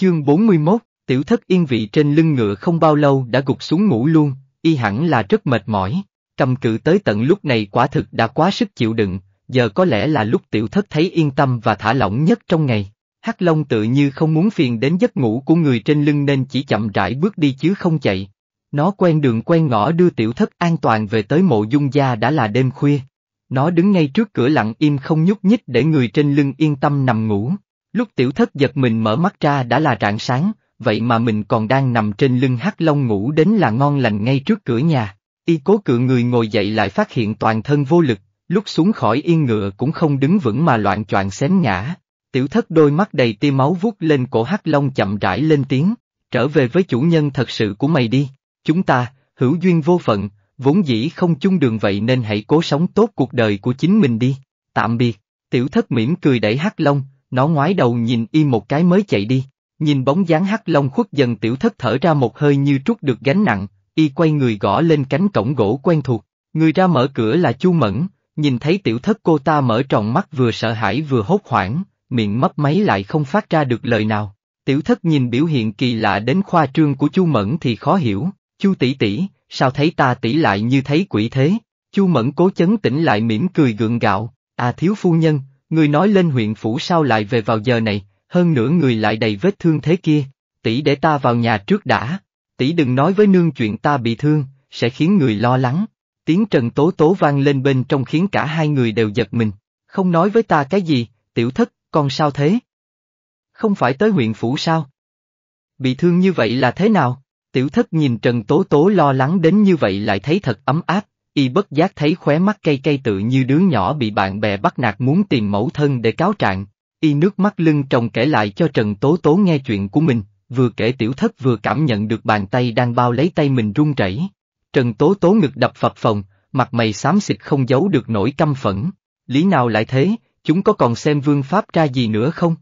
Chương 41, tiểu thất yên vị trên lưng ngựa không bao lâu đã gục xuống ngủ luôn, y hẳn là rất mệt mỏi, cầm cự tới tận lúc này quả thực đã quá sức chịu đựng, giờ có lẽ là lúc tiểu thất thấy yên tâm và thả lỏng nhất trong ngày. Hắc Long tự như không muốn phiền đến giấc ngủ của người trên lưng nên chỉ chậm rãi bước đi chứ không chạy. Nó quen đường quen ngõ đưa tiểu thất an toàn về tới mộ dung gia đã là đêm khuya. Nó đứng ngay trước cửa lặng im không nhúc nhích để người trên lưng yên tâm nằm ngủ. Lúc tiểu thất giật mình mở mắt ra đã là rạng sáng, vậy mà mình còn đang nằm trên lưng hắc long ngủ đến là ngon lành ngay trước cửa nhà. Y cố cự người ngồi dậy lại phát hiện toàn thân vô lực, lúc xuống khỏi yên ngựa cũng không đứng vững mà loạn choạng xém ngã. Tiểu thất đôi mắt đầy tia máu vuốt lên cổ hắc long chậm rãi lên tiếng, trở về với chủ nhân thật sự của mày đi, chúng ta, hữu duyên vô phận, vốn dĩ không chung đường vậy nên hãy cố sống tốt cuộc đời của chính mình đi, tạm biệt. Tiểu thất mỉm cười đẩy hắc long, nó ngoái đầu nhìn y một cái mới chạy đi, nhìn bóng dáng hắc long khuất dần tiểu thất thở ra một hơi như trút được gánh nặng, y quay người gõ lên cánh cổng gỗ quen thuộc, người ra mở cửa là chu mẫn, nhìn thấy tiểu thất cô ta mở tròn mắt vừa sợ hãi vừa hốt hoảng, miệng mấp máy lại không phát ra được lời nào. Tiểu thất nhìn biểu hiện kỳ lạ đến khoa trương của chu mẫn thì khó hiểu, chu tỷ tỷ, sao thấy ta tỷ lại như thấy quỷ thế, chu mẫn cố chấn tĩnh lại mỉm cười gượng gạo, à thiếu phu nhân, Người nói lên huyện phủ sao lại về vào giờ này, hơn nữa người lại đầy vết thương thế kia, tỷ để ta vào nhà trước đã, tỷ đừng nói với nương chuyện ta bị thương, sẽ khiến người lo lắng. Tiếng trần tố tố vang lên bên trong khiến cả hai người đều giật mình, không nói với ta cái gì, tiểu thất, con sao thế? Không phải tới huyện phủ sao? Bị thương như vậy là thế nào? Tiểu thất nhìn Trần Tố Tố lo lắng đến như vậy lại thấy thật ấm áp, y bất giác thấy khóe mắt cây cây tự như đứa nhỏ bị bạn bè bắt nạt muốn tìm mẫu thân để cáo trạng, y nước mắt lưng trồng kể lại cho Trần Tố Tố nghe chuyện của mình, vừa kể tiểu thất vừa cảm nhận được bàn tay đang bao lấy tay mình run rẩy. Trần Tố Tố ngực đập phập phồng, mặt mày xám xịt không giấu được nỗi căm phẫn, lý nào lại thế, chúng có còn xem vương pháp ra gì nữa không?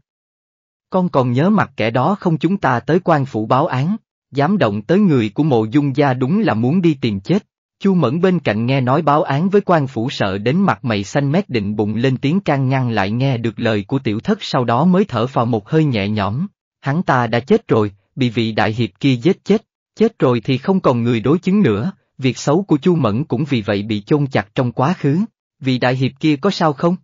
Con còn nhớ mặt kẻ đó không chúng ta tới quan phủ báo án, dám động tới người của mộ dung gia đúng là muốn đi tìm chết. Chu Mẫn bên cạnh nghe nói báo án với quan phủ sợ đến mặt mày xanh mét định bụng lên tiếng can ngăn lại nghe được lời của tiểu thất sau đó mới thở vào một hơi nhẹ nhõm. Hắn ta đã chết rồi, bị vị đại hiệp kia giết chết, chết rồi thì không còn người đối chứng nữa, việc xấu của Chu Mẫn cũng vì vậy bị chôn chặt trong quá khứ. Vị đại hiệp kia có sao không?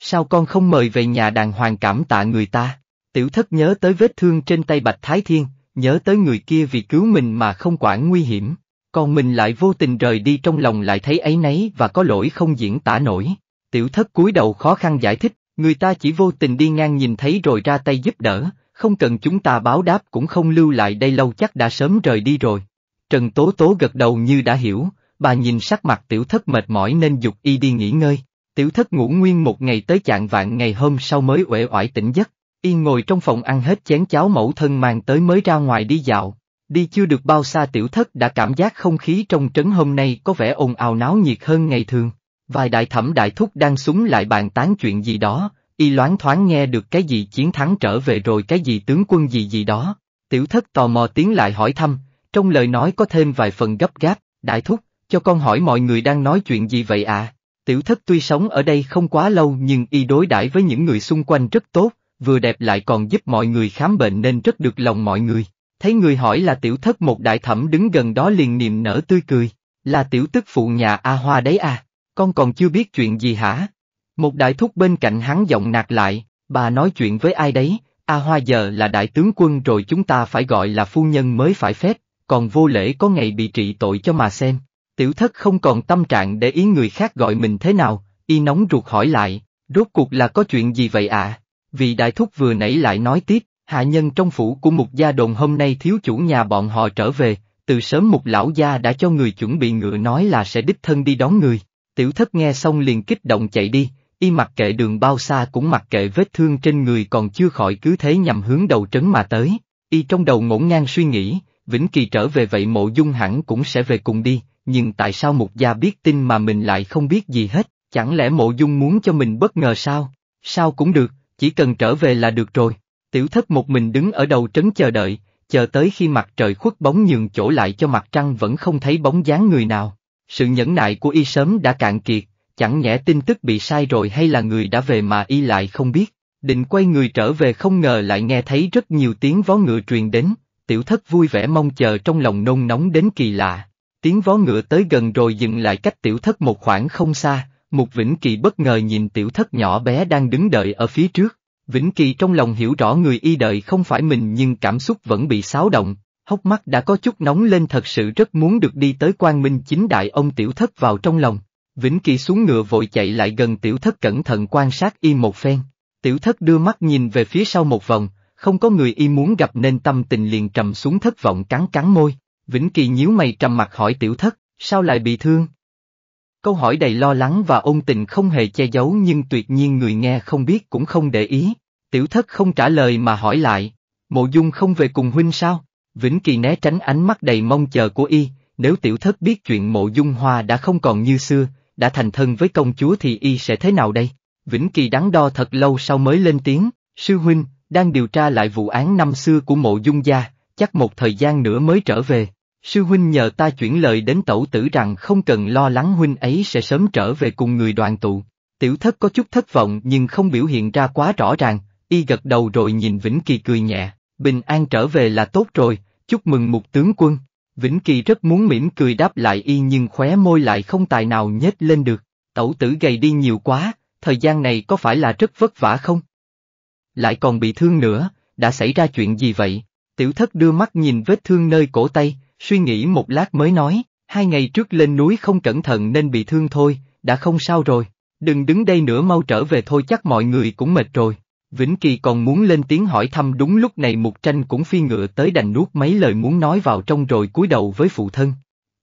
Sao con không mời về nhà đàng hoàng cảm tạ người ta? Tiểu thất nhớ tới vết thương trên tay Bạch Thái Thiên, nhớ tới người kia vì cứu mình mà không quản nguy hiểm, còn mình lại vô tình rời đi trong lòng lại thấy ấy nấy và có lỗi không diễn tả nổi. Tiểu thất cúi đầu khó khăn giải thích, người ta chỉ vô tình đi ngang nhìn thấy rồi ra tay giúp đỡ, không cần chúng ta báo đáp cũng không lưu lại đây lâu chắc đã sớm rời đi rồi. Trần Tố Tố gật đầu như đã hiểu, bà nhìn sắc mặt tiểu thất mệt mỏi nên dục y đi nghỉ ngơi. Tiểu thất ngủ nguyên một ngày tới chạng vạn ngày hôm sau mới uể oải tỉnh giấc, y ngồi trong phòng ăn hết chén cháo mẫu thân mang tới mới ra ngoài đi dạo, Đi chưa được bao xa tiểu thất đã cảm giác không khí trong trấn hôm nay có vẻ ồn ào náo nhiệt hơn ngày thường. Vài đại thẩm đại thúc đang súng lại bàn tán chuyện gì đó, y loáng thoáng nghe được cái gì chiến thắng trở về rồi cái gì tướng quân gì gì đó. Tiểu thất tò mò tiến lại hỏi thăm, trong lời nói có thêm vài phần gấp gáp, đại thúc, cho con hỏi mọi người đang nói chuyện gì vậy ạ? À? Tiểu thất tuy sống ở đây không quá lâu nhưng y đối đãi với những người xung quanh rất tốt, vừa đẹp lại còn giúp mọi người khám bệnh nên rất được lòng mọi người. Thấy người hỏi là tiểu thất một đại thẩm đứng gần đó liền niềm nở tươi cười, là tiểu tức phụ nhà A Hoa đấy à, con còn chưa biết chuyện gì hả? Một đại thúc bên cạnh hắn giọng nạt lại, bà nói chuyện với ai đấy, A Hoa giờ là đại tướng quân rồi chúng ta phải gọi là phu nhân mới phải phép, còn vô lễ có ngày bị trị tội cho mà xem. Tiểu thất không còn tâm trạng để ý người khác gọi mình thế nào, y nóng ruột hỏi lại, rốt cuộc là có chuyện gì vậy ạ? À? Vị đại thúc vừa nãy lại nói tiếp, Hạ nhân trong phủ của một gia đồn hôm nay thiếu chủ nhà bọn họ trở về, từ sớm một lão gia đã cho người chuẩn bị ngựa nói là sẽ đích thân đi đón người. Tiểu thất nghe xong liền kích động chạy đi, y mặc kệ đường bao xa cũng mặc kệ vết thương trên người còn chưa khỏi cứ thế nhằm hướng đầu trấn mà tới. Y trong đầu ngổn ngang suy nghĩ, Vĩnh Kỳ trở về vậy mộ dung hẳn cũng sẽ về cùng đi, nhưng tại sao một gia biết tin mà mình lại không biết gì hết, chẳng lẽ mộ dung muốn cho mình bất ngờ sao? Sao cũng được, chỉ cần trở về là được rồi. Tiểu thất một mình đứng ở đầu trấn chờ đợi, chờ tới khi mặt trời khuất bóng nhường chỗ lại cho mặt trăng vẫn không thấy bóng dáng người nào. Sự nhẫn nại của y sớm đã cạn kiệt, chẳng nhẽ tin tức bị sai rồi hay là người đã về mà y lại không biết. Định quay người trở về không ngờ lại nghe thấy rất nhiều tiếng vó ngựa truyền đến, tiểu thất vui vẻ mong chờ trong lòng nôn nóng đến kỳ lạ. Tiếng vó ngựa tới gần rồi dừng lại cách tiểu thất một khoảng không xa, Mục Vĩnh Kỳ bất ngờ nhìn tiểu thất nhỏ bé đang đứng đợi ở phía trước. Vĩnh Kỳ trong lòng hiểu rõ người y đợi không phải mình nhưng cảm xúc vẫn bị xáo động, hốc mắt đã có chút nóng lên thật sự rất muốn được đi tới quang minh chính đại ông tiểu thất vào trong lòng. Vĩnh Kỳ xuống ngựa vội chạy lại gần tiểu thất cẩn thận quan sát y một phen. Tiểu thất đưa mắt nhìn về phía sau một vòng, không có người y muốn gặp nên tâm tình liền trầm xuống thất vọng cắn cắn môi. Vĩnh Kỳ nhíu mày trầm mặt hỏi tiểu thất, sao lại bị thương? Câu hỏi đầy lo lắng và ôn tình không hề che giấu nhưng tuyệt nhiên người nghe không biết cũng không để ý. Tiểu thất không trả lời mà hỏi lại, mộ dung không về cùng huynh sao? Vĩnh Kỳ né tránh ánh mắt đầy mong chờ của y, nếu tiểu thất biết chuyện mộ dung hoa đã không còn như xưa, đã thành thân với công chúa thì y sẽ thế nào đây? Vĩnh Kỳ đắn đo thật lâu sau mới lên tiếng, sư huynh, đang điều tra lại vụ án năm xưa của mộ dung gia, chắc một thời gian nữa mới trở về. Sư huynh nhờ ta chuyển lời đến tẩu tử rằng không cần lo lắng huynh ấy sẽ sớm trở về cùng người đoàn tụ. Tiểu thất có chút thất vọng nhưng không biểu hiện ra quá rõ ràng, y gật đầu rồi nhìn Vĩnh Kỳ cười nhẹ, bình an trở về là tốt rồi, chúc mừng một tướng quân. Vĩnh Kỳ rất muốn mỉm cười đáp lại y nhưng khóe môi lại không tài nào nhếch lên được, tẩu tử gầy đi nhiều quá, thời gian này có phải là rất vất vả không? Lại còn bị thương nữa, đã xảy ra chuyện gì vậy? Tiểu thất đưa mắt nhìn vết thương nơi cổ tay, Suy nghĩ một lát mới nói, hai ngày trước lên núi không cẩn thận nên bị thương thôi, đã không sao rồi, đừng đứng đây nữa mau trở về thôi chắc mọi người cũng mệt rồi. Vĩnh Kỳ còn muốn lên tiếng hỏi thăm đúng lúc này Mục Tranh cũng phi ngựa tới đành nuốt mấy lời muốn nói vào trong rồi cúi đầu với phụ thân.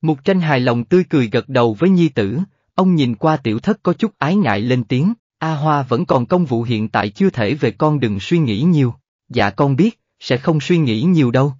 Mục Tranh hài lòng tươi cười gật đầu với nhi tử, ông nhìn qua tiểu thất có chút ái ngại lên tiếng, A Hoa vẫn còn công vụ hiện tại chưa thể về con đừng suy nghĩ nhiều. Dạ con biết, sẽ không suy nghĩ nhiều đâu.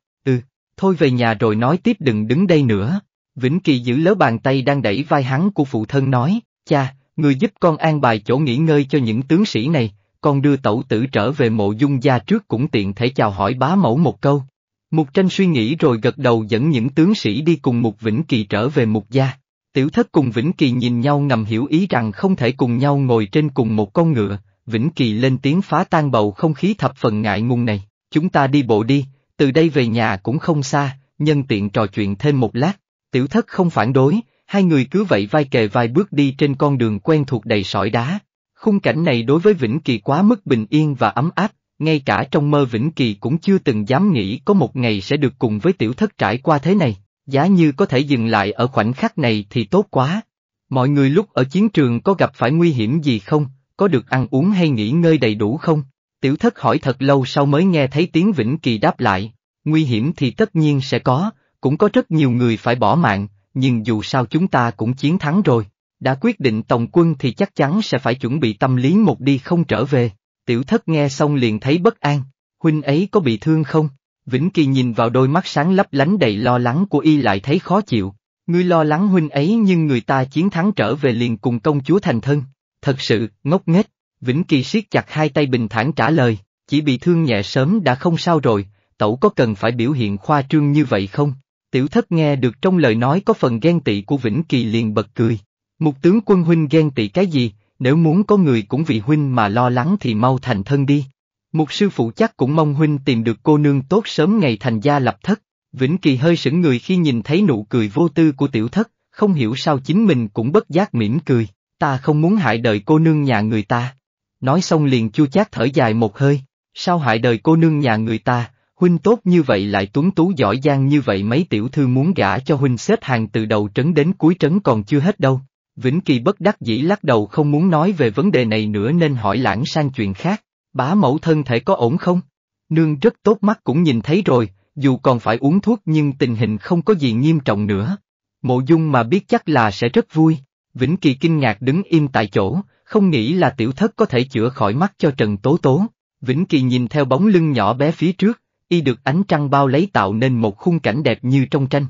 Thôi về nhà rồi nói tiếp đừng đứng đây nữa. Vĩnh Kỳ giữ lớ bàn tay đang đẩy vai hắn của phụ thân nói, cha, người giúp con an bài chỗ nghỉ ngơi cho những tướng sĩ này, con đưa tẩu tử trở về mộ dung gia trước cũng tiện thể chào hỏi bá mẫu một câu. Mục tranh suy nghĩ rồi gật đầu dẫn những tướng sĩ đi cùng Mục Vĩnh Kỳ trở về Mục gia. Tiểu thất cùng Vĩnh Kỳ nhìn nhau ngầm hiểu ý rằng không thể cùng nhau ngồi trên cùng một con ngựa, Vĩnh Kỳ lên tiếng phá tan bầu không khí thập phần ngại ngùng này, chúng ta đi bộ đi, từ đây về nhà cũng không xa, nhân tiện trò chuyện thêm một lát, tiểu thất không phản đối, hai người cứ vậy vai kề vai bước đi trên con đường quen thuộc đầy sỏi đá. Khung cảnh này đối với Vĩnh Kỳ quá mức bình yên và ấm áp, ngay cả trong mơ Vĩnh Kỳ cũng chưa từng dám nghĩ có một ngày sẽ được cùng với tiểu thất trải qua thế này, giá như có thể dừng lại ở khoảnh khắc này thì tốt quá. Mọi người lúc ở chiến trường có gặp phải nguy hiểm gì không, có được ăn uống hay nghỉ ngơi đầy đủ không? Tiểu thất hỏi thật lâu sau mới nghe thấy tiếng Vĩnh Kỳ đáp lại, nguy hiểm thì tất nhiên sẽ có, cũng có rất nhiều người phải bỏ mạng, nhưng dù sao chúng ta cũng chiến thắng rồi, đã quyết định tổng quân thì chắc chắn sẽ phải chuẩn bị tâm lý một đi không trở về. Tiểu thất nghe xong liền thấy bất an, huynh ấy có bị thương không? Vĩnh Kỳ nhìn vào đôi mắt sáng lấp lánh đầy lo lắng của y lại thấy khó chịu, ngươi lo lắng huynh ấy nhưng người ta chiến thắng trở về liền cùng công chúa thành thân, thật sự, ngốc nghếch. Vĩnh Kỳ siết chặt hai tay bình thản trả lời, chỉ bị thương nhẹ sớm đã không sao rồi, tẩu có cần phải biểu hiện khoa trương như vậy không? Tiểu thất nghe được trong lời nói có phần ghen tị của Vĩnh Kỳ liền bật cười. Một tướng quân huynh ghen tị cái gì, nếu muốn có người cũng vì huynh mà lo lắng thì mau thành thân đi. Một sư phụ chắc cũng mong huynh tìm được cô nương tốt sớm ngày thành gia lập thất. Vĩnh Kỳ hơi sững người khi nhìn thấy nụ cười vô tư của tiểu thất, không hiểu sao chính mình cũng bất giác mỉm cười, ta không muốn hại đời cô nương nhà người ta nói xong liền chua chát thở dài một hơi, sao hại đời cô nương nhà người ta, huynh tốt như vậy lại tuấn tú giỏi giang như vậy mấy tiểu thư muốn gả cho huynh xếp hàng từ đầu trấn đến cuối trấn còn chưa hết đâu. Vĩnh Kỳ bất đắc dĩ lắc đầu không muốn nói về vấn đề này nữa nên hỏi lãng sang chuyện khác, bá mẫu thân thể có ổn không? Nương rất tốt mắt cũng nhìn thấy rồi, dù còn phải uống thuốc nhưng tình hình không có gì nghiêm trọng nữa. Mộ dung mà biết chắc là sẽ rất vui. Vĩnh Kỳ kinh ngạc đứng im tại chỗ, không nghĩ là tiểu thất có thể chữa khỏi mắt cho Trần Tố Tố. Vĩnh Kỳ nhìn theo bóng lưng nhỏ bé phía trước, y được ánh trăng bao lấy tạo nên một khung cảnh đẹp như trong tranh.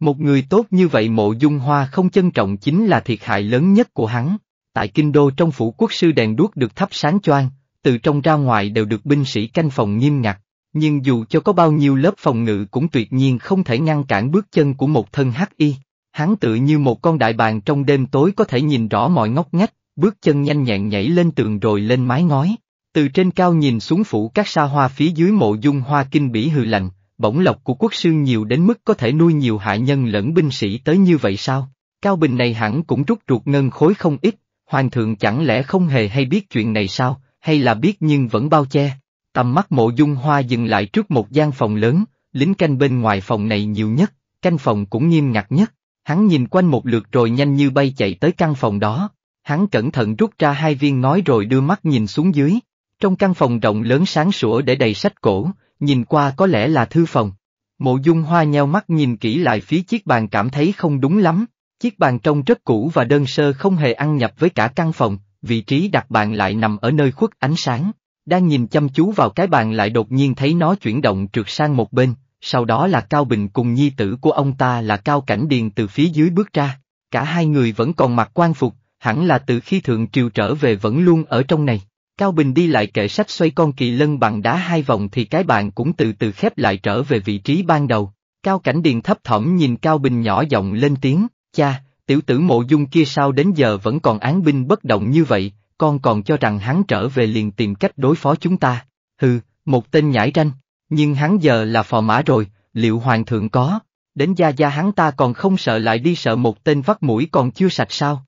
Một người tốt như vậy mộ dung hoa không trân trọng chính là thiệt hại lớn nhất của hắn. Tại Kinh Đô trong phủ quốc sư đèn đuốc được thắp sáng choang, từ trong ra ngoài đều được binh sĩ canh phòng nghiêm ngặt, nhưng dù cho có bao nhiêu lớp phòng ngự cũng tuyệt nhiên không thể ngăn cản bước chân của một thân hắc y. Hắn tự như một con đại bàng trong đêm tối có thể nhìn rõ mọi ngóc ngách, bước chân nhanh nhẹn nhảy lên tường rồi lên mái ngói. Từ trên cao nhìn xuống phủ các sa hoa phía dưới mộ dung hoa kinh bỉ hừ lạnh, bổng lộc của quốc sư nhiều đến mức có thể nuôi nhiều hạ nhân lẫn binh sĩ tới như vậy sao? Cao Bình này hẳn cũng rút ruột ngân khối không ít, hoàng thượng chẳng lẽ không hề hay biết chuyện này sao, hay là biết nhưng vẫn bao che. Tầm mắt mộ dung hoa dừng lại trước một gian phòng lớn, lính canh bên ngoài phòng này nhiều nhất, canh phòng cũng nghiêm ngặt nhất. Hắn nhìn quanh một lượt rồi nhanh như bay chạy tới căn phòng đó, Hắn cẩn thận rút ra hai viên nói rồi đưa mắt nhìn xuống dưới. Trong căn phòng rộng lớn sáng sủa để đầy sách cổ, nhìn qua có lẽ là thư phòng. Mộ dung hoa nheo mắt nhìn kỹ lại phía chiếc bàn cảm thấy không đúng lắm. Chiếc bàn trông rất cũ và đơn sơ không hề ăn nhập với cả căn phòng, vị trí đặt bàn lại nằm ở nơi khuất ánh sáng. Đang nhìn chăm chú vào cái bàn lại đột nhiên thấy nó chuyển động trượt sang một bên, sau đó là Cao Bình cùng nhi tử của ông ta là Cao Cảnh Điền từ phía dưới bước ra. Cả hai người vẫn còn mặc quan phục, hẳn là từ khi thượng triều trở về vẫn luôn ở trong này. Cao Bình đi lại kệ sách xoay con kỳ lân bằng đá hai vòng thì cái bàn cũng từ từ khép lại trở về vị trí ban đầu. Cao Cảnh Điền thấp thỏm nhìn Cao Bình nhỏ giọng lên tiếng, cha, tiểu tử mộ dung kia sao đến giờ vẫn còn án binh bất động như vậy, con còn cho rằng hắn trở về liền tìm cách đối phó chúng ta. Hừ, một tên nhãi tranh, nhưng hắn giờ là phò mã rồi, liệu hoàng thượng có, đến gia gia hắn ta còn không sợ lại đi sợ một tên vắt mũi còn chưa sạch sao?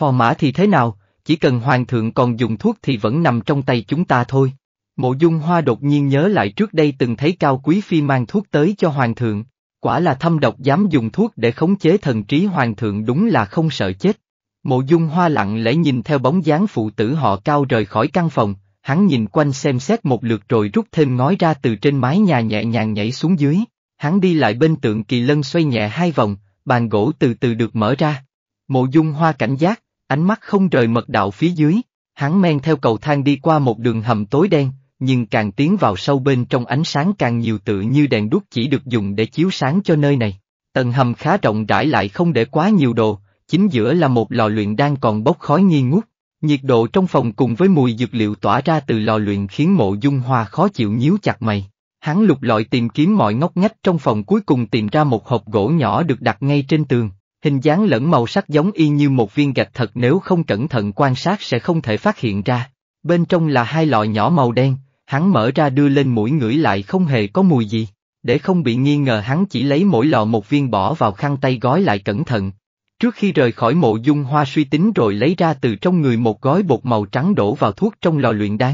Phò mã thì thế nào, chỉ cần hoàng thượng còn dùng thuốc thì vẫn nằm trong tay chúng ta thôi. Mộ dung hoa đột nhiên nhớ lại trước đây từng thấy cao quý phi mang thuốc tới cho hoàng thượng. Quả là thâm độc dám dùng thuốc để khống chế thần trí hoàng thượng đúng là không sợ chết. Mộ dung hoa lặng lẽ nhìn theo bóng dáng phụ tử họ cao rời khỏi căn phòng, hắn nhìn quanh xem xét một lượt rồi rút thêm ngói ra từ trên mái nhà nhẹ nhàng nhảy xuống dưới. Hắn đi lại bên tượng kỳ lân xoay nhẹ hai vòng, bàn gỗ từ từ được mở ra. Mộ dung hoa cảnh giác, ánh mắt không rời mật đạo phía dưới, hắn men theo cầu thang đi qua một đường hầm tối đen, nhưng càng tiến vào sâu bên trong ánh sáng càng nhiều tự như đèn đuốc chỉ được dùng để chiếu sáng cho nơi này. Tầng hầm khá rộng rãi lại không để quá nhiều đồ, chính giữa là một lò luyện đang còn bốc khói nghi ngút. Nhiệt độ trong phòng cùng với mùi dược liệu tỏa ra từ lò luyện khiến mộ dung hoa khó chịu nhíu chặt mày. Hắn lục lọi tìm kiếm mọi ngóc ngách trong phòng cuối cùng tìm ra một hộp gỗ nhỏ được đặt ngay trên tường hình dáng lẫn màu sắc giống y như một viên gạch thật nếu không cẩn thận quan sát sẽ không thể phát hiện ra. Bên trong là hai lọ nhỏ màu đen, hắn mở ra đưa lên mũi ngửi lại không hề có mùi gì. Để không bị nghi ngờ hắn chỉ lấy mỗi lọ một viên bỏ vào khăn tay gói lại cẩn thận. Trước khi rời khỏi mộ dung hoa suy tính rồi lấy ra từ trong người một gói bột màu trắng đổ vào thuốc trong lò luyện đan.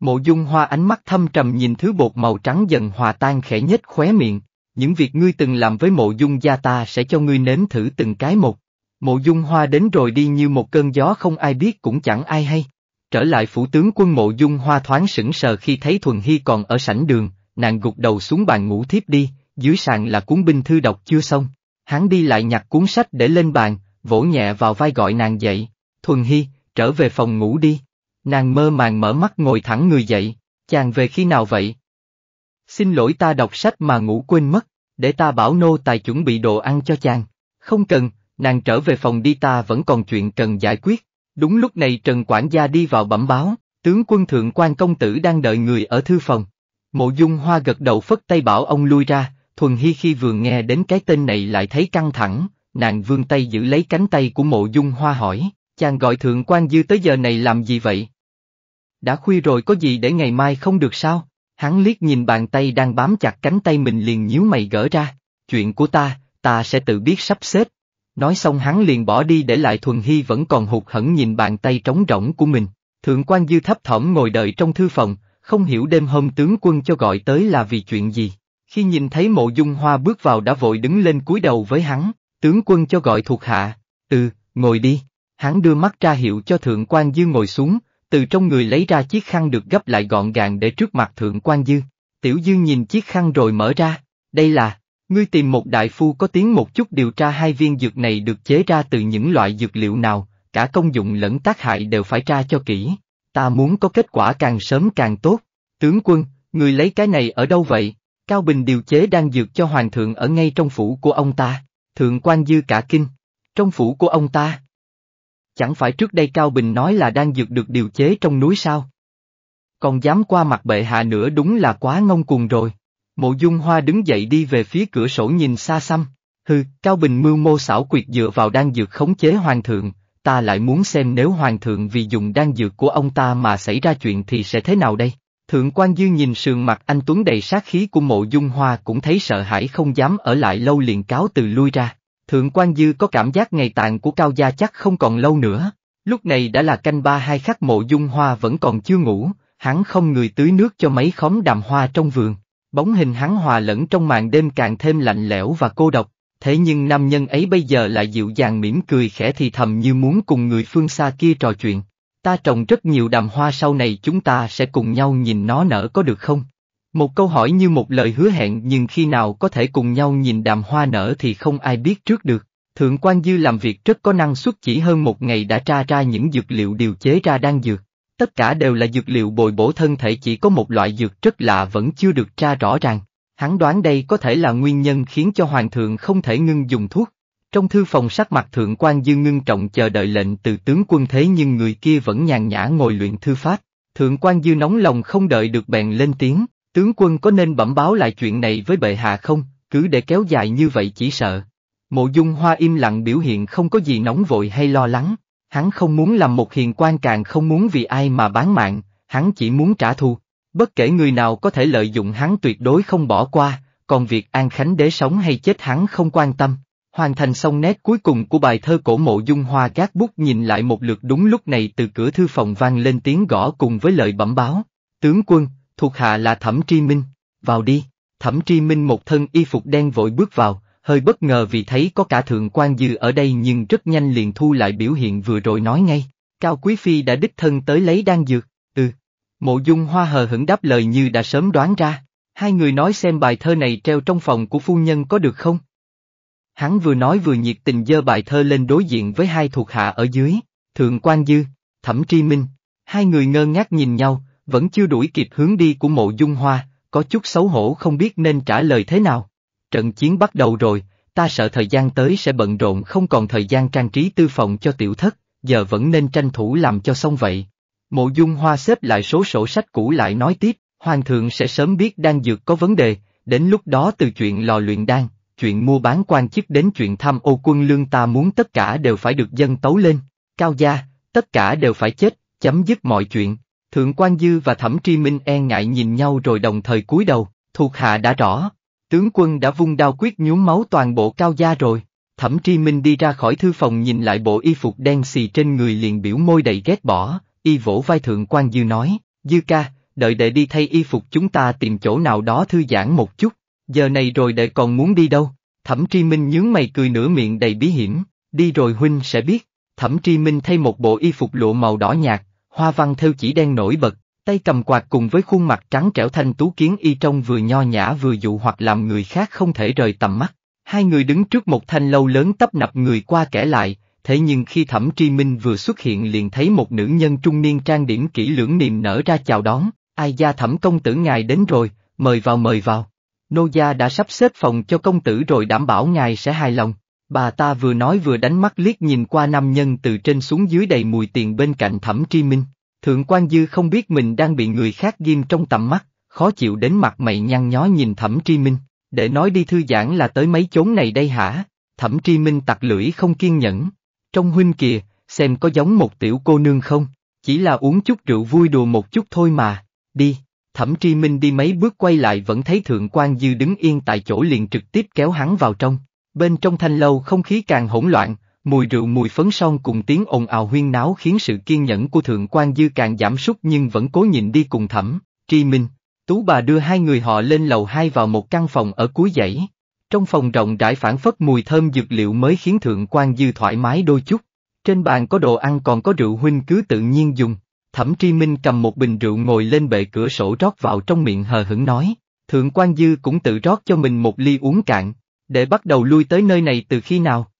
Mộ dung hoa ánh mắt thâm trầm nhìn thứ bột màu trắng dần hòa tan khẽ nhếch khóe miệng, những việc ngươi từng làm với mộ dung gia ta sẽ cho ngươi nếm thử từng cái một. Mộ dung hoa đến rồi đi như một cơn gió không ai biết cũng chẳng ai hay. Trở lại phủ tướng quân mộ dung hoa thoáng sững sờ khi thấy Thuần Hy còn ở sảnh đường, nàng gục đầu xuống bàn ngủ thiếp đi, dưới sàn là cuốn binh thư đọc chưa xong. Hắn đi lại nhặt cuốn sách để lên bàn, vỗ nhẹ vào vai gọi nàng dậy. Thuần Hy, trở về phòng ngủ đi. Nàng mơ màng mở mắt ngồi thẳng người dậy. Chàng về khi nào vậy? Xin lỗi ta đọc sách mà ngủ quên mất, để ta bảo nô tài chuẩn bị đồ ăn cho chàng. Không cần, nàng trở về phòng đi ta vẫn còn chuyện cần giải quyết. Đúng lúc này Trần Quản gia đi vào bẩm báo, tướng quân thượng quan công tử đang đợi người ở thư phòng. Mộ dung hoa gật đầu phất tay bảo ông lui ra, Thuần Hy khi vừa nghe đến cái tên này lại thấy căng thẳng, nàng vươn tay giữ lấy cánh tay của mộ dung hoa hỏi, chàng gọi thượng quan dư tới giờ này làm gì vậy? Đã khuya rồi có gì để ngày mai không được sao? Hắn liếc nhìn bàn tay đang bám chặt cánh tay mình liền nhíu mày gỡ ra, chuyện của ta, ta sẽ tự biết sắp xếp. Nói xong hắn liền bỏ đi để lại Thuần Hy vẫn còn hụt hẫng nhìn bàn tay trống rỗng của mình. Thượng quan dư thấp thỏm ngồi đợi trong thư phòng, không hiểu đêm hôm tướng quân cho gọi tới là vì chuyện gì. Khi nhìn thấy mộ dung hoa bước vào đã vội đứng lên cúi đầu với hắn, tướng quân cho gọi thuộc hạ, ừ, ngồi đi. Hắn đưa mắt ra hiệu cho thượng quan dư ngồi xuống, từ trong người lấy ra chiếc khăn được gấp lại gọn gàng để trước mặt Thượng quan Dư. Tiểu Dư nhìn chiếc khăn rồi mở ra, đây là, ngươi tìm một đại phu có tiếng một chút điều tra hai viên dược này được chế ra từ những loại dược liệu nào, cả công dụng lẫn tác hại đều phải tra cho kỹ, ta muốn có kết quả càng sớm càng tốt. Tướng quân, người lấy cái này ở đâu vậy? Cao Bình điều chế đang dược cho hoàng thượng ở ngay trong phủ của ông ta, thượng quan dư cả kinh. Trong phủ của ông ta, chẳng phải trước đây Cao Bình nói là đang dược được điều chế trong núi sao? Còn dám qua mặt bệ hạ nữa đúng là quá ngông cuồng rồi. Mộ dung hoa đứng dậy đi về phía cửa sổ nhìn xa xăm. Hừ, Cao Bình mưu mô xảo quyệt dựa vào đan dược khống chế hoàng thượng, ta lại muốn xem nếu hoàng thượng vì dùng đan dược của ông ta mà xảy ra chuyện thì sẽ thế nào đây? Thượng quan dư nhìn sườn mặt anh Tuấn đầy sát khí của mộ dung hoa cũng thấy sợ hãi không dám ở lại lâu liền cáo từ lui ra. Thượng quan Dư có cảm giác ngày tàn của Cao Gia chắc không còn lâu nữa. Lúc này đã là canh ba hai khắc mộ dung hoa vẫn còn chưa ngủ, hắn không người tưới nước cho mấy khóm đàm hoa trong vườn. Bóng hình hắn hòa lẫn trong màn đêm càng thêm lạnh lẽo và cô độc, thế nhưng nam nhân ấy bây giờ lại dịu dàng mỉm cười khẽ thì thầm như muốn cùng người phương xa kia trò chuyện. Ta trồng rất nhiều đàm hoa sau này chúng ta sẽ cùng nhau nhìn nó nở có được không? Một câu hỏi như một lời hứa hẹn nhưng khi nào có thể cùng nhau nhìn đàm hoa nở thì không ai biết trước được. Thượng quan Dư làm việc rất có năng suất chỉ hơn một ngày đã tra ra những dược liệu điều chế ra đang dược. Tất cả đều là dược liệu bồi bổ thân thể chỉ có một loại dược rất lạ vẫn chưa được tra rõ ràng. Hắn đoán đây có thể là nguyên nhân khiến cho Hoàng thượng không thể ngưng dùng thuốc. Trong thư phòng sắc mặt Thượng quan Dư ngưng trọng chờ đợi lệnh từ tướng quân thế nhưng người kia vẫn nhàn nhã ngồi luyện thư pháp. Thượng quan Dư nóng lòng không đợi được bèn lên tiếng, Tướng quân có nên bẩm báo lại chuyện này với bệ hạ không, cứ để kéo dài như vậy chỉ sợ. Mộ dung hoa im lặng biểu hiện không có gì nóng vội hay lo lắng, hắn không muốn làm một hiền quan càng không muốn vì ai mà bán mạng, hắn chỉ muốn trả thù. Bất kể người nào có thể lợi dụng hắn tuyệt đối không bỏ qua, còn việc An Khánh đế sống hay chết hắn không quan tâm. Hoàn thành xong nét cuối cùng của bài thơ cổ mộ dung hoa gác bút nhìn lại một lượt đúng lúc này từ cửa thư phòng vang lên tiếng gõ cùng với lời bẩm báo. Tướng quân, thuộc hạ là Thẩm Tri Minh, vào đi, Thẩm Tri Minh một thân y phục đen vội bước vào, hơi bất ngờ vì thấy có cả thượng quan dư ở đây nhưng rất nhanh liền thu lại biểu hiện vừa rồi nói ngay, Cao Quý Phi đã đích thân tới lấy đan dược, ừ, mộ dung hoa hờ hững đáp lời như đã sớm đoán ra, hai người nói xem bài thơ này treo trong phòng của phu nhân có được không? Hắn vừa nói vừa nhiệt tình dơ bài thơ lên đối diện với hai thuộc hạ ở dưới, thượng quan dư, thẩm tri minh, hai người ngơ ngác nhìn nhau, vẫn chưa đuổi kịp hướng đi của mộ dung hoa, có chút xấu hổ không biết nên trả lời thế nào. Trận chiến bắt đầu rồi, ta sợ thời gian tới sẽ bận rộn không còn thời gian trang trí tư phòng cho tiểu thất, giờ vẫn nên tranh thủ làm cho xong vậy. Mộ dung hoa xếp lại số sổ sách cũ lại nói tiếp, hoàng thượng sẽ sớm biết đang dược có vấn đề, đến lúc đó từ chuyện lò luyện đan, chuyện mua bán quan chức đến chuyện thăm ô quân lương ta muốn tất cả đều phải được dân tấu lên, cao gia, tất cả đều phải chết, chấm dứt mọi chuyện. Thượng quan Dư và Thẩm Tri Minh e ngại nhìn nhau rồi đồng thời cúi đầu, thuộc hạ đã rõ. Tướng quân đã vung đao quyết nhuốm máu toàn bộ cao gia rồi. Thẩm Tri Minh đi ra khỏi thư phòng nhìn lại bộ y phục đen xì trên người liền biểu môi đầy ghét bỏ, y vỗ vai thượng quan Dư nói, Dư ca, đợi đệ đi thay y phục chúng ta tìm chỗ nào đó thư giãn một chút, giờ này rồi đệ còn muốn đi đâu. Thẩm Tri Minh nhướng mày cười nửa miệng đầy bí hiểm, đi rồi huynh sẽ biết. Thẩm Tri Minh thay một bộ y phục lụa màu đỏ nhạt, hoa văn theo chỉ đen nổi bật, tay cầm quạt cùng với khuôn mặt trắng trẻo thanh tú kiến y trông vừa nho nhã vừa dụ hoặc làm người khác không thể rời tầm mắt. Hai người đứng trước một thanh lâu lớn tấp nập người qua kẻ lại, thế nhưng khi Thẩm Tri Minh vừa xuất hiện liền thấy một nữ nhân trung niên trang điểm kỹ lưỡng niềm nở ra chào đón, ai gia Thẩm công tử ngài đến rồi, mời vào mời vào. Nô gia đã sắp xếp phòng cho công tử rồi đảm bảo ngài sẽ hài lòng. Bà ta vừa nói vừa đánh mắt liếc nhìn qua nam nhân từ trên xuống dưới đầy mùi tiền bên cạnh thẩm tri minh. Thượng quan dư không biết mình đang bị người khác ghim trong tầm mắt, khó chịu đến mặt mày nhăn nhó nhìn thẩm tri minh, để nói đi thư giãn là tới mấy chốn này đây hả? Thẩm tri minh tặc lưỡi không kiên nhẫn. Trong huynh kìa, xem có giống một tiểu cô nương không, chỉ là uống chút rượu vui đùa một chút thôi mà, đi. Thẩm tri minh đi mấy bước quay lại vẫn thấy thượng quan dư đứng yên tại chỗ liền trực tiếp kéo hắn vào trong, Bên trong thanh lâu không khí càng hỗn loạn, mùi rượu mùi phấn son cùng tiếng ồn ào huyên náo khiến sự kiên nhẫn của thượng quan dư càng giảm sút nhưng vẫn cố nhìn đi cùng thẩm, tri minh. Tú bà đưa hai người họ lên lầu hai vào một căn phòng ở cuối dãy. Trong phòng rộng rãi phản phất mùi thơm dược liệu mới khiến thượng quan dư thoải mái đôi chút. Trên bàn có đồ ăn còn có rượu huynh cứ tự nhiên dùng. Thẩm Tri Minh cầm một bình rượu ngồi lên bệ cửa sổ rót vào trong miệng hờ hững nói. Thượng quan dư cũng tự rót cho mình một ly uống cạn, để bắt đầu lui tới nơi này từ khi nào?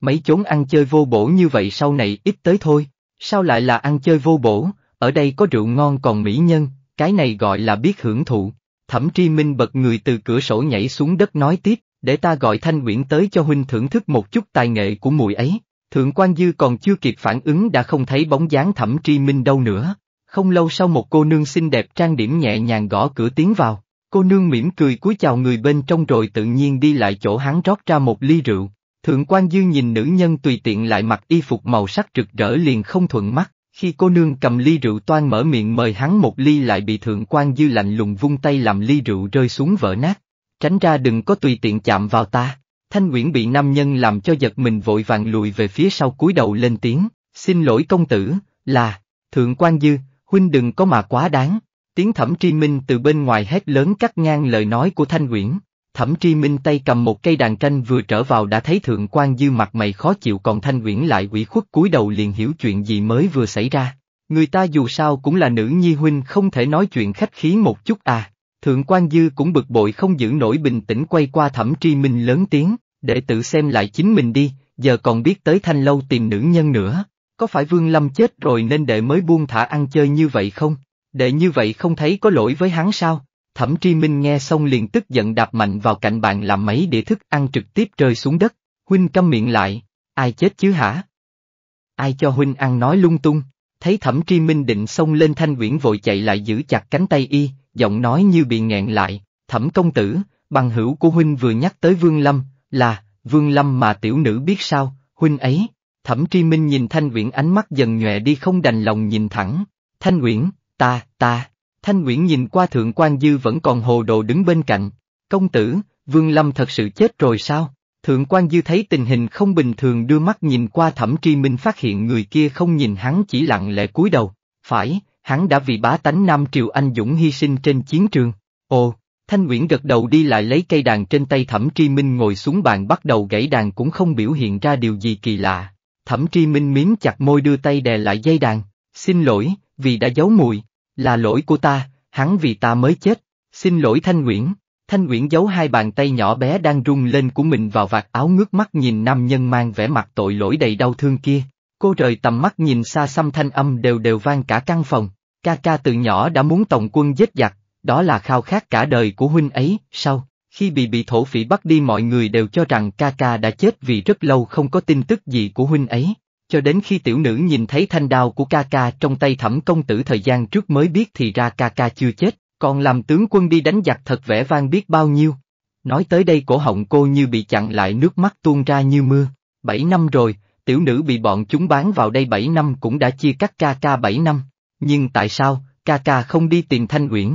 Mấy chốn ăn chơi vô bổ như vậy sau này ít tới thôi, sao lại là ăn chơi vô bổ, ở đây có rượu ngon còn mỹ nhân, cái này gọi là biết hưởng thụ. Thẩm Tri Minh bật người từ cửa sổ nhảy xuống đất nói tiếp, để ta gọi Thanh Uyển tới cho huynh thưởng thức một chút tài nghệ của mùi ấy. Thượng quan Dư còn chưa kịp phản ứng đã không thấy bóng dáng Thẩm Tri Minh đâu nữa. Không lâu sau một cô nương xinh đẹp trang điểm nhẹ nhàng gõ cửa tiến vào. Cô nương mỉm cười cúi chào người bên trong rồi tự nhiên đi lại chỗ hắn rót ra một ly rượu. Thượng quan dư nhìn nữ nhân tùy tiện lại mặc y phục màu sắc rực rỡ liền không thuận mắt, khi cô nương cầm ly rượu toan mở miệng mời hắn một ly lại bị thượng quan dư lạnh lùng vung tay làm ly rượu rơi xuống vỡ nát. Tránh ra đừng có tùy tiện chạm vào ta. Thanh Nguyễn bị nam nhân làm cho giật mình vội vàng lùi về phía sau cúi đầu lên tiếng, xin lỗi công tử, là, thượng quan dư, huynh đừng có mà quá đáng, Tiếng Thẩm Tri Minh từ bên ngoài hét lớn cắt ngang lời nói của Thanh uyển Thẩm Tri Minh tay cầm một cây đàn tranh vừa trở vào đã thấy Thượng quan Dư mặt mày khó chịu còn Thanh uyển lại ủy khuất cúi đầu liền hiểu chuyện gì mới vừa xảy ra. Người ta dù sao cũng là nữ nhi huynh không thể nói chuyện khách khí một chút à. Thượng quan Dư cũng bực bội không giữ nổi bình tĩnh quay qua Thẩm Tri Minh lớn tiếng, để tự xem lại chính mình đi, giờ còn biết tới Thanh Lâu tìm nữ nhân nữa. Có phải Vương Lâm chết rồi nên đệ mới buông thả ăn chơi như vậy không? để như vậy không thấy có lỗi với hắn sao? Thẩm Tri Minh nghe xong liền tức giận đạp mạnh vào cạnh bàn làm mấy đĩa thức ăn trực tiếp rơi xuống đất. Huynh câm miệng lại, ai chết chứ hả? Ai cho Huynh ăn nói lung tung? Thấy Thẩm Tri Minh định xông lên Thanh Nguyễn vội chạy lại giữ chặt cánh tay y, giọng nói như bị nghẹn lại. Thẩm công tử, bằng hữu của Huynh vừa nhắc tới Vương Lâm, là, Vương Lâm mà tiểu nữ biết sao, Huynh ấy. Thẩm Tri Minh nhìn Thanh Nguyễn ánh mắt dần nhòe đi không đành lòng nhìn thẳng. Thanh Nguyễn, ta, ta, Thanh Nguyễn nhìn qua Thượng quan Dư vẫn còn hồ đồ đứng bên cạnh, công tử, Vương Lâm thật sự chết rồi sao? Thượng quan Dư thấy tình hình không bình thường đưa mắt nhìn qua Thẩm Tri Minh phát hiện người kia không nhìn hắn chỉ lặng lẽ cúi đầu, phải, hắn đã vì bá tánh Nam Triều Anh Dũng hy sinh trên chiến trường. Ồ, Thanh Nguyễn gật đầu đi lại lấy cây đàn trên tay Thẩm Tri Minh ngồi xuống bàn bắt đầu gãy đàn cũng không biểu hiện ra điều gì kỳ lạ. Thẩm Tri Minh miếm chặt môi đưa tay đè lại dây đàn, xin lỗi, vì đã giấu mùi, là lỗi của ta, hắn vì ta mới chết. Xin lỗi Thanh Nguyễn. Thanh Nguyễn giấu hai bàn tay nhỏ bé đang rung lên của mình vào vạt áo ngước mắt nhìn nam nhân mang vẻ mặt tội lỗi đầy đau thương kia. Cô rời tầm mắt nhìn xa xăm thanh âm đều đều vang cả căn phòng. Ca ca từ nhỏ đã muốn tổng quân giết giặc, đó là khao khát cả đời của huynh ấy, sau. Khi bị bị thổ phỉ bắt đi mọi người đều cho rằng ca ca đã chết vì rất lâu không có tin tức gì của huynh ấy cho đến khi tiểu nữ nhìn thấy thanh đao của ca ca trong tay thẩm công tử thời gian trước mới biết thì ra ca ca chưa chết, còn làm tướng quân đi đánh giặc thật vẻ vang biết bao nhiêu. Nói tới đây cổ họng cô như bị chặn lại nước mắt tuôn ra như mưa, bảy năm rồi, tiểu nữ bị bọn chúng bán vào đây bảy năm cũng đã chia cắt ca ca bảy năm, nhưng tại sao, ca ca không đi tìm Thanh Uyển?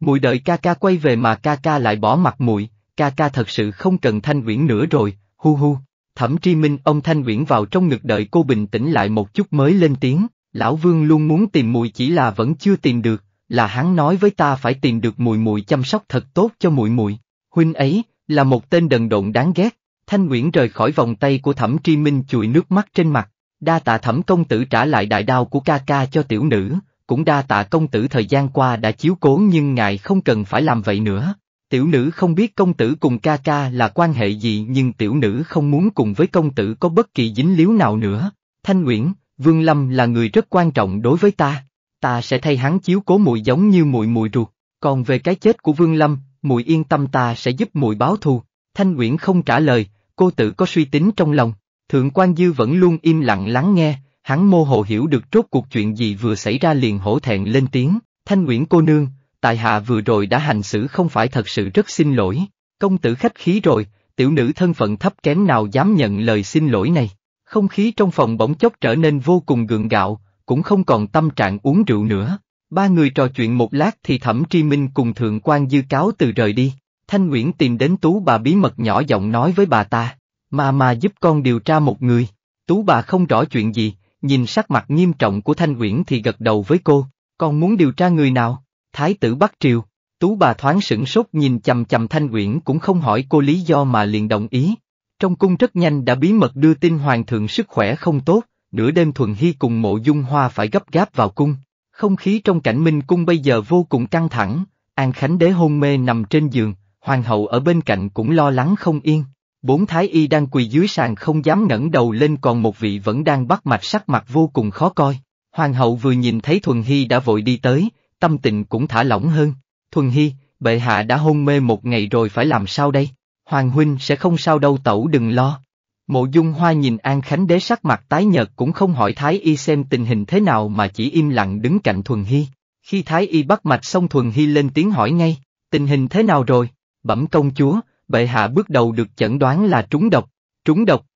Mùi đợi ca ca quay về mà ca ca lại bỏ mặt muội, ca ca thật sự không cần Thanh Uyển nữa rồi, hu hu. Thẩm Tri Minh ông Thanh Nguyễn vào trong ngực đợi cô bình tĩnh lại một chút mới lên tiếng, Lão Vương luôn muốn tìm mùi chỉ là vẫn chưa tìm được, là hắn nói với ta phải tìm được mùi mùi chăm sóc thật tốt cho mùi mùi, huynh ấy, là một tên đần độn đáng ghét. Thanh Nguyễn rời khỏi vòng tay của Thẩm Tri Minh chùi nước mắt trên mặt, đa tạ Thẩm công tử trả lại đại đao của ca ca cho tiểu nữ, cũng đa tạ công tử thời gian qua đã chiếu cố nhưng ngài không cần phải làm vậy nữa. Tiểu nữ không biết công tử cùng ca ca là quan hệ gì nhưng tiểu nữ không muốn cùng với công tử có bất kỳ dính líu nào nữa. Thanh Nguyễn, Vương Lâm là người rất quan trọng đối với ta. Ta sẽ thay hắn chiếu cố mùi giống như mùi mùi ruột. Còn về cái chết của Vương Lâm, mùi yên tâm ta sẽ giúp mùi báo thù. Thanh Nguyễn không trả lời, cô tự có suy tính trong lòng. Thượng quan Dư vẫn luôn im lặng lắng nghe, hắn mô hồ hiểu được rốt cuộc chuyện gì vừa xảy ra liền hổ thẹn lên tiếng. Thanh Nguyễn cô nương, tại hạ vừa rồi đã hành xử không phải thật sự rất xin lỗi, công tử khách khí rồi, tiểu nữ thân phận thấp kém nào dám nhận lời xin lỗi này. Không khí trong phòng bỗng chốc trở nên vô cùng gượng gạo, cũng không còn tâm trạng uống rượu nữa. Ba người trò chuyện một lát thì Thẩm Tri Minh cùng Thượng quan Dư Cáo từ rời đi. Thanh Nguyễn tìm đến Tú bà bí mật nhỏ giọng nói với bà ta, mà mà giúp con điều tra một người. Tú bà không rõ chuyện gì, nhìn sắc mặt nghiêm trọng của Thanh Nguyễn thì gật đầu với cô, con muốn điều tra người nào? Thái tử Bắc Triều, Tú bà thoáng sửng sốt nhìn chầm chầm Thanh Uyển cũng không hỏi cô lý do mà liền đồng ý. Trong cung rất nhanh đã bí mật đưa tin hoàng thượng sức khỏe không tốt, nửa đêm Thuần Hy cùng mộ dung hoa phải gấp gáp vào cung. Không khí trong cảnh minh cung bây giờ vô cùng căng thẳng, An Khánh đế hôn mê nằm trên giường, hoàng hậu ở bên cạnh cũng lo lắng không yên. Bốn thái y đang quỳ dưới sàn không dám ngẩng đầu lên còn một vị vẫn đang bắt mạch sắc mặt vô cùng khó coi. Hoàng hậu vừa nhìn thấy Thuần Hy đã vội đi tới, tâm tình cũng thả lỏng hơn. Thuần Hy, bệ hạ đã hôn mê một ngày rồi phải làm sao đây? Hoàng huynh sẽ không sao đâu tẩu đừng lo. Mộ dung hoa nhìn An Khánh đế sắc mặt tái nhợt cũng không hỏi Thái Y xem tình hình thế nào mà chỉ im lặng đứng cạnh Thuần Hy. Khi Thái Y bắt mạch xong Thuần Hy lên tiếng hỏi ngay, tình hình thế nào rồi? Bẩm công chúa, bệ hạ bước đầu được chẩn đoán là trúng độc, trúng độc.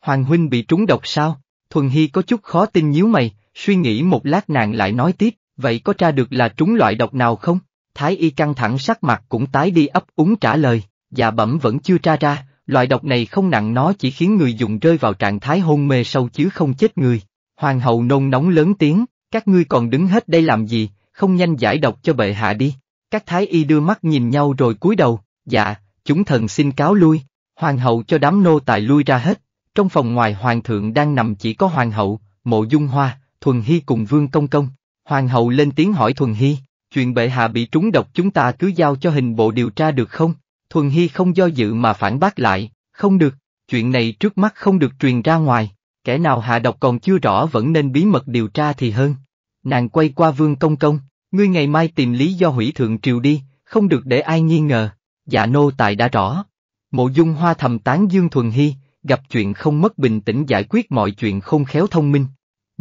Hoàng huynh bị trúng độc sao? Thuần Hy có chút khó tin nhíu mày, suy nghĩ một lát nàng lại nói tiếp, Vậy có tra được là trúng loại độc nào không? Thái y căng thẳng sắc mặt cũng tái đi ấp úng trả lời, dạ bẩm vẫn chưa tra ra, loại độc này không nặng nó chỉ khiến người dùng rơi vào trạng thái hôn mê sâu chứ không chết người. Hoàng hậu nôn nóng lớn tiếng, các ngươi còn đứng hết đây làm gì, không nhanh giải độc cho bệ hạ đi. Các thái y đưa mắt nhìn nhau rồi cúi đầu, dạ, chúng thần xin cáo lui, hoàng hậu cho đám nô tài lui ra hết, trong phòng ngoài hoàng thượng đang nằm chỉ có hoàng hậu, mộ dung hoa, thuần hy cùng vương công công. Hoàng hậu lên tiếng hỏi Thuần Hy, chuyện bệ hạ bị trúng độc chúng ta cứ giao cho hình bộ điều tra được không? Thuần Hy không do dự mà phản bác lại, không được, chuyện này trước mắt không được truyền ra ngoài, kẻ nào hạ độc còn chưa rõ vẫn nên bí mật điều tra thì hơn. Nàng quay qua vương công công, ngươi ngày mai tìm lý do hủy thượng triều đi, không được để ai nghi ngờ, dạ nô tài đã rõ. Mộ dung hoa thầm tán Dương Thuần Hy, gặp chuyện không mất bình tĩnh giải quyết mọi chuyện không khéo thông minh,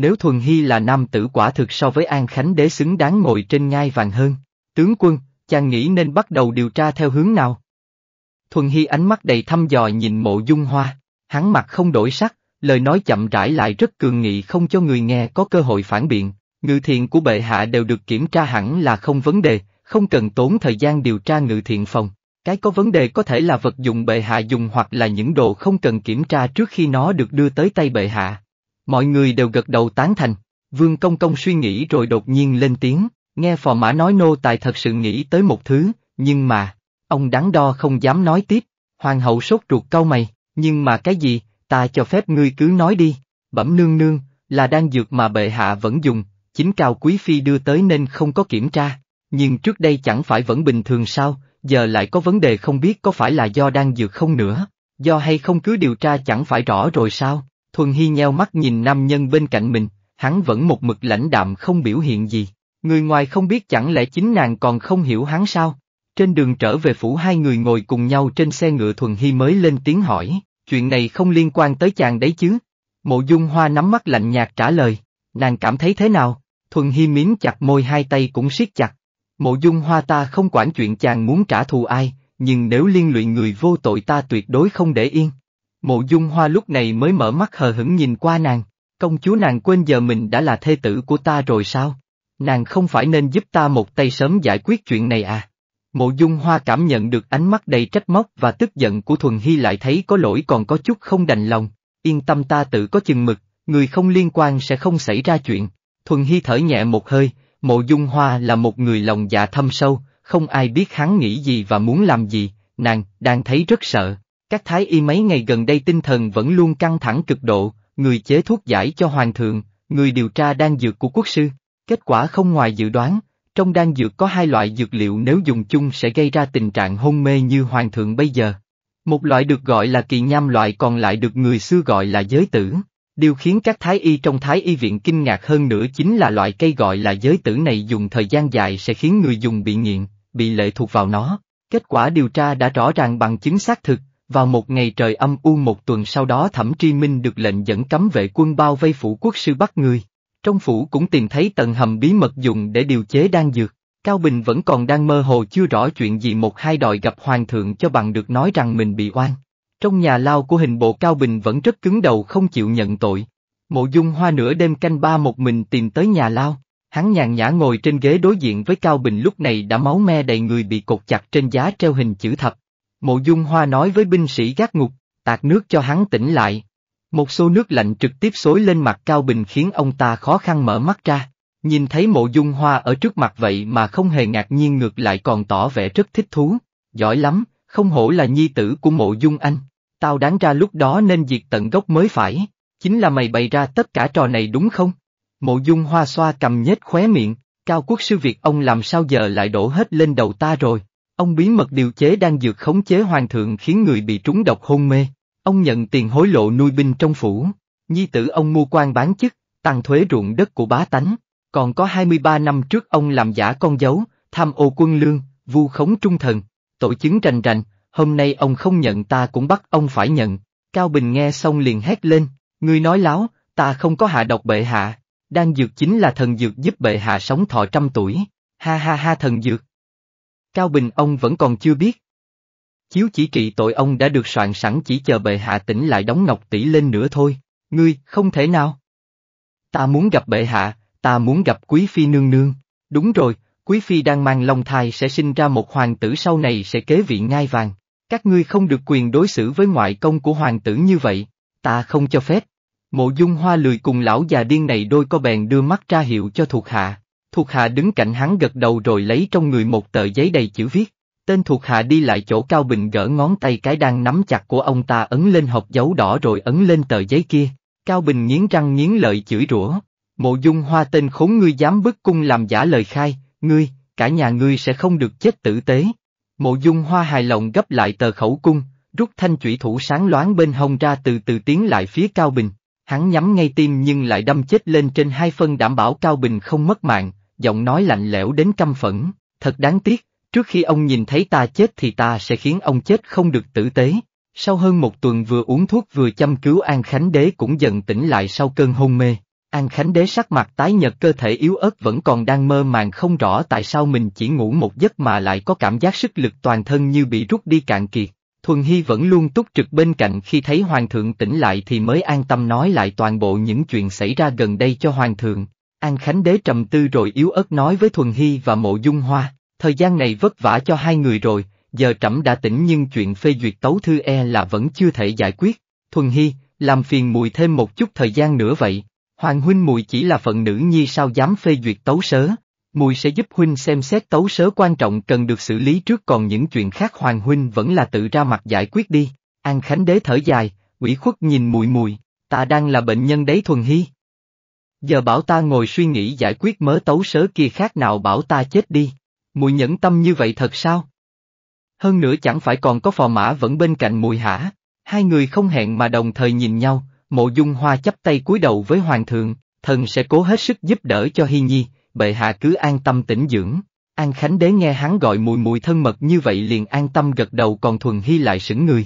nếu Thuần Hy là nam tử quả thực so với An Khánh Đế xứng đáng ngồi trên ngai vàng hơn. Tướng quân, chàng nghĩ nên bắt đầu điều tra theo hướng nào? Thuần Hy ánh mắt đầy thăm dò nhìn mộ dung hoa, hắn mặt không đổi sắc, lời nói chậm rãi lại rất cường nghị không cho người nghe có cơ hội phản biện, ngự thiện của bệ hạ đều được kiểm tra hẳn là không vấn đề, không cần tốn thời gian điều tra ngự thiện phòng. Cái có vấn đề có thể là vật dụng bệ hạ dùng hoặc là những đồ không cần kiểm tra trước khi nó được đưa tới tay bệ hạ. Mọi người đều gật đầu tán thành. Vương Công Công suy nghĩ rồi đột nhiên lên tiếng, nghe phò mã nói nô tài thật sự nghĩ tới một thứ, nhưng mà, ông đáng đo không dám nói tiếp. Hoàng hậu sốt ruột cau mày, nhưng mà cái gì, ta cho phép ngươi cứ nói đi, bẩm nương nương, là đang dược mà bệ hạ vẫn dùng, chính cao quý phi đưa tới nên không có kiểm tra, nhưng trước đây chẳng phải vẫn bình thường sao, giờ lại có vấn đề không biết có phải là do đang dược không nữa, do hay không cứ điều tra chẳng phải rõ rồi sao, Thuần Hy nheo mắt nhìn nam nhân bên cạnh mình, hắn vẫn một mực lãnh đạm không biểu hiện gì. Người ngoài không biết chẳng lẽ chính nàng còn không hiểu hắn sao? Trên đường trở về phủ hai người ngồi cùng nhau trên xe ngựa Thuần Hy mới lên tiếng hỏi, chuyện này không liên quan tới chàng đấy chứ? Mộ Dung Hoa nắm mắt lạnh nhạt trả lời, nàng cảm thấy thế nào? Thuần Hy miếm chặt môi hai tay cũng siết chặt. Mộ Dung Hoa ta không quản chuyện chàng muốn trả thù ai, nhưng nếu liên lụy người vô tội ta tuyệt đối không để yên. Mộ dung hoa lúc này mới mở mắt hờ hững nhìn qua nàng, công chúa nàng quên giờ mình đã là thê tử của ta rồi sao? Nàng không phải nên giúp ta một tay sớm giải quyết chuyện này à? Mộ dung hoa cảm nhận được ánh mắt đầy trách móc và tức giận của Thuần Hy lại thấy có lỗi còn có chút không đành lòng, yên tâm ta tự có chừng mực, người không liên quan sẽ không xảy ra chuyện. Thuần Hy thở nhẹ một hơi, mộ dung hoa là một người lòng dạ thâm sâu, không ai biết hắn nghĩ gì và muốn làm gì, nàng đang thấy rất sợ. Các thái y mấy ngày gần đây tinh thần vẫn luôn căng thẳng cực độ, người chế thuốc giải cho hoàng thượng, người điều tra đan dược của quốc sư. Kết quả không ngoài dự đoán, trong đan dược có hai loại dược liệu nếu dùng chung sẽ gây ra tình trạng hôn mê như hoàng thượng bây giờ. Một loại được gọi là kỳ nham loại còn lại được người xưa gọi là giới tử. Điều khiến các thái y trong thái y viện kinh ngạc hơn nữa chính là loại cây gọi là giới tử này dùng thời gian dài sẽ khiến người dùng bị nghiện, bị lệ thuộc vào nó. Kết quả điều tra đã rõ ràng bằng chứng xác thực, vào một ngày trời âm u một tuần sau đó Thẩm Tri Minh được lệnh dẫn cấm vệ quân bao vây phủ quốc sư bắt người. Trong phủ cũng tìm thấy tầng hầm bí mật dùng để điều chế đan dược. Cao Bình vẫn còn đang mơ hồ chưa rõ chuyện gì một hai đòi gặp hoàng thượng cho bằng được nói rằng mình bị oan. Trong nhà lao của hình bộ Cao Bình vẫn rất cứng đầu không chịu nhận tội. Mộ dung hoa nửa đêm canh ba một mình tìm tới nhà lao, hắn nhàn nhã ngồi trên ghế đối diện với Cao Bình lúc này đã máu me đầy người bị cột chặt trên giá treo hình chữ thập. Mộ dung hoa nói với binh sĩ gác ngục, tạt nước cho hắn tỉnh lại. Một xô nước lạnh trực tiếp xối lên mặt Cao Bình khiến ông ta khó khăn mở mắt ra. Nhìn thấy mộ dung hoa ở trước mặt vậy mà không hề ngạc nhiên ngược lại còn tỏ vẻ rất thích thú. Giỏi lắm, không hổ là nhi tử của mộ dung anh. Tao đáng ra lúc đó nên diệt tận gốc mới phải. Chính là mày bày ra tất cả trò này đúng không? Mộ dung hoa xoa cầm nhếch khóe miệng, cao quốc sư Việt ông làm sao giờ lại đổ hết lên đầu ta rồi. Ông bí mật điều chế đang dược khống chế hoàng thượng khiến người bị trúng độc hôn mê. Ông nhận tiền hối lộ nuôi binh trong phủ. Nhi tử ông mua quan bán chức, tăng thuế ruộng đất của bá tánh. Còn có 23 năm trước ông làm giả con dấu, tham ô quân lương, vu khống trung thần. Tội chứng rành rành, hôm nay ông không nhận ta cũng bắt ông phải nhận. Cao Bình nghe xong liền hét lên, Người nói láo, ta không có hạ độc bệ hạ. Đan dược chính là thần dược giúp bệ hạ sống thọ trăm tuổi. Ha ha ha thần dược, Cao Bình ông vẫn còn chưa biết. Chiếu chỉ trị tội ông đã được soạn sẵn chỉ chờ bệ hạ tỉnh lại đóng ngọc tỷ lên nữa thôi, ngươi, không thể nào. Ta muốn gặp bệ hạ, ta muốn gặp quý phi nương nương, đúng rồi, quý phi đang mang long thai sẽ sinh ra một hoàng tử sau này sẽ kế vị ngai vàng, các ngươi không được quyền đối xử với ngoại công của hoàng tử như vậy, ta không cho phép. Mộ dung hoa lười cùng lão già điên này đôi có bèn đưa mắt ra hiệu cho thuộc hạ. Thuộc hạ đứng cạnh hắn gật đầu rồi lấy trong người một tờ giấy đầy chữ viết. Tên thuộc hạ đi lại chỗ Cao Bình gỡ ngón tay cái đang nắm chặt của ông ta ấn lên hộp dấu đỏ rồi ấn lên tờ giấy kia. Cao Bình nghiến răng nghiến lợi chửi rủa. Mộ dung hoa tên khốn ngươi dám bức cung làm giả lời khai, ngươi, cả nhà ngươi sẽ không được chết tử tế. Mộ dung hoa hài lòng gấp lại tờ khẩu cung, rút thanh chủy thủ sáng loáng bên hông ra từ từ tiến lại phía Cao Bình. Hắn nhắm ngay tim nhưng lại đâm chết lên trên hai phân đảm bảo Cao Bình không mất mạng, giọng nói lạnh lẽo đến căm phẫn, thật đáng tiếc, trước khi ông nhìn thấy ta chết thì ta sẽ khiến ông chết không được tử tế. Sau hơn một tuần vừa uống thuốc vừa chăm cứu An Khánh Đế cũng dần tỉnh lại sau cơn hôn mê. An Khánh Đế sắc mặt tái nhợt cơ thể yếu ớt vẫn còn đang mơ màng không rõ tại sao mình chỉ ngủ một giấc mà lại có cảm giác sức lực toàn thân như bị rút đi cạn kiệt. Thuần Hy vẫn luôn túc trực bên cạnh khi thấy Hoàng thượng tỉnh lại thì mới an tâm nói lại toàn bộ những chuyện xảy ra gần đây cho Hoàng thượng, An Khánh Đế trầm tư rồi yếu ớt nói với Thuần Hy và Mộ Dung Hoa, thời gian này vất vả cho hai người rồi, giờ trẫm đã tỉnh nhưng chuyện phê duyệt tấu thư e là vẫn chưa thể giải quyết. Thuần Hy, làm phiền mùi thêm một chút thời gian nữa vậy. Hoàng huynh mùi chỉ là phận nữ nhi sao dám phê duyệt tấu sớ. Mùi sẽ giúp huynh xem xét tấu sớ quan trọng cần được xử lý trước còn những chuyện khác hoàng huynh vẫn là tự ra mặt giải quyết đi. An Khánh Đế thở dài, Quỷ khuất nhìn mùi mùi, ta đang là bệnh nhân đấy Thuần Hy. Giờ bảo ta ngồi suy nghĩ giải quyết mớ tấu sớ kia khác nào bảo ta chết đi. Mùi nhẫn tâm như vậy thật sao? Hơn nữa chẳng phải còn có phò mã vẫn bên cạnh mùi hả? Hai người không hẹn mà đồng thời nhìn nhau, mộ dung hoa chắp tay cúi đầu với hoàng thượng, thần sẽ cố hết sức giúp đỡ cho hi nhi, bệ hạ cứ an tâm tĩnh dưỡng. An Khánh Đế nghe hắn gọi mùi mùi thân mật như vậy liền an tâm gật đầu còn Thuần Hy lại sững người.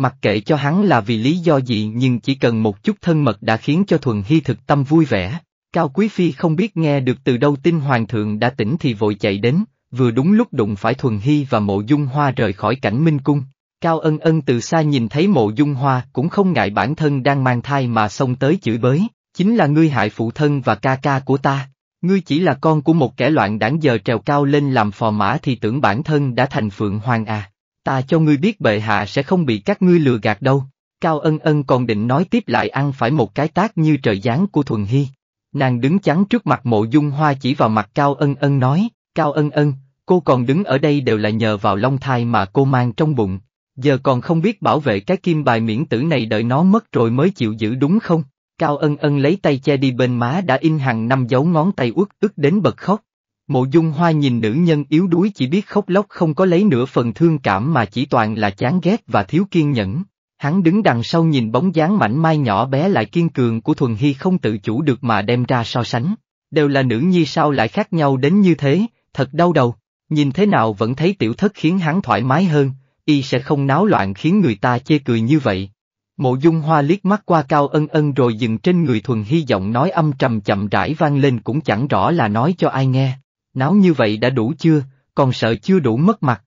Mặc kệ cho hắn là vì lý do gì nhưng chỉ cần một chút thân mật đã khiến cho Thuần Hy thực tâm vui vẻ. Cao Quý Phi không biết nghe được từ đâu tin Hoàng thượng đã tỉnh thì vội chạy đến, vừa đúng lúc đụng phải Thuần Hy và Mộ Dung Hoa rời khỏi cảnh Minh Cung. Cao ân ân từ xa nhìn thấy Mộ Dung Hoa cũng không ngại bản thân đang mang thai mà xông tới chửi bới, chính là ngươi hại phụ thân và ca ca của ta. Ngươi chỉ là con của một kẻ loạn đảng giờ trèo cao lên làm phò mã thì tưởng bản thân đã thành phượng hoàng à. Ta cho ngươi biết bệ hạ sẽ không bị các ngươi lừa gạt đâu. Cao ân ân còn định nói tiếp lại ăn phải một cái tác như trời giáng của Thuần Hy. Nàng đứng chắn trước mặt mộ dung hoa chỉ vào mặt Cao ân ân nói, Cao ân ân, cô còn đứng ở đây đều là nhờ vào long thai mà cô mang trong bụng. Giờ còn không biết bảo vệ cái kim bài miễn tử này đợi nó mất rồi mới chịu giữ đúng không? Cao ân ân lấy tay che đi bên má đã in hàng năm dấu ngón tay uất ức đến bật khóc. Mộ dung hoa nhìn nữ nhân yếu đuối chỉ biết khóc lóc không có lấy nửa phần thương cảm mà chỉ toàn là chán ghét và thiếu kiên nhẫn. Hắn đứng đằng sau nhìn bóng dáng mảnh mai nhỏ bé lại kiên cường của Thuần Hy không tự chủ được mà đem ra so sánh. Đều là nữ nhi sao lại khác nhau đến như thế, thật đau đầu. Nhìn thế nào vẫn thấy tiểu thất khiến hắn thoải mái hơn, y sẽ không náo loạn khiến người ta chê cười như vậy. Mộ dung hoa liếc mắt qua cao ân ân rồi dừng trên người Thuần Hy giọng nói âm trầm chậm rãi vang lên cũng chẳng rõ là nói cho ai nghe náo như vậy đã đủ chưa, còn sợ chưa đủ mất mặt.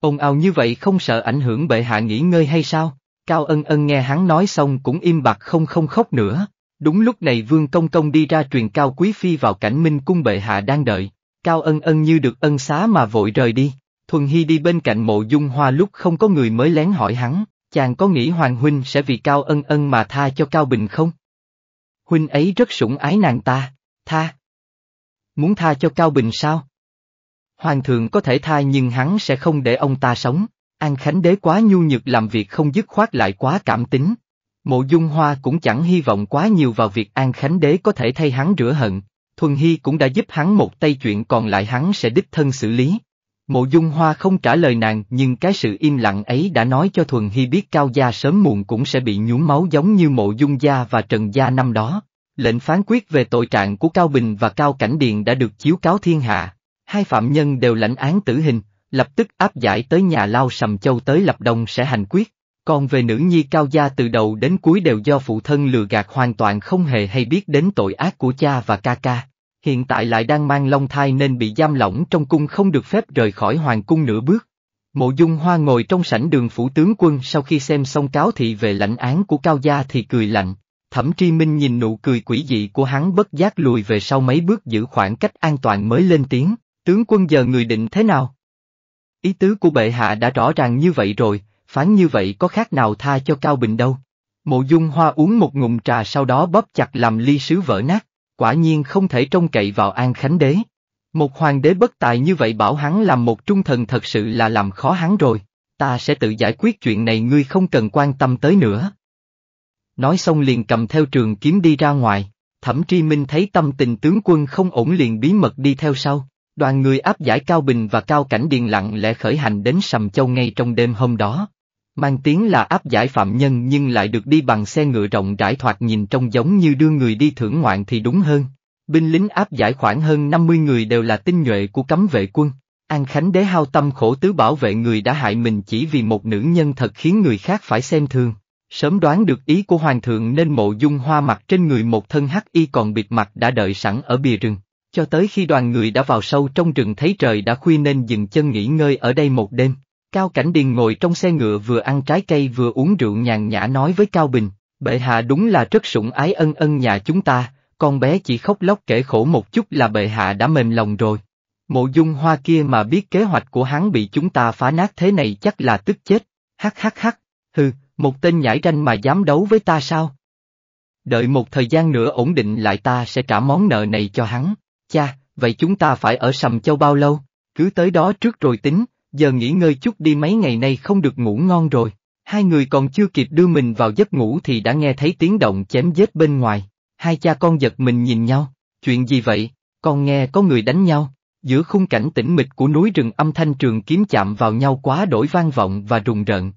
Ông ao như vậy không sợ ảnh hưởng bệ hạ nghỉ ngơi hay sao? Cao ân ân nghe hắn nói xong cũng im bặt không không khóc nữa. Đúng lúc này Vương Công Công đi ra truyền Cao Quý Phi vào cảnh minh cung bệ hạ đang đợi. Cao ân ân như được ân xá mà vội rời đi. Thuần Hy đi bên cạnh mộ dung hoa lúc không có người mới lén hỏi hắn, chàng có nghĩ Hoàng Huynh sẽ vì Cao ân ân mà tha cho Cao Bình không? Huynh ấy rất sủng ái nàng ta, tha, Muốn tha cho Cao Bình sao? Hoàng thượng có thể tha nhưng hắn sẽ không để ông ta sống. An Khánh Đế quá nhu nhược làm việc không dứt khoát lại quá cảm tính. Mộ Dung Hoa cũng chẳng hy vọng quá nhiều vào việc An Khánh Đế có thể thay hắn rửa hận. Thuần Hy cũng đã giúp hắn một tay chuyện còn lại hắn sẽ đích thân xử lý. Mộ Dung Hoa không trả lời nàng nhưng cái sự im lặng ấy đã nói cho Thuần Hy biết Cao Gia sớm muộn cũng sẽ bị nhuốm máu giống như Mộ Dung Gia và Trần Gia năm đó. Lệnh phán quyết về tội trạng của Cao Bình và Cao Cảnh Điền đã được chiếu cáo thiên hạ. Hai phạm nhân đều lãnh án tử hình, lập tức áp giải tới nhà lao Sầm Châu tới Lập đồng sẽ hành quyết. Còn về nữ nhi Cao Gia từ đầu đến cuối đều do phụ thân lừa gạt hoàn toàn không hề hay biết đến tội ác của cha và ca ca. Hiện tại lại đang mang long thai nên bị giam lỏng trong cung không được phép rời khỏi hoàng cung nửa bước. Mộ Dung Hoa ngồi trong sảnh đường phủ tướng quân sau khi xem xong cáo thị về lãnh án của Cao Gia thì cười lạnh, Thẩm Tri Minh nhìn nụ cười quỷ dị của hắn bất giác lùi về sau mấy bước giữ khoảng cách an toàn mới lên tiếng, tướng quân giờ người định thế nào? Ý tứ của bệ hạ đã rõ ràng như vậy rồi, phán như vậy có khác nào tha cho Cao Bình đâu. Mộ dung hoa uống một ngụm trà sau đó bóp chặt làm ly sứ vỡ nát, quả nhiên không thể trông cậy vào An Khánh Đế. Một hoàng đế bất tài như vậy bảo hắn làm một trung thần thật sự là làm khó hắn rồi, ta sẽ tự giải quyết chuyện này ngươi không cần quan tâm tới nữa nói xong liền cầm theo trường kiếm đi ra ngoài, thẩm tri minh thấy tâm tình tướng quân không ổn liền bí mật đi theo sau, đoàn người áp giải Cao Bình và Cao Cảnh Điền lặng lẽ khởi hành đến Sầm Châu ngay trong đêm hôm đó. Mang tiếng là áp giải phạm nhân nhưng lại được đi bằng xe ngựa rộng rãi thoạt nhìn trông giống như đưa người đi thưởng ngoạn thì đúng hơn. Binh lính áp giải khoảng hơn 50 người đều là tinh nhuệ của cấm vệ quân. An Khánh đế hao tâm khổ tứ bảo vệ người đã hại mình chỉ vì một nữ nhân thật khiến người khác phải xem thường. Sớm đoán được ý của hoàng thượng nên mộ dung hoa mặt trên người một thân hắc y còn bịt mặt đã đợi sẵn ở bìa rừng. Cho tới khi đoàn người đã vào sâu trong rừng thấy trời đã khuya nên dừng chân nghỉ ngơi ở đây một đêm. Cao Cảnh Điền ngồi trong xe ngựa vừa ăn trái cây vừa uống rượu nhàn nhã nói với Cao Bình, bệ hạ đúng là rất sủng ái ân ân nhà chúng ta, con bé chỉ khóc lóc kể khổ một chút là bệ hạ đã mềm lòng rồi. Mộ dung hoa kia mà biết kế hoạch của hắn bị chúng ta phá nát thế này chắc là tức chết, hắc hắc hắc, hừ, một tên nhãi ranh mà dám đấu với ta sao? Đợi một thời gian nữa ổn định lại ta sẽ trả món nợ này cho hắn. Cha, vậy chúng ta phải ở Sầm Châu bao lâu? Cứ tới đó trước rồi tính, giờ nghỉ ngơi chút đi mấy ngày nay không được ngủ ngon rồi. Hai người còn chưa kịp đưa mình vào giấc ngủ thì đã nghe thấy tiếng động chém giết bên ngoài. Hai cha con giật mình nhìn nhau. Chuyện gì vậy? Con nghe có người đánh nhau. Giữa khung cảnh tĩnh mịch của núi rừng âm thanh trường kiếm chạm vào nhau quá đổi vang vọng và rùng rợn.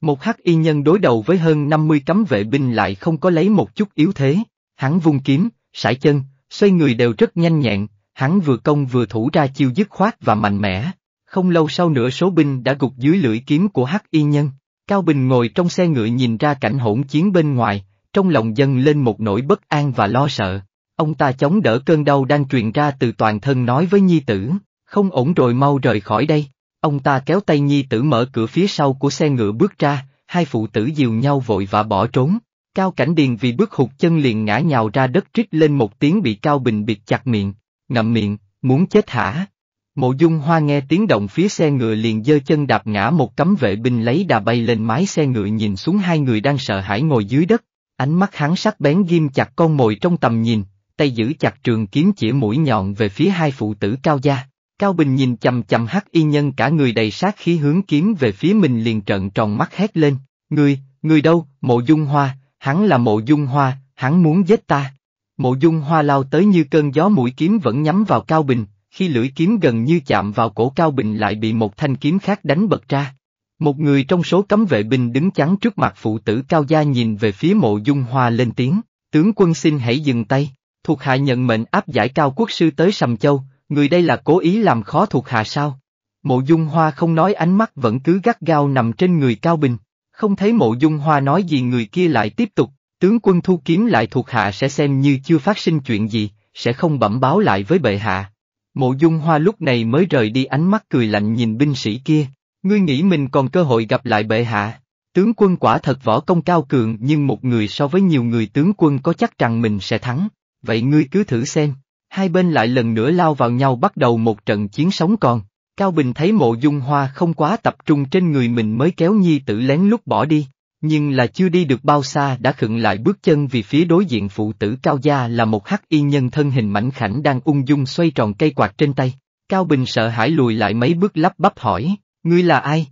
Một hắc y nhân đối đầu với hơn 50 cấm vệ binh lại không có lấy một chút yếu thế, hắn vung kiếm, sải chân, xoay người đều rất nhanh nhẹn, hắn vừa công vừa thủ ra chiêu dứt khoát và mạnh mẽ. Không lâu sau nữa số binh đã gục dưới lưỡi kiếm của hắc y nhân. Cao Bình ngồi trong xe ngựa nhìn ra cảnh hỗn chiến bên ngoài, trong lòng dâng lên một nỗi bất an và lo sợ. Ông ta chống đỡ cơn đau đang truyền ra từ toàn thân nói với nhi tử, không ổn rồi mau rời khỏi đây. Ông ta kéo tay nhi tử mở cửa phía sau của xe ngựa bước ra, hai phụ tử dìu nhau vội và bỏ trốn. Cao Cảnh Điền vì bước hụt chân liền ngã nhào ra đất trích lên một tiếng bị Cao Bình bịt chặt miệng, ngậm miệng, muốn chết hả? Mộ Dung Hoa nghe tiếng động phía xe ngựa liền giơ chân đạp ngã một cấm vệ binh lấy đà bay lên mái xe ngựa nhìn xuống hai người đang sợ hãi ngồi dưới đất. Ánh mắt hắn sắc bén ghim chặt con mồi trong tầm nhìn, tay giữ chặt trường kiếm chỉ mũi nhọn về phía hai phụ tử Cao Gia. Cao Bình nhìn chầm chầm hắc y nhân cả người đầy sát khí hướng kiếm về phía mình liền trợn tròn mắt hét lên, Người, người đâu, mộ dung hoa, hắn là mộ dung hoa, hắn muốn giết ta. Mộ dung hoa lao tới như cơn gió mũi kiếm vẫn nhắm vào Cao Bình, khi lưỡi kiếm gần như chạm vào cổ Cao Bình lại bị một thanh kiếm khác đánh bật ra. Một người trong số cấm vệ binh đứng chắn trước mặt phụ tử Cao Gia nhìn về phía mộ dung hoa lên tiếng, tướng quân xin hãy dừng tay, thuộc hạ nhận mệnh áp giải Cao Quốc Sư tới Sầm Châu, người đây là cố ý làm khó thuộc hạ sao? Mộ Dung Hoa không nói ánh mắt vẫn cứ gắt gao nằm trên người Cao Bình, không thấy Mộ Dung Hoa nói gì người kia lại tiếp tục, tướng quân thu kiếm lại thuộc hạ sẽ xem như chưa phát sinh chuyện gì, sẽ không bẩm báo lại với bệ hạ. Mộ Dung Hoa lúc này mới rời đi ánh mắt cười lạnh nhìn binh sĩ kia, ngươi nghĩ mình còn cơ hội gặp lại bệ hạ. Tướng quân quả thật võ công cao cường nhưng một người so với nhiều người tướng quân có chắc rằng mình sẽ thắng, vậy ngươi cứ thử xem. Hai bên lại lần nữa lao vào nhau bắt đầu một trận chiến sống còn. Cao Bình thấy mộ dung hoa không quá tập trung trên người mình mới kéo nhi tử lén lút bỏ đi, nhưng là chưa đi được bao xa đã khựng lại bước chân vì phía đối diện phụ tử Cao Gia là một hắc y nhân thân hình mảnh khảnh đang ung dung xoay tròn cây quạt trên tay. Cao Bình sợ hãi lùi lại mấy bước lắp bắp hỏi, ngươi là ai?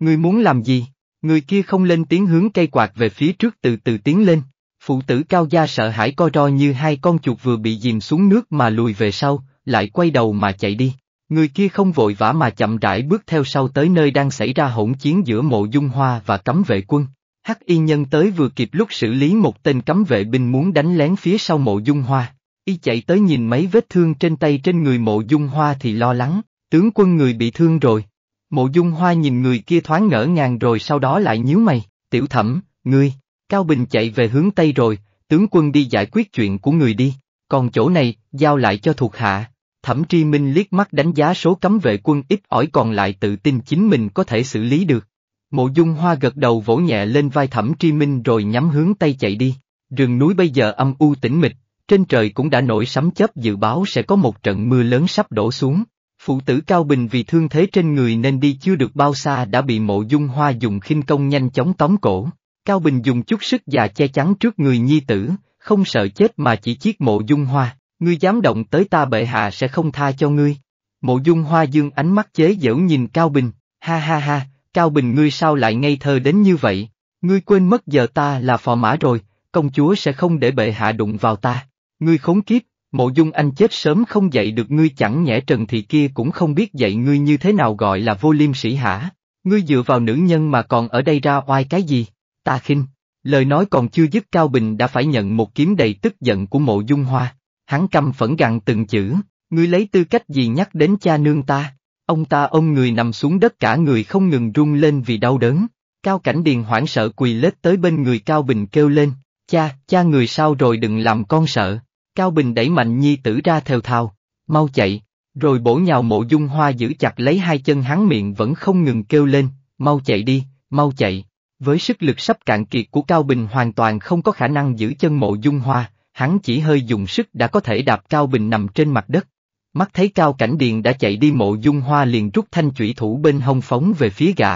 Ngươi muốn làm gì? Người kia không lên tiếng hướng cây quạt về phía trước từ từ tiến lên. Phụ tử cao gia sợ hãi co ro như hai con chuột vừa bị dìm xuống nước mà lùi về sau, lại quay đầu mà chạy đi. Người kia không vội vã mà chậm rãi bước theo sau tới nơi đang xảy ra hỗn chiến giữa mộ dung hoa và cấm vệ quân. Hắc y nhân tới vừa kịp lúc xử lý một tên cấm vệ binh muốn đánh lén phía sau mộ dung hoa. Y chạy tới nhìn mấy vết thương trên tay trên người mộ dung hoa thì lo lắng, tướng quân người bị thương rồi. Mộ dung hoa nhìn người kia thoáng ngỡ ngàng rồi sau đó lại nhíu mày, tiểu thẩm, ngươi. Cao Bình chạy về hướng Tây rồi, tướng quân đi giải quyết chuyện của người đi, còn chỗ này, giao lại cho thuộc hạ. Thẩm Tri Minh liếc mắt đánh giá số cấm vệ quân ít ỏi còn lại tự tin chính mình có thể xử lý được. Mộ Dung Hoa gật đầu vỗ nhẹ lên vai Thẩm Tri Minh rồi nhắm hướng Tây chạy đi. Rừng núi bây giờ âm u tĩnh mịch, trên trời cũng đã nổi sấm chớp dự báo sẽ có một trận mưa lớn sắp đổ xuống. Phụ tử Cao Bình vì thương thế trên người nên đi chưa được bao xa đã bị Mộ Dung Hoa dùng khinh công nhanh chóng tóm cổ. Cao Bình dùng chút sức già che chắn trước người nhi tử, không sợ chết mà chỉ chiếc mộ dung hoa, ngươi dám động tới ta bệ hạ sẽ không tha cho ngươi. Mộ dung hoa dương ánh mắt chế giễu nhìn Cao Bình, ha ha ha, Cao Bình ngươi sao lại ngây thơ đến như vậy, ngươi quên mất giờ ta là phò mã rồi, công chúa sẽ không để bệ hạ đụng vào ta, ngươi khốn kiếp, mộ dung anh chết sớm không dạy được ngươi chẳng nhẽ trần thị kia cũng không biết dạy ngươi như thế nào gọi là vô liêm sĩ hả, ngươi dựa vào nữ nhân mà còn ở đây ra oai cái gì. Ta khinh, lời nói còn chưa dứt Cao Bình đã phải nhận một kiếm đầy tức giận của mộ dung hoa, hắn căm phẫn gằn từng chữ, ngươi lấy tư cách gì nhắc đến cha nương ta, ông ta ông người nằm xuống đất cả người không ngừng run lên vì đau đớn, Cao Cảnh Điền hoảng sợ quỳ lết tới bên người Cao Bình kêu lên, cha, cha người sao rồi đừng làm con sợ, Cao Bình đẩy mạnh nhi tử ra thều thào: mau chạy, rồi bổ nhào mộ dung hoa giữ chặt lấy hai chân hắn miệng vẫn không ngừng kêu lên, mau chạy đi, mau chạy. Với sức lực sắp cạn kiệt của Cao Bình hoàn toàn không có khả năng giữ chân mộ dung hoa, hắn chỉ hơi dùng sức đã có thể đạp Cao Bình nằm trên mặt đất. Mắt thấy Cao Cảnh Điền đã chạy đi mộ dung hoa liền rút thanh chủy thủ bên hông phóng về phía gã.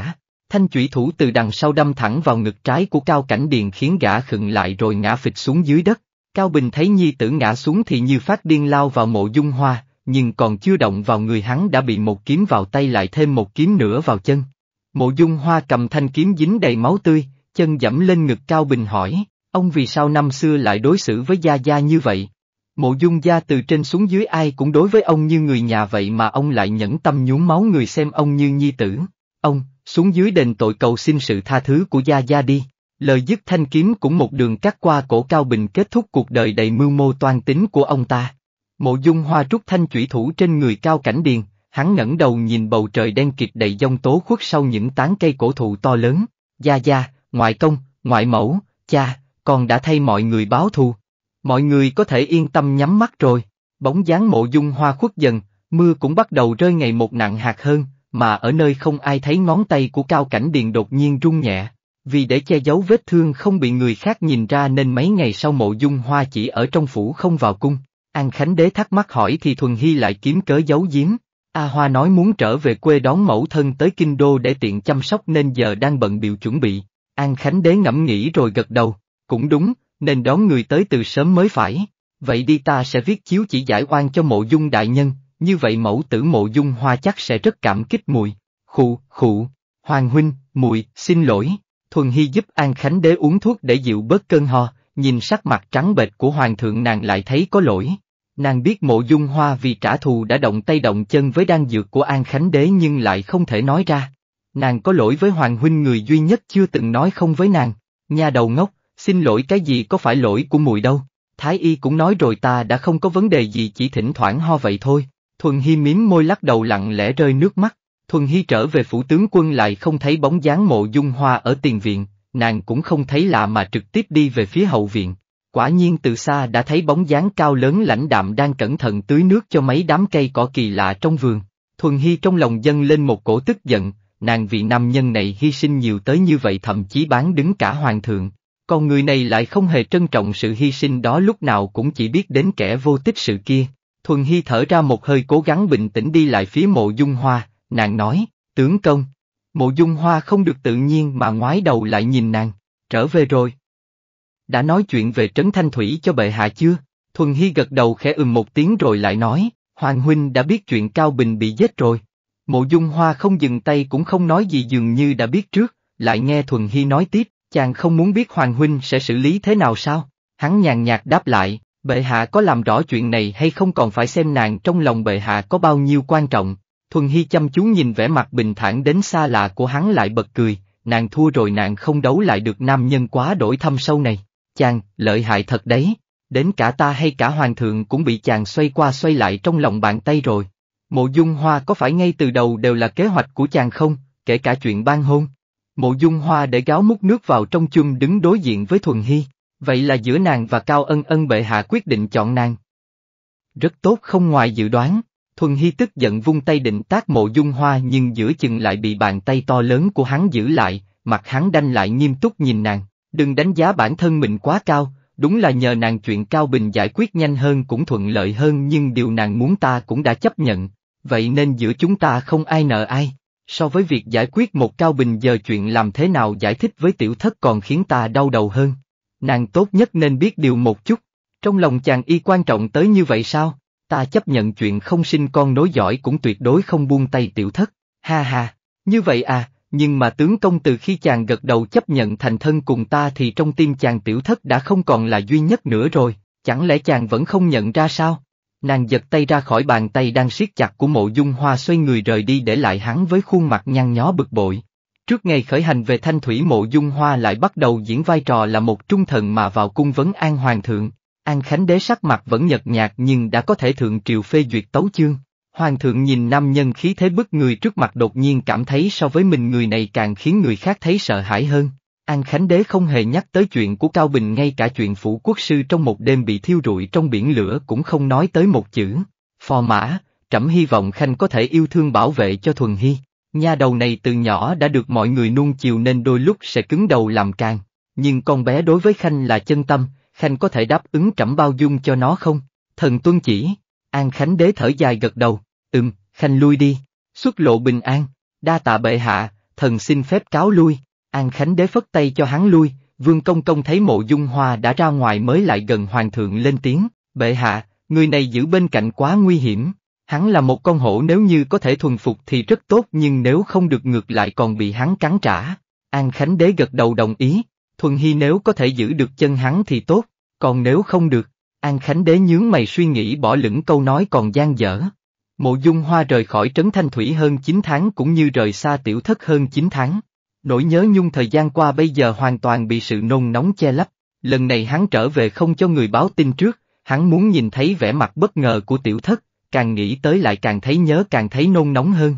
Thanh chủy thủ từ đằng sau đâm thẳng vào ngực trái của Cao Cảnh Điền khiến gã khựng lại rồi ngã phịch xuống dưới đất. Cao Bình thấy nhi tử ngã xuống thì như phát điên lao vào mộ dung hoa, nhưng còn chưa động vào người hắn đã bị một kiếm vào tay lại thêm một kiếm nữa vào chân. Mộ dung hoa cầm thanh kiếm dính đầy máu tươi, chân dẫm lên ngực Cao Bình hỏi, ông vì sao năm xưa lại đối xử với Gia Gia như vậy? Mộ dung gia từ trên xuống dưới ai cũng đối với ông như người nhà vậy mà ông lại nhẫn tâm nhuốm máu người xem ông như nhi tử. Ông, xuống dưới đền tội cầu xin sự tha thứ của Gia Gia đi. Lời dứt thanh kiếm cũng một đường cắt qua cổ Cao Bình kết thúc cuộc đời đầy mưu mô toan tính của ông ta. Mộ dung hoa rút thanh chủy thủ trên người Cao Cảnh Điền, Hắn ngẩng đầu nhìn bầu trời đen kịt đầy giông tố khuất sau những tán cây cổ thụ to lớn, gia gia, ngoại công, ngoại mẫu, cha, con đã thay mọi người báo thù. Mọi người có thể yên tâm nhắm mắt rồi, bóng dáng mộ dung hoa khuất dần, mưa cũng bắt đầu rơi ngày một nặng hạt hơn, mà ở nơi không ai thấy ngón tay của Cao Cảnh Điền đột nhiên rung nhẹ. Vì để che giấu vết thương không bị người khác nhìn ra nên mấy ngày sau mộ dung hoa chỉ ở trong phủ không vào cung. An Khánh Đế thắc mắc hỏi thì Thuần Hy lại kiếm cớ giấu giếm. A Hoa nói muốn trở về quê đón mẫu thân tới Kinh Đô để tiện chăm sóc nên giờ đang bận biểu chuẩn bị. An Khánh Đế ngẫm nghĩ rồi gật đầu, cũng đúng, nên đón người tới từ sớm mới phải. Vậy đi ta sẽ viết chiếu chỉ giải oan cho mộ dung đại nhân, như vậy mẫu tử mộ dung hoa chắc sẽ rất cảm kích mùi. Khụ, khụ, Hoàng Huynh, mùi, xin lỗi. Thuần Hy giúp An Khánh Đế uống thuốc để dịu bớt cơn ho, nhìn sắc mặt trắng bệch của Hoàng thượng nàng lại thấy có lỗi. Nàng biết mộ dung hoa vì trả thù đã động tay động chân với đan dược của An Khánh Đế nhưng lại không thể nói ra. Nàng có lỗi với Hoàng Huynh người duy nhất chưa từng nói không với nàng. Nhà đầu ngốc, xin lỗi cái gì có phải lỗi của mùi đâu. Thái y cũng nói rồi ta đã không có vấn đề gì chỉ thỉnh thoảng ho vậy thôi. Thuần Hy miếm môi lắc đầu lặng lẽ rơi nước mắt. Thuần Hy trở về phủ tướng quân lại không thấy bóng dáng mộ dung hoa ở tiền viện, nàng cũng không thấy lạ mà trực tiếp đi về phía hậu viện quả nhiên từ xa đã thấy bóng dáng cao lớn lãnh đạm đang cẩn thận tưới nước cho mấy đám cây cỏ kỳ lạ trong vườn. Thuần Hy trong lòng dâng lên một cổ tức giận, nàng vì nam nhân này hy sinh nhiều tới như vậy thậm chí bán đứng cả hoàng thượng. Còn người này lại không hề trân trọng sự hy sinh đó lúc nào cũng chỉ biết đến kẻ vô tích sự kia. Thuần Hy thở ra một hơi cố gắng bình tĩnh đi lại phía mộ dung hoa, nàng nói, tướng công. Mộ dung hoa không được tự nhiên mà ngoái đầu lại nhìn nàng, trở về rồi đã nói chuyện về Trấn Thanh Thủy cho bệ hạ chưa? Thuần Hy gật đầu khẽ ừm một tiếng rồi lại nói, Hoàng Huynh đã biết chuyện Cao Bình bị giết rồi. Mộ Dung Hoa không dừng tay cũng không nói gì dường như đã biết trước, lại nghe Thuần Hy nói tiếp, chàng không muốn biết Hoàng Huynh sẽ xử lý thế nào sao? Hắn nhàn nhạt đáp lại, bệ hạ có làm rõ chuyện này hay không còn phải xem nàng trong lòng bệ hạ có bao nhiêu quan trọng. Thuần Hy chăm chú nhìn vẻ mặt bình thản đến xa lạ của hắn lại bật cười, nàng thua rồi nàng không đấu lại được nam nhân quá đổi thâm sâu này chàng, lợi hại thật đấy, đến cả ta hay cả hoàng thượng cũng bị chàng xoay qua xoay lại trong lòng bàn tay rồi. Mộ dung hoa có phải ngay từ đầu đều là kế hoạch của chàng không, kể cả chuyện ban hôn? Mộ dung hoa để gáo múc nước vào trong chung đứng đối diện với Thuần Hy, vậy là giữa nàng và Cao Ân Ân bệ hạ quyết định chọn nàng. Rất tốt không ngoài dự đoán, Thuần Hy tức giận vung tay định tác mộ dung hoa nhưng giữa chừng lại bị bàn tay to lớn của hắn giữ lại, mặt hắn đanh lại nghiêm túc nhìn nàng. Đừng đánh giá bản thân mình quá cao, đúng là nhờ nàng chuyện Cao Bình giải quyết nhanh hơn cũng thuận lợi hơn nhưng điều nàng muốn ta cũng đã chấp nhận, vậy nên giữa chúng ta không ai nợ ai. So với việc giải quyết một Cao Bình giờ chuyện làm thế nào giải thích với tiểu thất còn khiến ta đau đầu hơn. Nàng tốt nhất nên biết điều một chút. Trong lòng chàng y quan trọng tới như vậy sao? Ta chấp nhận chuyện không sinh con nối giỏi cũng tuyệt đối không buông tay tiểu thất. Ha ha, như vậy à, nhưng mà tướng công từ khi chàng gật đầu chấp nhận thành thân cùng ta thì trong tim chàng tiểu thất đã không còn là duy nhất nữa rồi, chẳng lẽ chàng vẫn không nhận ra sao? Nàng giật tay ra khỏi bàn tay đang siết chặt của mộ dung hoa xoay người rời đi để lại hắn với khuôn mặt nhăn nhó bực bội. Trước ngày khởi hành về thanh thủy mộ dung hoa lại bắt đầu diễn vai trò là một trung thần mà vào cung vấn an hoàng thượng. An Khánh Đế sắc mặt vẫn nhợt nhạt nhưng đã có thể thượng triều phê duyệt tấu chương. Hoàng thượng nhìn nam nhân khí thế bức người trước mặt đột nhiên cảm thấy so với mình người này càng khiến người khác thấy sợ hãi hơn. An Khánh Đế không hề nhắc tới chuyện của Cao Bình ngay cả chuyện phủ quốc sư trong một đêm bị thiêu rụi trong biển lửa cũng không nói tới một chữ. Phò mã, trẫm hy vọng Khanh có thể yêu thương bảo vệ cho Thuần Hy. Nha đầu này từ nhỏ đã được mọi người nuông chiều nên đôi lúc sẽ cứng đầu làm càng. Nhưng con bé đối với Khanh là chân tâm, Khanh có thể đáp ứng trẫm bao dung cho nó không? Thần tuân chỉ. An Khánh Đế thở dài gật đầu. Ừm, Khanh lui đi, xuất lộ bình an, đa tạ bệ hạ, thần xin phép cáo lui, An Khánh đế phất tay cho hắn lui, vương công công thấy mộ dung hoa đã ra ngoài mới lại gần hoàng thượng lên tiếng, bệ hạ, người này giữ bên cạnh quá nguy hiểm, hắn là một con hổ nếu như có thể thuần phục thì rất tốt nhưng nếu không được ngược lại còn bị hắn cắn trả. An Khánh đế gật đầu đồng ý, Thuần Hy nếu có thể giữ được chân hắn thì tốt, còn nếu không được, An Khánh đế nhướng mày suy nghĩ bỏ lửng câu nói còn gian dở. Mộ dung hoa rời khỏi trấn Thanh Thủy hơn 9 tháng cũng như rời xa tiểu thất hơn 9 tháng. Nỗi nhớ nhung thời gian qua bây giờ hoàn toàn bị sự nôn nóng che lấp. Lần này hắn trở về không cho người báo tin trước, hắn muốn nhìn thấy vẻ mặt bất ngờ của tiểu thất, càng nghĩ tới lại càng thấy nhớ càng thấy nôn nóng hơn.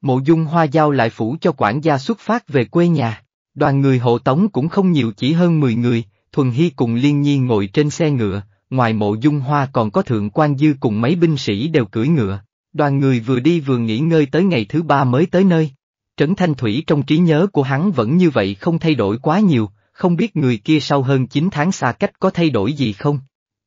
Mộ dung hoa giao lại phủ cho quản gia xuất phát về quê nhà. Đoàn người hộ tống cũng không nhiều chỉ hơn 10 người, Thuần Hy cùng Liên Nhi ngồi trên xe ngựa, ngoài mộ dung hoa còn có thượng quan dư cùng mấy binh sĩ đều cưỡi ngựa. Đoàn người vừa đi vừa nghỉ ngơi tới ngày thứ ba mới tới nơi. Trấn Thanh Thủy trong trí nhớ của hắn vẫn như vậy không thay đổi quá nhiều, không biết người kia sau hơn 9 tháng xa cách có thay đổi gì không.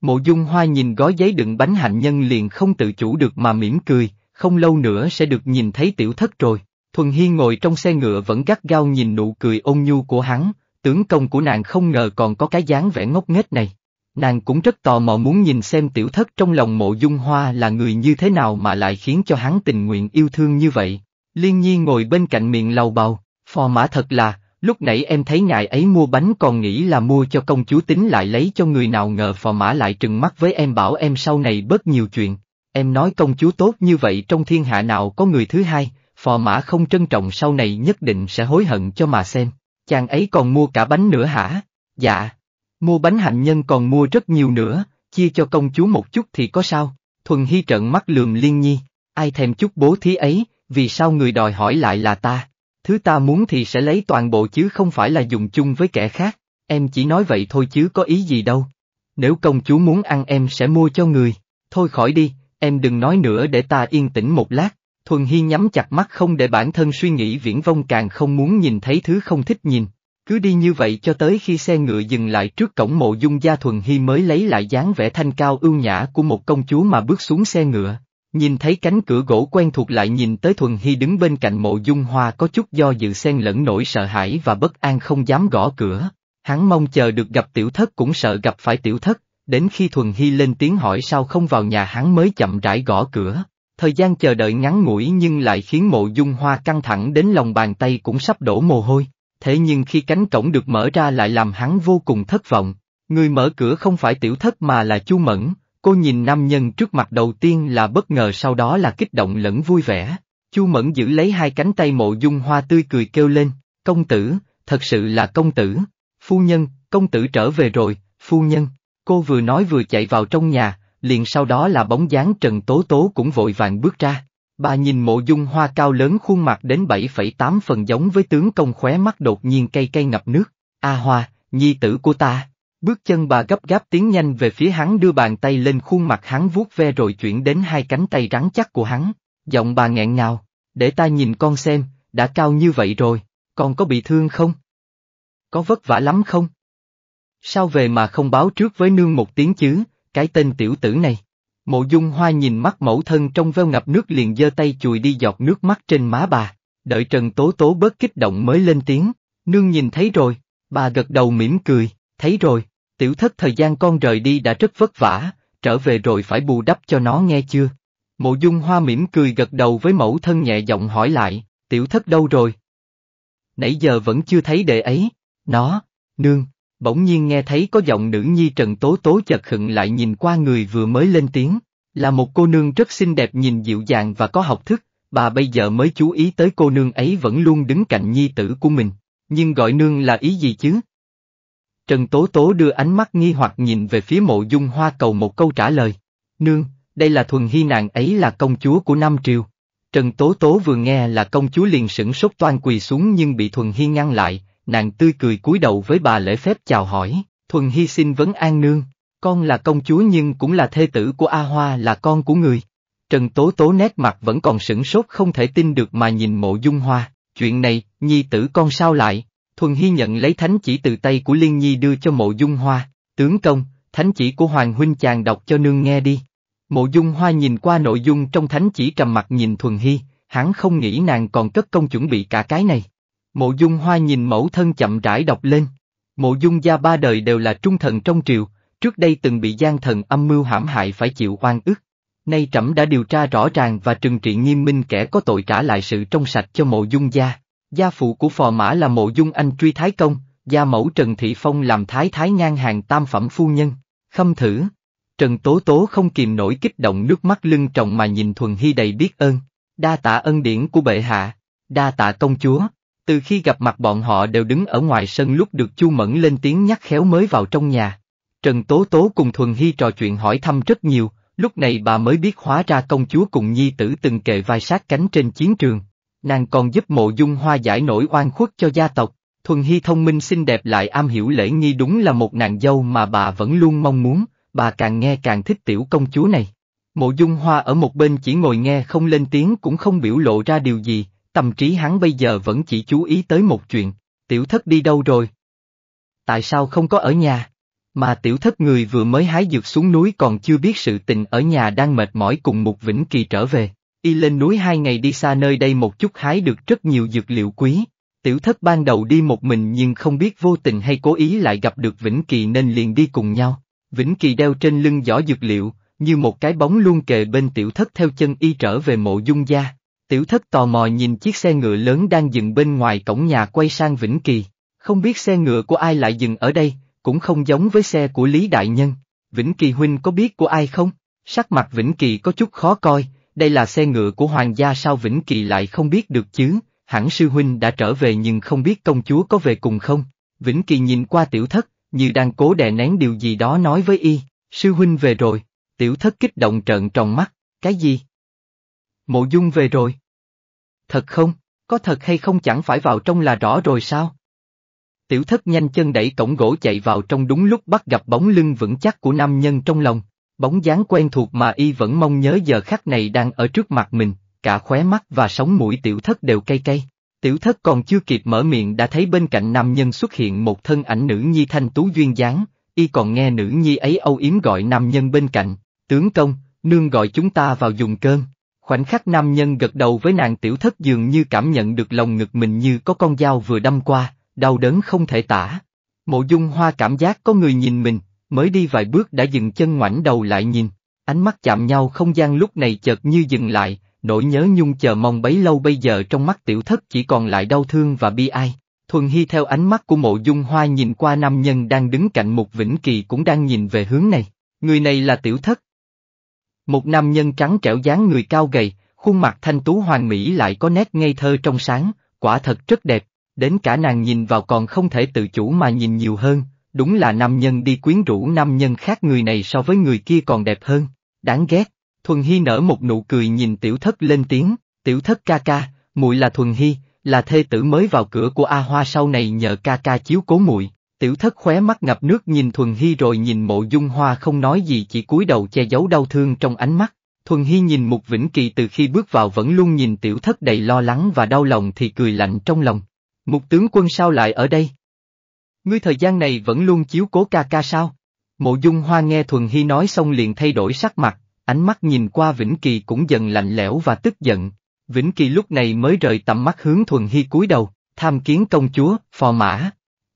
Mộ Dung Hoa nhìn gói giấy đựng bánh hạnh nhân liền không tự chủ được mà mỉm cười, không lâu nữa sẽ được nhìn thấy tiểu thất rồi. Thuần Hiên ngồi trong xe ngựa vẫn gắt gao nhìn nụ cười ôn nhu của hắn, tướng công của nàng không ngờ còn có cái dáng vẻ ngốc nghếch này. Nàng cũng rất tò mò muốn nhìn xem tiểu thất trong lòng mộ dung hoa là người như thế nào mà lại khiến cho hắn tình nguyện yêu thương như vậy. Liên nhi ngồi bên cạnh miệng lầu bầu, phò mã thật là, lúc nãy em thấy ngài ấy mua bánh còn nghĩ là mua cho công chúa tính lại lấy cho người nào ngờ phò mã lại trừng mắt với em bảo em sau này bớt nhiều chuyện. Em nói công chúa tốt như vậy trong thiên hạ nào có người thứ hai, phò mã không trân trọng sau này nhất định sẽ hối hận cho mà xem. Chàng ấy còn mua cả bánh nữa hả? Dạ. Mua bánh hạnh nhân còn mua rất nhiều nữa, chia cho công chúa một chút thì có sao? Thuần Hy trợn mắt lườm Liên Nhi, ai thèm chút bố thí ấy, vì sao người đòi hỏi lại là ta? Thứ ta muốn thì sẽ lấy toàn bộ chứ không phải là dùng chung với kẻ khác, em chỉ nói vậy thôi chứ có ý gì đâu. Nếu công chúa muốn ăn em sẽ mua cho người, thôi khỏi đi, em đừng nói nữa để ta yên tĩnh một lát. Thuần Hy nhắm chặt mắt không để bản thân suy nghĩ viễn vông càng không muốn nhìn thấy thứ không thích nhìn. Cứ đi như vậy cho tới khi xe ngựa dừng lại trước cổng mộ dung gia Thuần Hy mới lấy lại dáng vẻ thanh cao ưu nhã của một công chúa mà bước xuống xe ngựa. Nhìn thấy cánh cửa gỗ quen thuộc lại nhìn tới Thuần Hy đứng bên cạnh mộ dung hoa có chút do dự xen lẫn nỗi sợ hãi và bất an không dám gõ cửa. Hắn mong chờ được gặp tiểu thất cũng sợ gặp phải tiểu thất, đến khi Thuần Hy lên tiếng hỏi sao không vào nhà hắn mới chậm rãi gõ cửa. Thời gian chờ đợi ngắn ngủi nhưng lại khiến mộ dung hoa căng thẳng đến lòng bàn tay cũng sắp đổ mồ hôi thế nhưng khi cánh cổng được mở ra lại làm hắn vô cùng thất vọng. Người mở cửa không phải tiểu thất mà là chu mẫn, cô nhìn nam nhân trước mặt đầu tiên là bất ngờ sau đó là kích động lẫn vui vẻ. chu mẫn giữ lấy hai cánh tay mộ dung hoa tươi cười kêu lên, công tử, thật sự là công tử. Phu nhân, công tử trở về rồi, phu nhân. Cô vừa nói vừa chạy vào trong nhà, liền sau đó là bóng dáng Trần Tố Tố cũng vội vàng bước ra. Bà nhìn mộ dung hoa cao lớn khuôn mặt đến 7,8 phần giống với tướng công khóe mắt đột nhiên cây cây ngập nước. A hoa, nhi tử của ta. Bước chân bà gấp gáp tiến nhanh về phía hắn đưa bàn tay lên khuôn mặt hắn vuốt ve rồi chuyển đến hai cánh tay rắn chắc của hắn. Giọng bà nghẹn ngào, để ta nhìn con xem, đã cao như vậy rồi, còn có bị thương không? Có vất vả lắm không? Sao về mà không báo trước với nương một tiếng chứ, cái tên tiểu tử này? Mộ dung hoa nhìn mắt mẫu thân trong veo ngập nước liền giơ tay chùi đi giọt nước mắt trên má bà, đợi Trần Tố Tố bớt kích động mới lên tiếng, nương nhìn thấy rồi, bà gật đầu mỉm cười, thấy rồi, tiểu thất thời gian con rời đi đã rất vất vả, trở về rồi phải bù đắp cho nó nghe chưa. Mộ dung hoa mỉm cười gật đầu với mẫu thân nhẹ giọng hỏi lại, tiểu thất đâu rồi? Nãy giờ vẫn chưa thấy đệ ấy, nó, nương, bỗng nhiên nghe thấy có giọng nữ nhi Trần Tố Tố chật khựng lại nhìn qua người vừa mới lên tiếng, là một cô nương rất xinh đẹp nhìn dịu dàng và có học thức, bà bây giờ mới chú ý tới cô nương ấy vẫn luôn đứng cạnh nhi tử của mình, nhưng gọi nương là ý gì chứ? Trần Tố Tố đưa ánh mắt nghi hoặc nhìn về phía mộ dung hoa cầu một câu trả lời, nương, đây là thuần hy nàng ấy là công chúa của Nam Triều. Trần Tố Tố vừa nghe là công chúa liền sửng sốt toan quỳ xuống nhưng bị Thuần Hy ngăn lại, nàng tươi cười cúi đầu với bà lễ phép chào hỏi, Thuần Hy xin vấn an nương, con là công chúa nhưng cũng là thê tử của A Hoa là con của người. Trần Tố Tố nét mặt vẫn còn sửng sốt không thể tin được mà nhìn mộ dung hoa, chuyện này, nhi tử con sao lại, Thuần Hy nhận lấy thánh chỉ từ tay của Liên Nhi đưa cho mộ dung hoa, tướng công, thánh chỉ của Hoàng Huynh chàng đọc cho nương nghe đi. Mộ dung hoa nhìn qua nội dung trong thánh chỉ trầm mặt nhìn Thuần Hy, hắn không nghĩ nàng còn cất công chuẩn bị cả cái này. Mộ dung hoa nhìn mẫu thân chậm rãi đọc lên. Mộ dung gia ba đời đều là trung thần trong triều, trước đây từng bị gian thần âm mưu hãm hại phải chịu oan ức. Nay trẫm đã điều tra rõ ràng và trừng trị nghiêm minh kẻ có tội trả lại sự trong sạch cho mộ dung gia. Gia phụ của phò mã là mộ dung anh truy thái công, gia mẫu Trần Thị Phong làm thái thái ngang hàng tam phẩm phu nhân. Khâm thử. Trần Tố Tố không kìm nổi kích động nước mắt lưng trọng mà nhìn Thuần Hy đầy biết ơn. Đa tạ ân điển của bệ hạ. Đa tạ công chúa. Từ khi gặp mặt bọn họ đều đứng ở ngoài sân lúc được Chu Mẫn lên tiếng nhắc khéo mới vào trong nhà. Trần Tố Tố cùng Thuần Hy trò chuyện hỏi thăm rất nhiều, lúc này bà mới biết hóa ra công chúa cùng nhi tử từng kề vai sát cánh trên chiến trường. Nàng còn giúp mộ dung hoa giải nổi oan khuất cho gia tộc, Thuần Hy thông minh xinh đẹp lại am hiểu lễ nghi đúng là một nàng dâu mà bà vẫn luôn mong muốn, bà càng nghe càng thích tiểu công chúa này. Mộ dung hoa ở một bên chỉ ngồi nghe không lên tiếng cũng không biểu lộ ra điều gì, Tâm trí hắn bây giờ vẫn chỉ chú ý tới một chuyện, tiểu thất đi đâu rồi? Tại sao không có ở nhà? Mà tiểu thất người vừa mới hái dược xuống núi còn chưa biết sự tình ở nhà đang mệt mỏi cùng Mục Vĩnh Kỳ trở về. Y lên núi hai ngày đi xa nơi đây một chút hái được rất nhiều dược liệu quý. Tiểu thất ban đầu đi một mình nhưng không biết vô tình hay cố ý lại gặp được Vĩnh Kỳ nên liền đi cùng nhau. Vĩnh Kỳ đeo trên lưng giỏ dược liệu, như một cái bóng luôn kề bên tiểu thất theo chân y trở về mộ dung gia. Tiểu thất tò mò nhìn chiếc xe ngựa lớn đang dừng bên ngoài cổng nhà quay sang Vĩnh Kỳ. Không biết xe ngựa của ai lại dừng ở đây, cũng không giống với xe của Lý Đại Nhân. Vĩnh Kỳ Huynh có biết của ai không? Sắc mặt Vĩnh Kỳ có chút khó coi, đây là xe ngựa của Hoàng gia sao Vĩnh Kỳ lại không biết được chứ, hẳn sư Huynh đã trở về nhưng không biết công chúa có về cùng không. Vĩnh Kỳ nhìn qua tiểu thất, như đang cố đè nén điều gì đó nói với y, sư Huynh về rồi, tiểu thất kích động trợn tròn mắt, cái gì? Mộ dung về rồi. Thật không, có thật hay không chẳng phải vào trong là rõ rồi sao? Tiểu thất nhanh chân đẩy cổng gỗ chạy vào trong đúng lúc bắt gặp bóng lưng vững chắc của nam nhân trong lòng, bóng dáng quen thuộc mà y vẫn mong nhớ giờ khắc này đang ở trước mặt mình, cả khóe mắt và sóng mũi tiểu thất đều cay cay. Tiểu thất còn chưa kịp mở miệng đã thấy bên cạnh nam nhân xuất hiện một thân ảnh nữ nhi thanh tú duyên dáng, y còn nghe nữ nhi ấy âu yếm gọi nam nhân bên cạnh, tướng công, nương gọi chúng ta vào dùng cơm. Khoảnh khắc nam nhân gật đầu với nàng tiểu thất dường như cảm nhận được lòng ngực mình như có con dao vừa đâm qua, đau đớn không thể tả. Mộ dung hoa cảm giác có người nhìn mình, mới đi vài bước đã dừng chân ngoảnh đầu lại nhìn, ánh mắt chạm nhau không gian lúc này chợt như dừng lại, nỗi nhớ nhung chờ mong bấy lâu bây giờ trong mắt tiểu thất chỉ còn lại đau thương và bi ai. Thuần Hy theo ánh mắt của mộ dung hoa nhìn qua nam nhân đang đứng cạnh một vĩnh kỳ cũng đang nhìn về hướng này. Người này là tiểu thất, một nam nhân trắng trẻo dáng người cao gầy, khuôn mặt thanh tú hoàn mỹ lại có nét ngây thơ trong sáng, quả thật rất đẹp, đến cả nàng nhìn vào còn không thể tự chủ mà nhìn nhiều hơn, đúng là nam nhân đi quyến rũ nam nhân khác người này so với người kia còn đẹp hơn, đáng ghét. Thuần Hy nở một nụ cười nhìn tiểu thất lên tiếng, tiểu thất ca ca, muội là Thuần Hy, là thê tử mới vào cửa của A Hoa sau này nhờ ca ca chiếu cố muội. Tiểu thất khóe mắt ngập nước nhìn Thuần Hy rồi nhìn mộ dung hoa không nói gì chỉ cúi đầu che giấu đau thương trong ánh mắt. Thuần Hy nhìn Mục Vĩnh Kỳ từ khi bước vào vẫn luôn nhìn tiểu thất đầy lo lắng và đau lòng thì cười lạnh trong lòng. Mục tướng quân sao lại ở đây? Ngươi thời gian này vẫn luôn chiếu cố ca ca sao? Mộ dung hoa nghe Thuần Hy nói xong liền thay đổi sắc mặt, ánh mắt nhìn qua Vĩnh Kỳ cũng dần lạnh lẽo và tức giận. Vĩnh Kỳ lúc này mới rời tầm mắt hướng Thuần Hy cúi đầu, tham kiến công chúa, phò mã,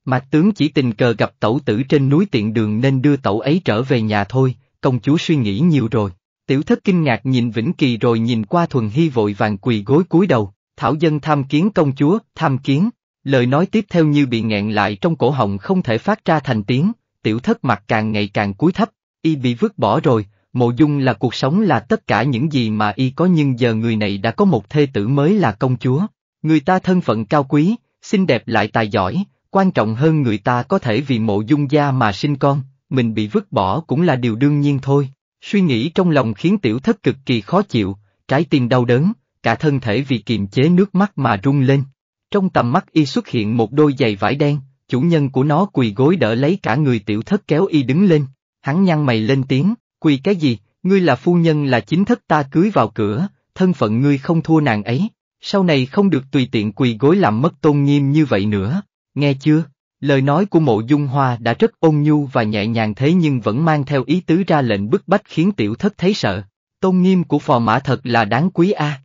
Mạc tướng chỉ tình cờ gặp tẩu tử trên núi tiện đường nên đưa tẩu ấy trở về nhà thôi, công chúa suy nghĩ nhiều rồi. Tiểu thất kinh ngạc nhìn Vĩnh Kỳ rồi nhìn qua Thuần Hy vội vàng quỳ gối cúi đầu, thảo dân tham kiến công chúa, tham kiến. Lời nói tiếp theo như bị nghẹn lại trong cổ họng không thể phát ra thành tiếng, tiểu thất mặt càng ngày càng cúi thấp, y bị vứt bỏ rồi, mộ dung là cuộc sống là tất cả những gì mà y có nhưng giờ người này đã có một thê tử mới là công chúa. Người ta thân phận cao quý, xinh đẹp lại tài giỏi, quan trọng hơn người ta có thể vì mộ dung gia mà sinh con, mình bị vứt bỏ cũng là điều đương nhiên thôi. Suy nghĩ trong lòng khiến tiểu thất cực kỳ khó chịu, trái tim đau đớn, cả thân thể vì kiềm chế nước mắt mà rung lên. Trong tầm mắt y xuất hiện một đôi giày vải đen, chủ nhân của nó quỳ gối đỡ lấy cả người tiểu thất kéo y đứng lên, hắn nhăn mày lên tiếng, quỳ cái gì, ngươi là phu nhân là chính thất ta cưới vào cửa, thân phận ngươi không thua nàng ấy, sau này không được tùy tiện quỳ gối làm mất tôn nghiêm như vậy nữa nghe chưa? Lời nói của mộ dung hoa đã rất ôn nhu và nhẹ nhàng thế nhưng vẫn mang theo ý tứ ra lệnh bức bách khiến tiểu thất thấy sợ. Tôn nghiêm của phò mã thật là đáng quý a.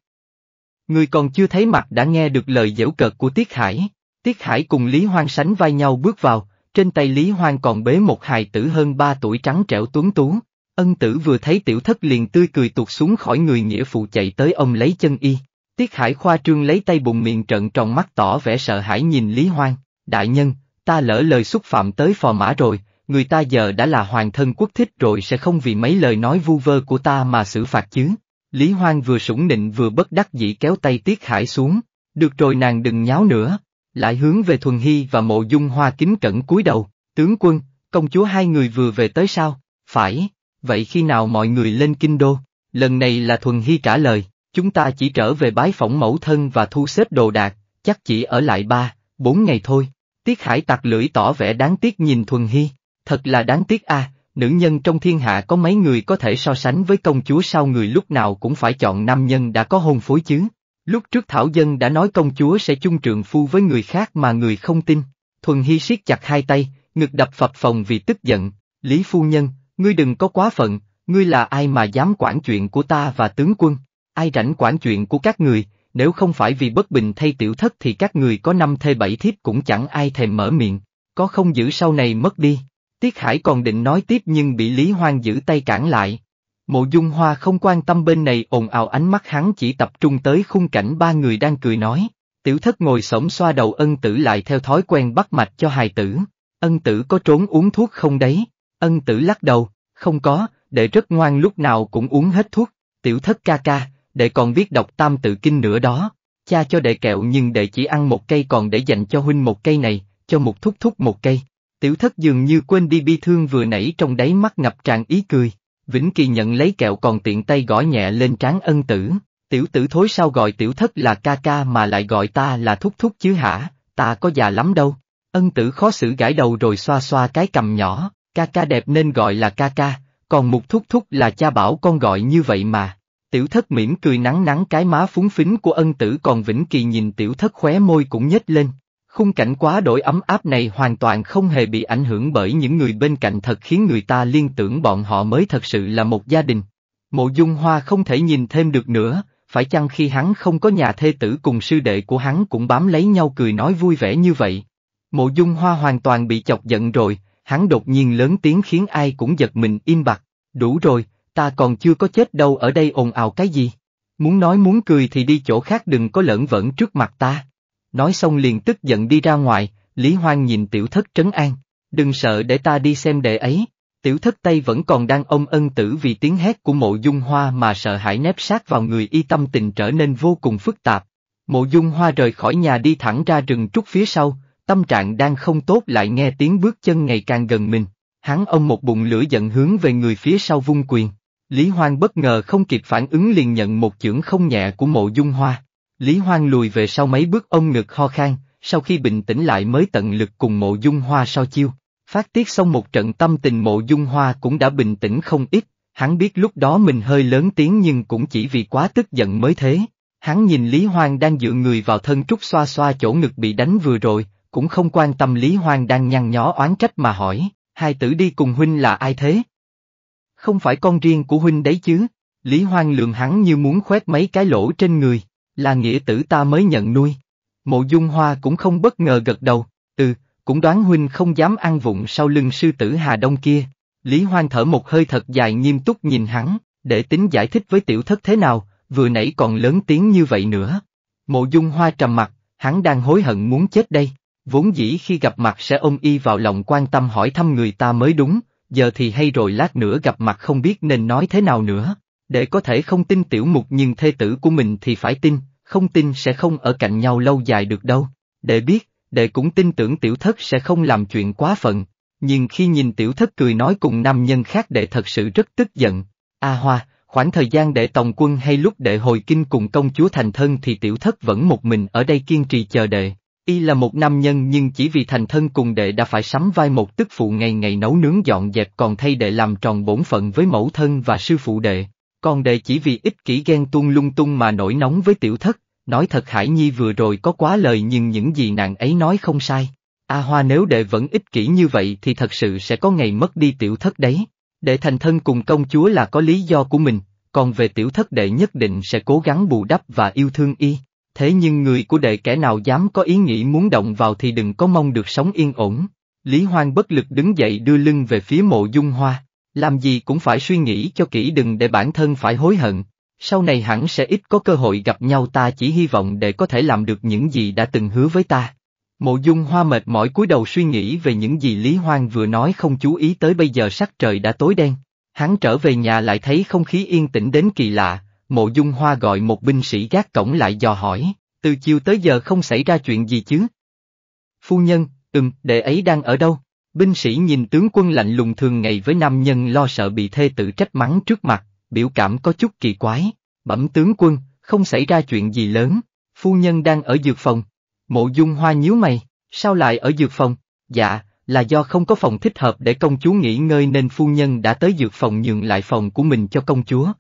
Người còn chưa thấy mặt đã nghe được lời dễu cợt của Tiết Hải. Tiết Hải cùng Lý Hoang sánh vai nhau bước vào, trên tay Lý Hoang còn bế một hài tử hơn ba tuổi trắng trẻo tuấn tú. Ân tử vừa thấy tiểu thất liền tươi cười tuột xuống khỏi người nghĩa phụ chạy tới ông lấy chân y. Tiết Hải khoa trương lấy tay bụng miệng trận tròn mắt tỏ vẻ sợ hãi nhìn Lý Hoang đại nhân, ta lỡ lời xúc phạm tới phò mã rồi, người ta giờ đã là hoàng thân quốc thích rồi sẽ không vì mấy lời nói vu vơ của ta mà xử phạt chứ. Lý Hoang vừa sủng nịnh vừa bất đắc dĩ kéo tay Tiết Hải xuống, được rồi nàng đừng nháo nữa, lại hướng về Thuần Hy và Mộ Dung Hoa kính cẩn cúi đầu, tướng quân, công chúa hai người vừa về tới sao, phải, vậy khi nào mọi người lên kinh đô, lần này là Thuần Hy trả lời, chúng ta chỉ trở về bái phỏng mẫu thân và thu xếp đồ đạc, chắc chỉ ở lại ba, bốn ngày thôi. Tiết Hải tặc lưỡi tỏ vẻ đáng tiếc nhìn Thuần Hy, thật là đáng tiếc a, nữ nhân trong thiên hạ có mấy người có thể so sánh với công chúa sao người lúc nào cũng phải chọn nam nhân đã có hôn phối chứ. Lúc trước Thảo Dân đã nói công chúa sẽ chung trường phu với người khác mà người không tin, Thuần Hy siết chặt hai tay, ngực đập phập phòng vì tức giận, Lý Phu Nhân, ngươi đừng có quá phận, ngươi là ai mà dám quản chuyện của ta và tướng quân, ai rảnh quản chuyện của các người, nếu không phải vì bất bình thay tiểu thất thì các người có năm thê bảy thiếp cũng chẳng ai thèm mở miệng, có không giữ sau này mất đi. Tiết Hải còn định nói tiếp nhưng bị Lý Hoang giữ tay cản lại. Mộ Dung Hoa không quan tâm bên này ồn ào ánh mắt hắn chỉ tập trung tới khung cảnh ba người đang cười nói. Tiểu thất ngồi sổng xoa đầu ân tử lại theo thói quen bắt mạch cho hài tử. Ân tử có trốn uống thuốc không đấy? Ân tử lắc đầu, không có, để rất ngoan lúc nào cũng uống hết thuốc. Tiểu thất ca ca, đệ còn biết đọc tam tự kinh nữa đó. Cha cho đệ kẹo nhưng đệ chỉ ăn một cây còn để dành cho huynh một cây này, cho một thúc thúc một cây. Tiểu thất dường như quên đi bi thương vừa nãy trong đáy mắt ngập tràn ý cười. Vĩnh Kỳ nhận lấy kẹo còn tiện tay gõ nhẹ lên trán ân tử. Tiểu tử thối sao gọi tiểu thất là ca ca mà lại gọi ta là thúc thúc chứ hả, ta có già lắm đâu. Ân tử khó xử gãi đầu rồi xoa xoa cái cầm nhỏ, ca ca đẹp nên gọi là ca ca, còn một thúc thúc là cha bảo con gọi như vậy mà. Tiểu thất mỉm cười nắng nắng cái má phúng phính của ân tử còn Vĩnh Kỳ nhìn tiểu thất khóe môi cũng nhếch lên. Khung cảnh quá đổi ấm áp này hoàn toàn không hề bị ảnh hưởng bởi những người bên cạnh thật khiến người ta liên tưởng bọn họ mới thật sự là một gia đình. Mộ dung hoa không thể nhìn thêm được nữa, phải chăng khi hắn không có nhà thê tử cùng sư đệ của hắn cũng bám lấy nhau cười nói vui vẻ như vậy. Mộ dung hoa hoàn toàn bị chọc giận rồi, hắn đột nhiên lớn tiếng khiến ai cũng giật mình im bặt. Đủ rồi, ta còn chưa có chết đâu ở đây ồn ào cái gì. Muốn nói muốn cười thì đi chỗ khác đừng có lẫn vẫn trước mặt ta. Nói xong liền tức giận đi ra ngoài, Lý Hoang nhìn tiểu thất trấn an, đừng sợ để ta đi xem đệ ấy. Tiểu thất tay vẫn còn đang ôm ân tử vì tiếng hét của mộ dung hoa mà sợ hãi nép sát vào người y tâm tình trở nên vô cùng phức tạp. Mộ dung hoa rời khỏi nhà đi thẳng ra rừng trúc phía sau, tâm trạng đang không tốt lại nghe tiếng bước chân ngày càng gần mình. Hắn ông một bụng lửa giận hướng về người phía sau vung quyền. Lý Hoang bất ngờ không kịp phản ứng liền nhận một chưởng không nhẹ của mộ dung hoa. Lý Hoang lùi về sau mấy bước ông ngực ho khan, sau khi bình tĩnh lại mới tận lực cùng mộ dung hoa so chiêu. Phát tiết xong một trận tâm tình mộ dung hoa cũng đã bình tĩnh không ít, hắn biết lúc đó mình hơi lớn tiếng nhưng cũng chỉ vì quá tức giận mới thế. Hắn nhìn Lý Hoang đang dựa người vào thân trúc xoa xoa chỗ ngực bị đánh vừa rồi, cũng không quan tâm Lý Hoang đang nhăn nhó oán trách mà hỏi, hai tử đi cùng huynh là ai thế? không phải con riêng của huynh đấy chứ. Lý Hoang lườm hắn như muốn khoét mấy cái lỗ trên người, là nghĩa tử ta mới nhận nuôi. Mộ Dung Hoa cũng không bất ngờ gật đầu, ừ, cũng đoán huynh không dám ăn vụng sau lưng sư tử Hà Đông kia. Lý Hoang thở một hơi thật dài nghiêm túc nhìn hắn, để tính giải thích với tiểu thất thế nào, vừa nãy còn lớn tiếng như vậy nữa. Mộ Dung Hoa trầm mặt, hắn đang hối hận muốn chết đây, vốn dĩ khi gặp mặt sẽ ôm y vào lòng quan tâm hỏi thăm người ta mới đúng, giờ thì hay rồi lát nữa gặp mặt không biết nên nói thế nào nữa. Để có thể không tin tiểu mục nhưng thê tử của mình thì phải tin, không tin sẽ không ở cạnh nhau lâu dài được đâu. Để biết, để cũng tin tưởng tiểu thất sẽ không làm chuyện quá phận. Nhưng khi nhìn tiểu thất cười nói cùng nam nhân khác đệ thật sự rất tức giận. A à Hoa, khoảng thời gian đệ tòng quân hay lúc đệ hồi kinh cùng công chúa thành thân thì tiểu thất vẫn một mình ở đây kiên trì chờ đệ. Y là một nam nhân nhưng chỉ vì thành thân cùng đệ đã phải sắm vai một tức phụ ngày ngày nấu nướng dọn dẹp còn thay đệ làm tròn bổn phận với mẫu thân và sư phụ đệ. Còn đệ chỉ vì ích kỷ ghen tuông lung tung mà nổi nóng với tiểu thất, nói thật Hải Nhi vừa rồi có quá lời nhưng những gì nàng ấy nói không sai. A Hoa nếu đệ vẫn ích kỷ như vậy thì thật sự sẽ có ngày mất đi tiểu thất đấy. Đệ thành thân cùng công chúa là có lý do của mình, còn về tiểu thất đệ nhất định sẽ cố gắng bù đắp và yêu thương y thế nhưng người của đệ kẻ nào dám có ý nghĩ muốn động vào thì đừng có mong được sống yên ổn. Lý Hoang bất lực đứng dậy đưa lưng về phía mộ dung hoa, làm gì cũng phải suy nghĩ cho kỹ đừng để bản thân phải hối hận. Sau này hẳn sẽ ít có cơ hội gặp nhau ta chỉ hy vọng để có thể làm được những gì đã từng hứa với ta. Mộ dung hoa mệt mỏi cúi đầu suy nghĩ về những gì Lý Hoang vừa nói không chú ý tới bây giờ sắc trời đã tối đen. Hắn trở về nhà lại thấy không khí yên tĩnh đến kỳ lạ, mộ dung hoa gọi một binh sĩ gác cổng lại dò hỏi, từ chiều tới giờ không xảy ra chuyện gì chứ? Phu nhân, ừm, đệ ấy đang ở đâu? Binh sĩ nhìn tướng quân lạnh lùng thường ngày với nam nhân lo sợ bị thê tử trách mắng trước mặt, biểu cảm có chút kỳ quái. Bẩm tướng quân, không xảy ra chuyện gì lớn, phu nhân đang ở dược phòng. Mộ dung hoa nhíu mày, sao lại ở dược phòng? Dạ, là do không có phòng thích hợp để công chúa nghỉ ngơi nên phu nhân đã tới dược phòng nhường lại phòng của mình cho công chúa.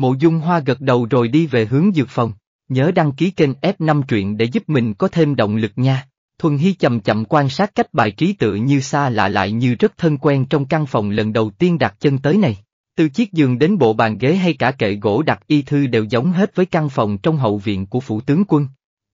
Mộ Dung Hoa gật đầu rồi đi về hướng dược phòng, nhớ đăng ký kênh F5 truyện để giúp mình có thêm động lực nha. Thuần Hy chậm chậm quan sát cách bài trí tự như xa lạ lại như rất thân quen trong căn phòng lần đầu tiên đặt chân tới này. Từ chiếc giường đến bộ bàn ghế hay cả kệ gỗ đặt y thư đều giống hết với căn phòng trong hậu viện của phủ tướng quân.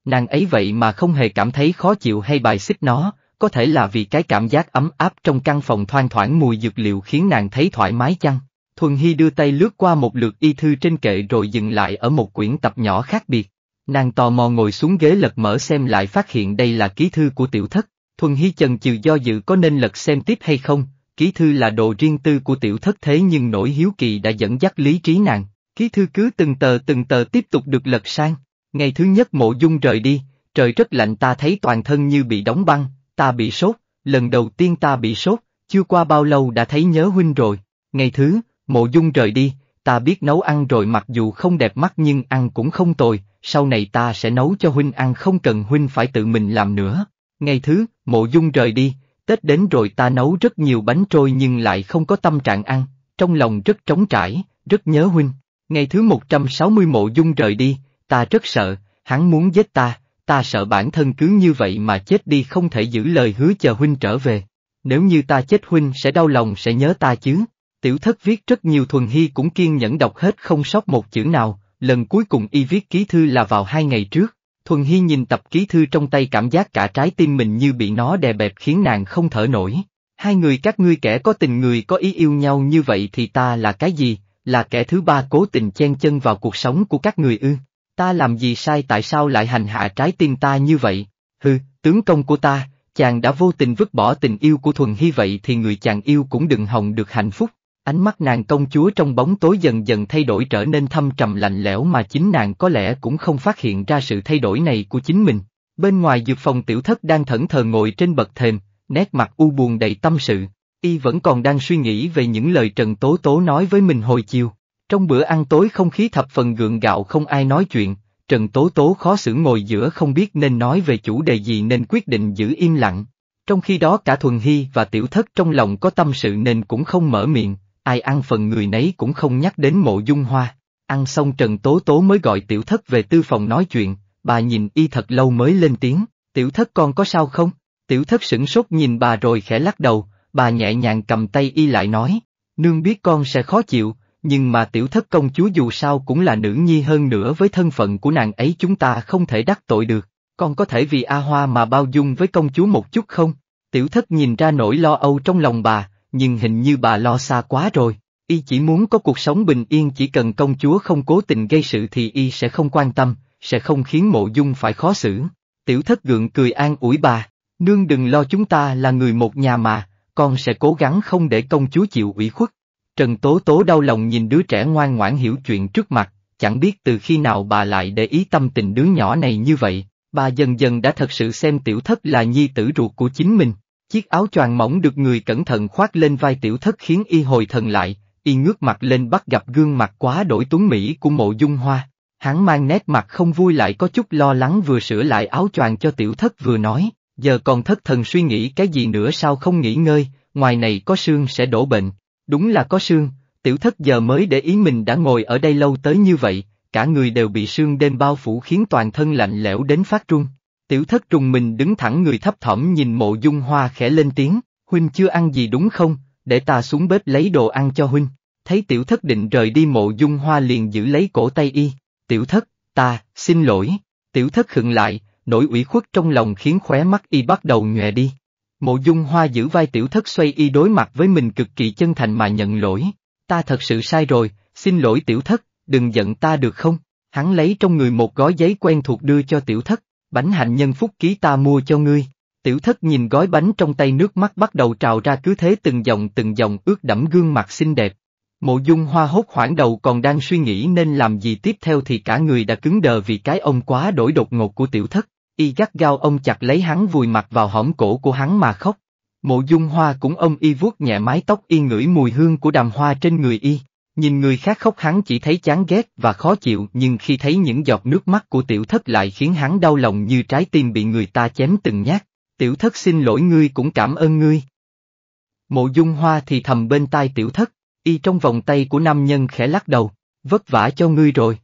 Nàng ấy vậy mà không hề cảm thấy khó chịu hay bài xích nó, có thể là vì cái cảm giác ấm áp trong căn phòng thoang thoảng mùi dược liệu khiến nàng thấy thoải mái chăng? Thuần Hy đưa tay lướt qua một lượt y thư trên kệ rồi dừng lại ở một quyển tập nhỏ khác biệt. Nàng tò mò ngồi xuống ghế lật mở xem lại phát hiện đây là ký thư của tiểu thất. Thuần Hy chần chừ do dự có nên lật xem tiếp hay không, ký thư là đồ riêng tư của tiểu thất thế nhưng nỗi hiếu kỳ đã dẫn dắt lý trí nàng. Ký thư cứ từng tờ từng tờ tiếp tục được lật sang. Ngày thứ nhất mộ dung rời đi, trời rất lạnh ta thấy toàn thân như bị đóng băng, ta bị sốt, lần đầu tiên ta bị sốt, chưa qua bao lâu đã thấy nhớ huynh rồi. Ngày thứ, Mộ dung rời đi, ta biết nấu ăn rồi mặc dù không đẹp mắt nhưng ăn cũng không tồi, sau này ta sẽ nấu cho huynh ăn không cần huynh phải tự mình làm nữa. Ngày thứ, mộ dung rời đi, Tết đến rồi ta nấu rất nhiều bánh trôi nhưng lại không có tâm trạng ăn, trong lòng rất trống trải, rất nhớ huynh. Ngày thứ 160 mộ dung rời đi, ta rất sợ, hắn muốn giết ta, ta sợ bản thân cứ như vậy mà chết đi không thể giữ lời hứa chờ huynh trở về. Nếu như ta chết huynh sẽ đau lòng sẽ nhớ ta chứ. Tiểu thất viết rất nhiều thuần hy cũng kiên nhẫn đọc hết không sót một chữ nào, lần cuối cùng y viết ký thư là vào hai ngày trước. Thuần Hy nhìn tập ký thư trong tay cảm giác cả trái tim mình như bị nó đè bẹp khiến nàng không thở nổi. Hai người các ngươi kẻ có tình người có ý yêu nhau như vậy thì ta là cái gì, là kẻ thứ ba cố tình chen chân vào cuộc sống của các người ư. Ta làm gì sai tại sao lại hành hạ trái tim ta như vậy? Hừ, tướng công của ta, chàng đã vô tình vứt bỏ tình yêu của Thuần Hy vậy thì người chàng yêu cũng đừng hồng được hạnh phúc. Ánh mắt nàng công chúa trong bóng tối dần dần thay đổi trở nên thâm trầm lạnh lẽo mà chính nàng có lẽ cũng không phát hiện ra sự thay đổi này của chính mình. Bên ngoài dược phòng tiểu thất đang thẫn thờ ngồi trên bậc thềm, nét mặt u buồn đầy tâm sự. Y vẫn còn đang suy nghĩ về những lời Trần Tố Tố nói với mình hồi chiều. Trong bữa ăn tối không khí thập phần gượng gạo không ai nói chuyện, Trần Tố Tố khó xử ngồi giữa không biết nên nói về chủ đề gì nên quyết định giữ im lặng. Trong khi đó cả Thuần Hy và Tiểu Thất trong lòng có tâm sự nên cũng không mở miệng, ai ăn phần người nấy cũng không nhắc đến mộ dung hoa. Ăn xong Trần Tố Tố mới gọi tiểu thất về tư phòng nói chuyện, bà nhìn y thật lâu mới lên tiếng, tiểu thất con có sao không? Tiểu thất sửng sốt nhìn bà rồi khẽ lắc đầu, bà nhẹ nhàng cầm tay y lại nói, nương biết con sẽ khó chịu, nhưng mà tiểu thất công chúa dù sao cũng là nữ nhi hơn nữa với thân phận của nàng ấy chúng ta không thể đắc tội được, con có thể vì A Hoa mà bao dung với công chúa một chút không? Tiểu thất nhìn ra nỗi lo âu trong lòng bà, nhưng hình như bà lo xa quá rồi. Y chỉ muốn có cuộc sống bình yên chỉ cần công chúa không cố tình gây sự thì Y sẽ không quan tâm, sẽ không khiến mộ dung phải khó xử. Tiểu thất gượng cười an ủi bà, nương đừng lo chúng ta là người một nhà mà, con sẽ cố gắng không để công chúa chịu ủy khuất. Trần Tố Tố đau lòng nhìn đứa trẻ ngoan ngoãn hiểu chuyện trước mặt, chẳng biết từ khi nào bà lại để ý tâm tình đứa nhỏ này như vậy, bà dần dần đã thật sự xem tiểu thất là nhi tử ruột của chính mình. Chiếc áo choàng mỏng được người cẩn thận khoác lên vai tiểu thất khiến y hồi thần lại, y ngước mặt lên bắt gặp gương mặt quá đổi tuấn mỹ của mộ dung hoa. Hắn mang nét mặt không vui lại có chút lo lắng vừa sửa lại áo choàng cho tiểu thất vừa nói, giờ còn thất thần suy nghĩ cái gì nữa sao không nghỉ ngơi, ngoài này có sương sẽ đổ bệnh. Đúng là có sương, tiểu thất giờ mới để ý mình đã ngồi ở đây lâu tới như vậy, cả người đều bị sương đêm bao phủ khiến toàn thân lạnh lẽo đến phát run. Tiểu thất trùng mình đứng thẳng người thấp thỏm nhìn mộ dung hoa khẽ lên tiếng, huynh chưa ăn gì đúng không, để ta xuống bếp lấy đồ ăn cho huynh. Thấy tiểu thất định rời đi mộ dung hoa liền giữ lấy cổ tay y, tiểu thất, ta, xin lỗi. Tiểu thất khựng lại, nỗi ủy khuất trong lòng khiến khóe mắt y bắt đầu nhòe đi. Mộ dung hoa giữ vai tiểu thất xoay y đối mặt với mình cực kỳ chân thành mà nhận lỗi. Ta thật sự sai rồi, xin lỗi tiểu thất, đừng giận ta được không? Hắn lấy trong người một gói giấy quen thuộc đưa cho tiểu thất bánh hạnh nhân phúc ký ta mua cho ngươi. Tiểu thất nhìn gói bánh trong tay nước mắt bắt đầu trào ra cứ thế từng dòng từng dòng ướt đẫm gương mặt xinh đẹp. Mộ dung hoa hốt hoảng đầu còn đang suy nghĩ nên làm gì tiếp theo thì cả người đã cứng đờ vì cái ông quá đổi đột ngột của tiểu thất, y gắt gao ông chặt lấy hắn vùi mặt vào hõm cổ của hắn mà khóc. Mộ dung hoa cũng ông y vuốt nhẹ mái tóc y ngửi mùi hương của đàm hoa trên người y. Nhìn người khác khóc hắn chỉ thấy chán ghét và khó chịu nhưng khi thấy những giọt nước mắt của tiểu thất lại khiến hắn đau lòng như trái tim bị người ta chém từng nhát. Tiểu thất xin lỗi ngươi cũng cảm ơn ngươi. Mộ dung hoa thì thầm bên tai tiểu thất, y trong vòng tay của nam nhân khẽ lắc đầu, vất vả cho ngươi rồi.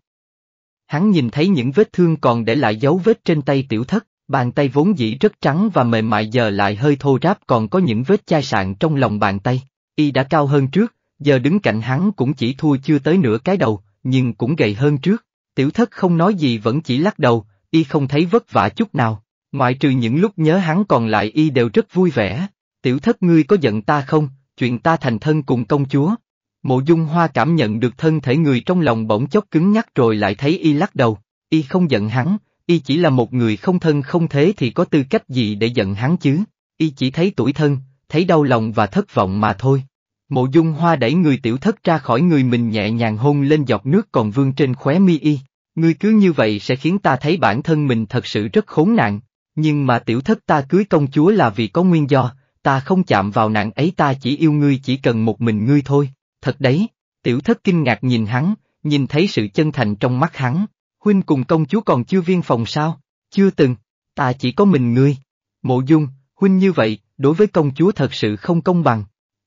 Hắn nhìn thấy những vết thương còn để lại dấu vết trên tay tiểu thất, bàn tay vốn dĩ rất trắng và mềm mại giờ lại hơi thô ráp còn có những vết chai sạn trong lòng bàn tay, y đã cao hơn trước giờ đứng cạnh hắn cũng chỉ thua chưa tới nửa cái đầu, nhưng cũng gầy hơn trước. Tiểu thất không nói gì vẫn chỉ lắc đầu, y không thấy vất vả chút nào, ngoại trừ những lúc nhớ hắn còn lại y đều rất vui vẻ. Tiểu thất ngươi có giận ta không, chuyện ta thành thân cùng công chúa. Mộ dung hoa cảm nhận được thân thể người trong lòng bỗng chốc cứng nhắc rồi lại thấy y lắc đầu, y không giận hắn, y chỉ là một người không thân không thế thì có tư cách gì để giận hắn chứ, y chỉ thấy tuổi thân, thấy đau lòng và thất vọng mà thôi. Mộ dung hoa đẩy người tiểu thất ra khỏi người mình nhẹ nhàng hôn lên giọt nước còn vương trên khóe mi y. Ngươi cứ như vậy sẽ khiến ta thấy bản thân mình thật sự rất khốn nạn, nhưng mà tiểu thất ta cưới công chúa là vì có nguyên do, ta không chạm vào nạn ấy ta chỉ yêu ngươi chỉ cần một mình ngươi thôi, thật đấy, tiểu thất kinh ngạc nhìn hắn, nhìn thấy sự chân thành trong mắt hắn, huynh cùng công chúa còn chưa viên phòng sao, chưa từng, ta chỉ có mình ngươi, mộ dung, huynh như vậy, đối với công chúa thật sự không công bằng.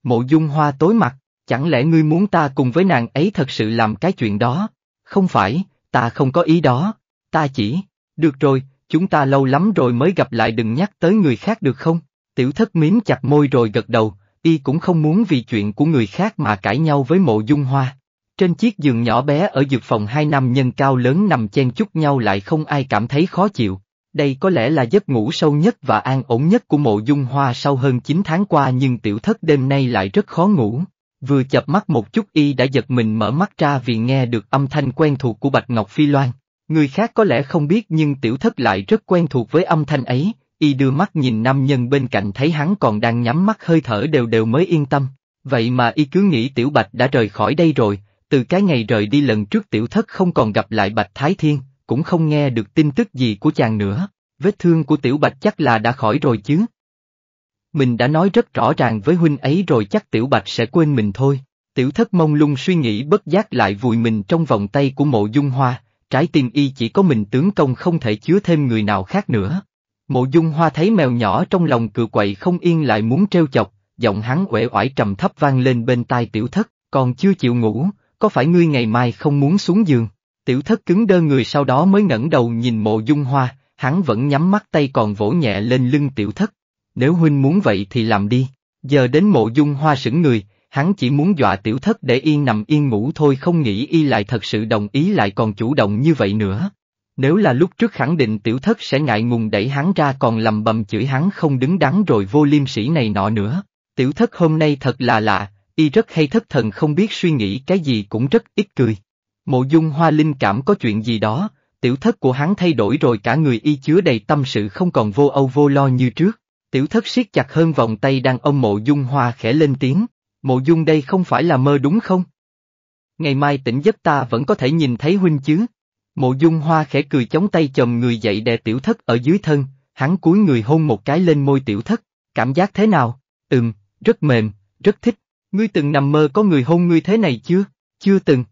Mộ dung hoa tối mặt, chẳng lẽ ngươi muốn ta cùng với nàng ấy thật sự làm cái chuyện đó? Không phải, ta không có ý đó, ta chỉ, được rồi, chúng ta lâu lắm rồi mới gặp lại đừng nhắc tới người khác được không? Tiểu thất miếm chặt môi rồi gật đầu, y cũng không muốn vì chuyện của người khác mà cãi nhau với mộ dung hoa. Trên chiếc giường nhỏ bé ở dược phòng hai nam nhân cao lớn nằm chen chúc nhau lại không ai cảm thấy khó chịu. Đây có lẽ là giấc ngủ sâu nhất và an ổn nhất của mộ dung hoa sau hơn 9 tháng qua nhưng tiểu thất đêm nay lại rất khó ngủ. Vừa chập mắt một chút y đã giật mình mở mắt ra vì nghe được âm thanh quen thuộc của Bạch Ngọc Phi Loan. Người khác có lẽ không biết nhưng tiểu thất lại rất quen thuộc với âm thanh ấy, y đưa mắt nhìn nam nhân bên cạnh thấy hắn còn đang nhắm mắt hơi thở đều đều mới yên tâm. Vậy mà y cứ nghĩ tiểu bạch đã rời khỏi đây rồi, từ cái ngày rời đi lần trước tiểu thất không còn gặp lại bạch thái thiên, cũng không nghe được tin tức gì của chàng nữa, vết thương của Tiểu Bạch chắc là đã khỏi rồi chứ. Mình đã nói rất rõ ràng với huynh ấy rồi chắc Tiểu Bạch sẽ quên mình thôi, Tiểu Thất mông lung suy nghĩ bất giác lại vùi mình trong vòng tay của mộ dung hoa, trái tim y chỉ có mình tướng công không thể chứa thêm người nào khác nữa. Mộ dung hoa thấy mèo nhỏ trong lòng cự quậy không yên lại muốn trêu chọc, giọng hắn uể oải trầm thấp vang lên bên tai Tiểu Thất, còn chưa chịu ngủ, có phải ngươi ngày mai không muốn xuống giường? Tiểu thất cứng đơ người sau đó mới ngẩng đầu nhìn mộ dung hoa, hắn vẫn nhắm mắt tay còn vỗ nhẹ lên lưng tiểu thất. Nếu huynh muốn vậy thì làm đi. Giờ đến mộ dung hoa sững người, hắn chỉ muốn dọa tiểu thất để yên nằm yên ngủ thôi không nghĩ y lại thật sự đồng ý lại còn chủ động như vậy nữa. Nếu là lúc trước khẳng định tiểu thất sẽ ngại ngùng đẩy hắn ra còn lầm bầm chửi hắn không đứng đắn rồi vô liêm sĩ này nọ nữa. Tiểu thất hôm nay thật là lạ, y rất hay thất thần không biết suy nghĩ cái gì cũng rất ít cười. Mộ dung hoa linh cảm có chuyện gì đó, tiểu thất của hắn thay đổi rồi cả người y chứa đầy tâm sự không còn vô âu vô lo như trước. Tiểu thất siết chặt hơn vòng tay đang ôm mộ dung hoa khẽ lên tiếng, mộ dung đây không phải là mơ đúng không? Ngày mai tỉnh giấc ta vẫn có thể nhìn thấy huynh chứ? Mộ dung hoa khẽ cười chống tay chồng người dậy đè tiểu thất ở dưới thân, hắn cúi người hôn một cái lên môi tiểu thất, cảm giác thế nào? Ừm, rất mềm, rất thích, ngươi từng nằm mơ có người hôn ngươi thế này chưa? Chưa từng.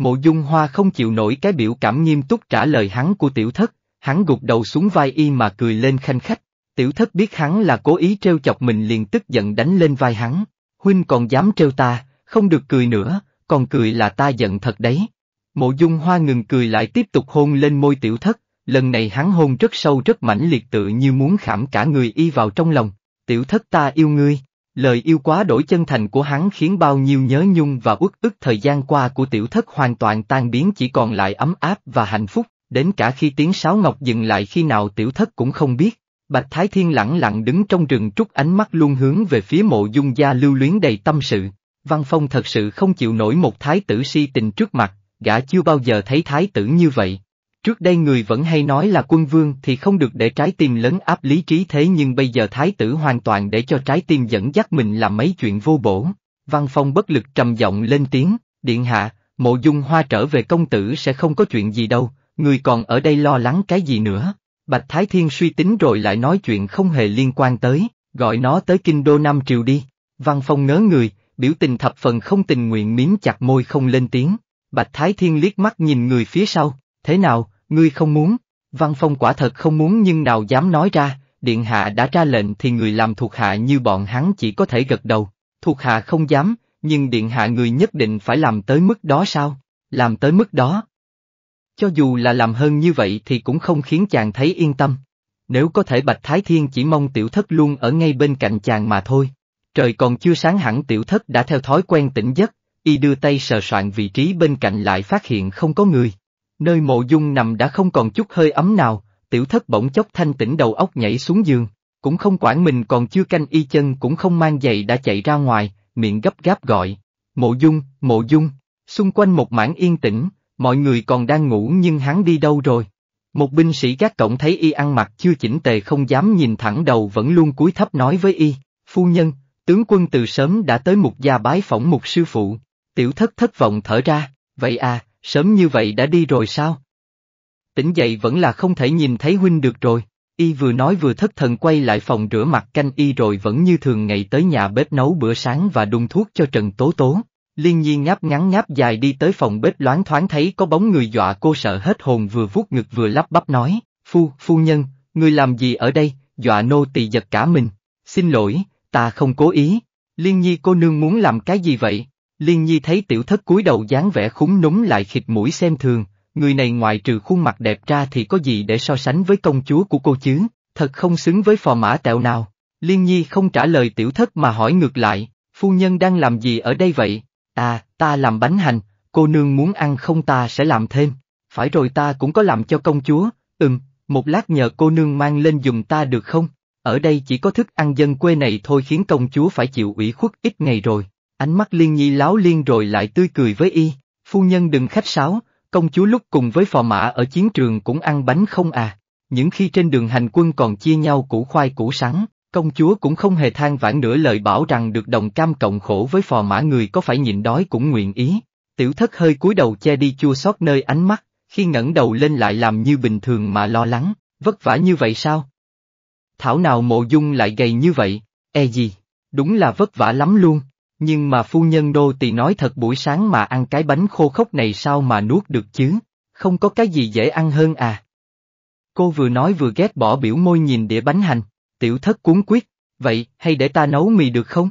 Mộ dung hoa không chịu nổi cái biểu cảm nghiêm túc trả lời hắn của tiểu thất, hắn gục đầu xuống vai y mà cười lên khanh khách. Tiểu thất biết hắn là cố ý trêu chọc mình liền tức giận đánh lên vai hắn. Huynh còn dám trêu ta, không được cười nữa, còn cười là ta giận thật đấy. Mộ dung hoa ngừng cười lại tiếp tục hôn lên môi tiểu thất, lần này hắn hôn rất sâu rất mãnh liệt tự như muốn khảm cả người y vào trong lòng. Tiểu thất ta yêu ngươi. Lời yêu quá đổi chân thành của hắn khiến bao nhiêu nhớ nhung và uất ức thời gian qua của tiểu thất hoàn toàn tan biến chỉ còn lại ấm áp và hạnh phúc, đến cả khi tiếng sáo ngọc dừng lại khi nào tiểu thất cũng không biết. Bạch Thái Thiên lặng lặng đứng trong rừng trúc ánh mắt luôn hướng về phía mộ dung gia lưu luyến đầy tâm sự. Văn Phong thật sự không chịu nổi một thái tử si tình trước mặt, gã chưa bao giờ thấy thái tử như vậy. Trước đây người vẫn hay nói là quân vương thì không được để trái tim lớn áp lý trí thế nhưng bây giờ thái tử hoàn toàn để cho trái tim dẫn dắt mình làm mấy chuyện vô bổ. Văn Phong bất lực trầm giọng lên tiếng, điện hạ, mộ dung hoa trở về công tử sẽ không có chuyện gì đâu, người còn ở đây lo lắng cái gì nữa. Bạch Thái Thiên suy tính rồi lại nói chuyện không hề liên quan tới, gọi nó tới kinh đô Nam Triều đi. Văn Phong ngớ người, biểu tình thập phần không tình nguyện miếm chặt môi không lên tiếng. Bạch Thái Thiên liếc mắt nhìn người phía sau, Thế nào, ngươi không muốn? Văn Phong quả thật không muốn nhưng nào dám nói ra, Điện Hạ đã ra lệnh thì người làm thuộc hạ như bọn hắn chỉ có thể gật đầu. Thuộc hạ không dám, nhưng Điện Hạ người nhất định phải làm tới mức đó sao? Làm tới mức đó. Cho dù là làm hơn như vậy thì cũng không khiến chàng thấy yên tâm. Nếu có thể Bạch Thái Thiên chỉ mong tiểu thất luôn ở ngay bên cạnh chàng mà thôi. Trời còn chưa sáng hẳn tiểu thất đã theo thói quen tỉnh giấc, y đưa tay sờ soạn vị trí bên cạnh lại phát hiện không có người, Nơi mộ dung nằm đã không còn chút hơi ấm nào, tiểu thất bỗng chốc thanh tỉnh đầu óc nhảy xuống giường, cũng không quản mình còn chưa canh y chân cũng không mang giày đã chạy ra ngoài, miệng gấp gáp gọi. Mộ dung, mộ dung, xung quanh một mảng yên tĩnh, mọi người còn đang ngủ nhưng hắn đi đâu rồi? Một binh sĩ gác cổng thấy y ăn mặc chưa chỉnh tề không dám nhìn thẳng đầu vẫn luôn cúi thấp nói với y, phu nhân, tướng quân từ sớm đã tới mục gia bái phỏng mục sư phụ, tiểu thất thất vọng thở ra, vậy à, sớm như vậy đã đi rồi sao? Tỉnh dậy vẫn là không thể nhìn thấy huynh được rồi, y vừa nói vừa thất thần quay lại phòng rửa mặt canh y rồi vẫn như thường ngày tới nhà bếp nấu bữa sáng và đun thuốc cho Trần Tố Tố. Liên Nhi ngáp ngắn ngáp dài đi tới phòng bếp loáng thoáng thấy có bóng người dọa cô sợ hết hồn vừa vuốt ngực vừa lắp bắp nói, phu, phu nhân, người làm gì ở đây, dọa nô tỳ giật cả mình, xin lỗi, ta không cố ý, Liên Nhi cô nương muốn làm cái gì vậy? Liên Nhi thấy tiểu thất cúi đầu dáng vẻ khúng núng lại khịt mũi xem thường, người này ngoài trừ khuôn mặt đẹp ra thì có gì để so sánh với công chúa của cô chứ, thật không xứng với phò mã tẹo nào. Liên Nhi không trả lời tiểu thất mà hỏi ngược lại, phu nhân đang làm gì ở đây vậy? À, ta làm bánh hành, cô nương muốn ăn không ta sẽ làm thêm. Phải rồi ta cũng có làm cho công chúa, ừm, một lát nhờ cô nương mang lên dùng ta được không? Ở đây chỉ có thức ăn dân quê này thôi khiến công chúa phải chịu ủy khuất ít ngày rồi. Ánh mắt liên nhi láo liên rồi lại tươi cười với y, phu nhân đừng khách sáo, công chúa lúc cùng với phò mã ở chiến trường cũng ăn bánh không à. Những khi trên đường hành quân còn chia nhau củ khoai củ sắn, công chúa cũng không hề than vãn nửa lời bảo rằng được đồng cam cộng khổ với phò mã người có phải nhịn đói cũng nguyện ý. Tiểu thất hơi cúi đầu che đi chua xót nơi ánh mắt, khi ngẩng đầu lên lại làm như bình thường mà lo lắng, vất vả như vậy sao? Thảo nào mộ dung lại gầy như vậy, e gì, đúng là vất vả lắm luôn. Nhưng mà phu nhân đô tỳ nói thật buổi sáng mà ăn cái bánh khô khốc này sao mà nuốt được chứ, không có cái gì dễ ăn hơn à. Cô vừa nói vừa ghét bỏ biểu môi nhìn đĩa bánh hành, tiểu thất cuốn quyết, vậy hay để ta nấu mì được không?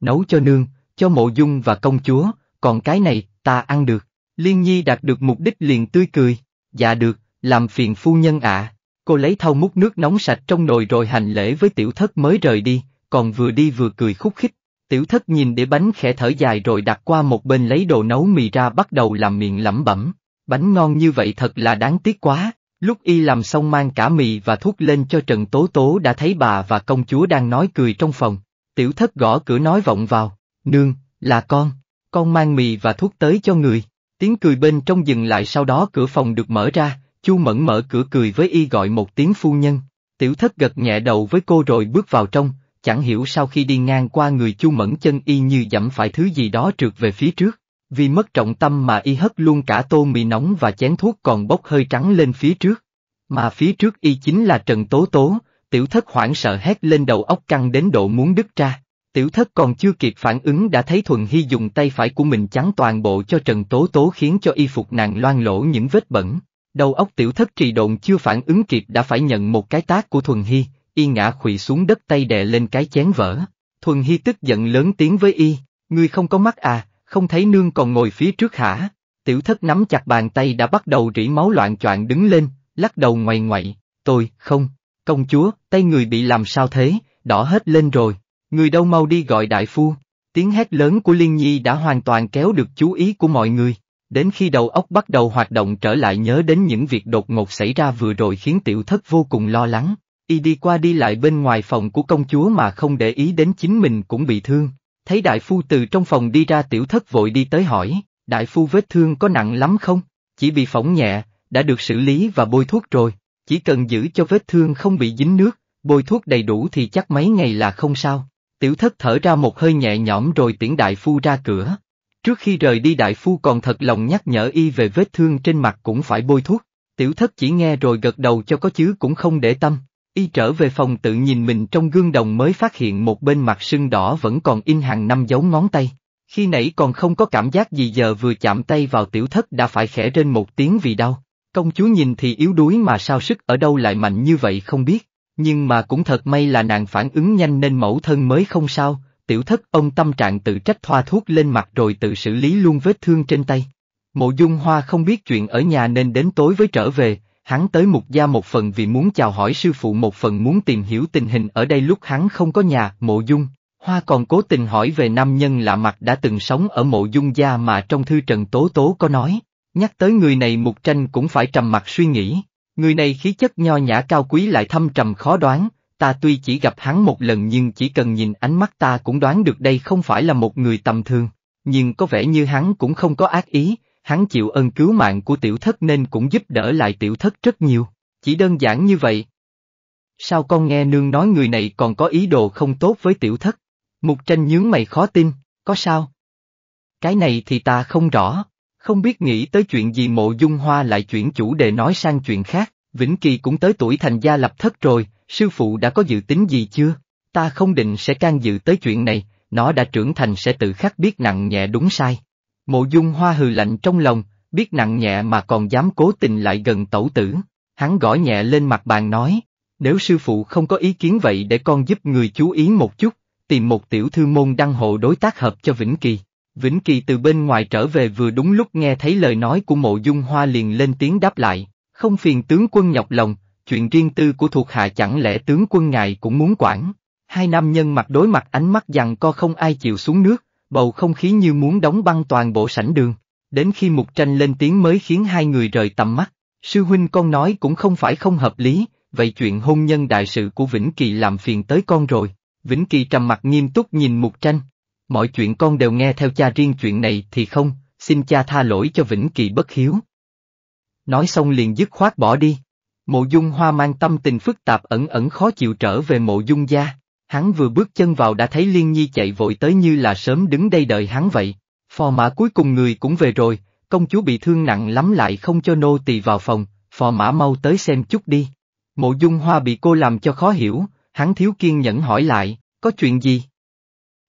Nấu cho nương, cho mộ dung và công chúa, còn cái này, ta ăn được. Liên Nhi đạt được mục đích liền tươi cười, dạ được, làm phiền phu nhân ạ. Cô lấy thau múc nước nóng sạch trong nồi rồi hành lễ với tiểu thất mới rời đi, còn vừa đi vừa cười khúc khích. Tiểu thất nhìn để bánh khẽ thở dài rồi đặt qua một bên lấy đồ nấu mì ra bắt đầu làm miệng lẩm bẩm. Bánh ngon như vậy thật là đáng tiếc quá. Lúc y làm xong mang cả mì và thuốc lên cho Trần Tố Tố đã thấy bà và công chúa đang nói cười trong phòng. Tiểu thất gõ cửa nói vọng vào. Nương, là con. Con mang mì và thuốc tới cho người. Tiếng cười bên trong dừng lại sau đó cửa phòng được mở ra, Chu Mẫn mở cửa cười với y gọi một tiếng phu nhân. Tiểu thất gật nhẹ đầu với cô rồi bước vào trong, chẳng hiểu sau khi đi ngang qua người chu mẫn chân y như dẫm phải thứ gì đó trượt về phía trước vì mất trọng tâm mà y hất luôn cả tô mì nóng và chén thuốc còn bốc hơi trắng lên phía trước mà phía trước y chính là trần tố tố tiểu thất hoảng sợ hét lên đầu óc căng đến độ muốn đứt ra tiểu thất còn chưa kịp phản ứng đã thấy thuần hy dùng tay phải của mình chắn toàn bộ cho trần tố tố khiến cho y phục nàng loang lổ những vết bẩn đầu óc tiểu thất trì độn chưa phản ứng kịp đã phải nhận một cái tác của thuần hy y ngã khụy xuống đất tay đè lên cái chén vỡ. Thuần Hy tức giận lớn tiếng với y, ngươi không có mắt à, không thấy nương còn ngồi phía trước hả? Tiểu thất nắm chặt bàn tay đã bắt đầu rỉ máu loạn choạng đứng lên, lắc đầu ngoài ngoại, tôi, không, công chúa, tay người bị làm sao thế, đỏ hết lên rồi, người đâu mau đi gọi đại phu. Tiếng hét lớn của Liên Nhi đã hoàn toàn kéo được chú ý của mọi người, đến khi đầu óc bắt đầu hoạt động trở lại nhớ đến những việc đột ngột xảy ra vừa rồi khiến tiểu thất vô cùng lo lắng. Y đi qua đi lại bên ngoài phòng của công chúa mà không để ý đến chính mình cũng bị thương. Thấy đại phu từ trong phòng đi ra tiểu thất vội đi tới hỏi, đại phu vết thương có nặng lắm không? Chỉ bị phỏng nhẹ, đã được xử lý và bôi thuốc rồi, chỉ cần giữ cho vết thương không bị dính nước, bôi thuốc đầy đủ thì chắc mấy ngày là không sao. Tiểu thất thở ra một hơi nhẹ nhõm rồi tiễn đại phu ra cửa. Trước khi rời đi đại phu còn thật lòng nhắc nhở y về vết thương trên mặt cũng phải bôi thuốc. Tiểu thất chỉ nghe rồi gật đầu cho có chứ cũng không để tâm. Y trở về phòng tự nhìn mình trong gương đồng mới phát hiện một bên mặt sưng đỏ vẫn còn in hàng năm dấu ngón tay. Khi nãy còn không có cảm giác gì giờ vừa chạm tay vào tiểu thất đã phải khẽ trên một tiếng vì đau. Công chúa nhìn thì yếu đuối mà sao sức ở đâu lại mạnh như vậy không biết. Nhưng mà cũng thật may là nàng phản ứng nhanh nên mẫu thân mới không sao, tiểu thất ông tâm trạng tự trách thoa thuốc lên mặt rồi tự xử lý luôn vết thương trên tay. Mộ dung hoa không biết chuyện ở nhà nên đến tối mới trở về, hắn tới mục gia một phần vì muốn chào hỏi sư phụ một phần muốn tìm hiểu tình hình ở đây lúc hắn không có nhà, mộ dung. Hoa còn cố tình hỏi về nam nhân lạ mặt đã từng sống ở mộ dung gia mà trong thư Trần Tố Tố có nói, nhắc tới người này mục tranh cũng phải trầm mặc suy nghĩ, người này khí chất nho nhã cao quý lại thâm trầm khó đoán, ta tuy chỉ gặp hắn một lần nhưng chỉ cần nhìn ánh mắt ta cũng đoán được đây không phải là một người tầm thường, nhưng có vẻ như hắn cũng không có ác ý, hắn chịu ơn cứu mạng của tiểu thất nên cũng giúp đỡ lại tiểu thất rất nhiều, chỉ đơn giản như vậy. Sao con nghe nương nói người này còn có ý đồ không tốt với tiểu thất? Mục tranh nhướng mày khó tin, có sao? Cái này thì ta không rõ, không biết nghĩ tới chuyện gì mộ dung hoa lại chuyển chủ đề nói sang chuyện khác, Vĩnh Kỳ cũng tới tuổi thành gia lập thất rồi, sư phụ đã có dự tính gì chưa? Ta không định sẽ can dự tới chuyện này, nó đã trưởng thành sẽ tự khắc biết nặng nhẹ đúng sai. Mộ dung hoa hừ lạnh trong lòng, biết nặng nhẹ mà còn dám cố tình lại gần tẩu tử. Hắn gõ nhẹ lên mặt bàn nói, nếu sư phụ không có ý kiến vậy để con giúp người chú ý một chút, tìm một tiểu thư môn đăng hộ đối tác hợp cho Vĩnh Kỳ. Vĩnh Kỳ từ bên ngoài trở về vừa đúng lúc nghe thấy lời nói của mộ dung hoa liền lên tiếng đáp lại, không phiền tướng quân nhọc lòng, chuyện riêng tư của thuộc hạ chẳng lẽ tướng quân ngài cũng muốn quản. Hai nam nhân mặt đối mặt ánh mắt dằn co không ai chịu xuống nước, bầu không khí như muốn đóng băng toàn bộ sảnh đường. Đến khi Mục Tranh lên tiếng mới khiến hai người rời tầm mắt, sư huynh con nói cũng không phải không hợp lý, vậy chuyện hôn nhân đại sự của Vĩnh Kỳ làm phiền tới con rồi. Vĩnh Kỳ trầm mặt nghiêm túc nhìn Mục Tranh. Mọi chuyện con đều nghe theo cha riêng chuyện này thì không, xin cha tha lỗi cho Vĩnh Kỳ bất hiếu. Nói xong liền dứt khoát bỏ đi. Mộ dung hoa mang tâm tình phức tạp ẩn ẩn khó chịu trở về mộ dung gia. Hắn vừa bước chân vào đã thấy Liên Nhi chạy vội tới như là sớm đứng đây đợi hắn vậy. Phò mã cuối cùng người cũng về rồi, công chúa bị thương nặng lắm lại không cho nô tỳ vào phòng, phò mã mau tới xem chút đi. Mộ dung hoa bị cô làm cho khó hiểu, hắn thiếu kiên nhẫn hỏi lại, có chuyện gì?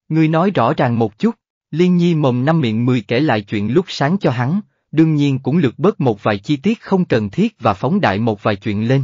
Người nói rõ ràng một chút, Liên Nhi mồm năm miệng mười kể lại chuyện lúc sáng cho hắn, đương nhiên cũng lược bớt một vài chi tiết không cần thiết và phóng đại một vài chuyện lên.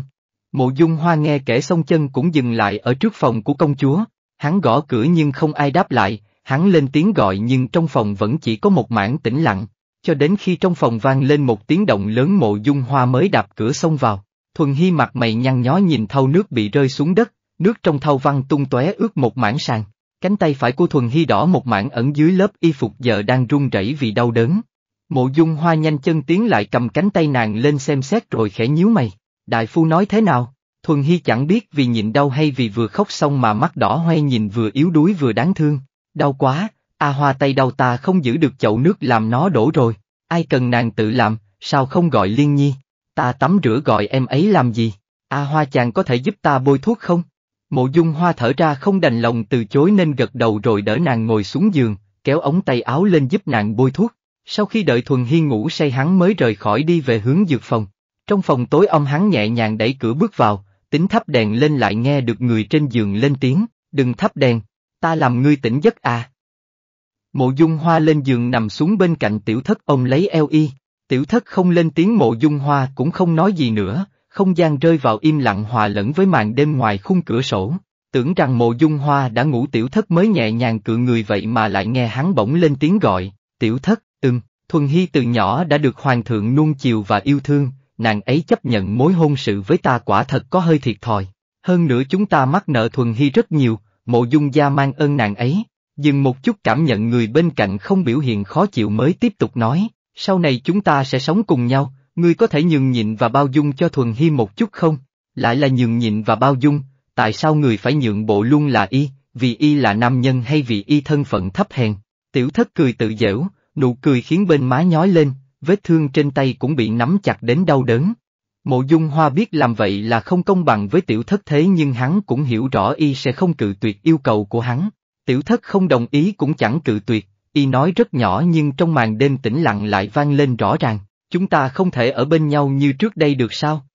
Mộ dung hoa nghe kể xong chân cũng dừng lại ở trước phòng của công chúa, hắn gõ cửa nhưng không ai đáp lại, hắn lên tiếng gọi nhưng trong phòng vẫn chỉ có một mảng tĩnh lặng, cho đến khi trong phòng vang lên một tiếng động lớn mộ dung hoa mới đạp cửa xông vào, thuần hy mặt mày nhăn nhó nhìn thau nước bị rơi xuống đất, nước trong thau văng tung tóe ướt một mảng sàn, cánh tay phải của thuần hy đỏ một mảng ẩn dưới lớp y phục giờ đang run rẩy vì đau đớn. Mộ dung hoa nhanh chân tiến lại cầm cánh tay nàng lên xem xét rồi khẽ nhíu mày. Đại phu nói thế nào? Thuần Hy chẳng biết vì nhịn đau hay vì vừa khóc xong mà mắt đỏ hoe nhìn vừa yếu đuối vừa đáng thương. Đau quá, A Hoa tay đau ta không giữ được chậu nước làm nó đổ rồi. Ai cần nàng tự làm, sao không gọi Liên Nhi? Ta tắm rửa gọi em ấy làm gì? A Hoa chàng có thể giúp ta bôi thuốc không? Mộ dung hoa thở ra không đành lòng từ chối nên gật đầu rồi đỡ nàng ngồi xuống giường, kéo ống tay áo lên giúp nàng bôi thuốc. Sau khi đợi Thuần Hiên ngủ say hắn mới rời khỏi đi về hướng dược phòng. Trong phòng tối ông hắn nhẹ nhàng đẩy cửa bước vào, tính thắp đèn lên lại nghe được người trên giường lên tiếng, đừng thắp đèn, ta làm ngươi tỉnh giấc à. Mộ dung hoa lên giường nằm xuống bên cạnh tiểu thất ông lấy eo y, tiểu thất không lên tiếng mộ dung hoa cũng không nói gì nữa, không gian rơi vào im lặng hòa lẫn với màn đêm ngoài khung cửa sổ. Tưởng rằng mộ dung hoa đã ngủ tiểu thất mới nhẹ nhàng cự người vậy mà lại nghe hắn bỗng lên tiếng gọi, tiểu thất, ừm, Thuần Hy từ nhỏ đã được hoàng thượng nuông chiều và yêu thương, nàng ấy chấp nhận mối hôn sự với ta quả thật có hơi thiệt thòi. Hơn nữa chúng ta mắc nợ Thuần Hy rất nhiều, mộ dung gia mang ơn nàng ấy. Dừng một chút cảm nhận người bên cạnh không biểu hiện khó chịu mới tiếp tục nói, sau này chúng ta sẽ sống cùng nhau, ngươi có thể nhường nhịn và bao dung cho Thuần Hy một chút không? Lại là nhường nhịn và bao dung, tại sao người phải nhượng bộ luôn là y, vì y là nam nhân hay vì y thân phận thấp hèn? Tiểu thất cười tự dễu, nụ cười khiến bên má nhói lên, vết thương trên tay cũng bị nắm chặt đến đau đớn. Mộ dung hoa biết làm vậy là không công bằng với tiểu thất thế nhưng hắn cũng hiểu rõ y sẽ không cự tuyệt yêu cầu của hắn. Tiểu thất không đồng ý cũng chẳng cự tuyệt, y nói rất nhỏ nhưng trong màn đêm tĩnh lặng lại vang lên rõ ràng, chúng ta không thể ở bên nhau như trước đây được sao?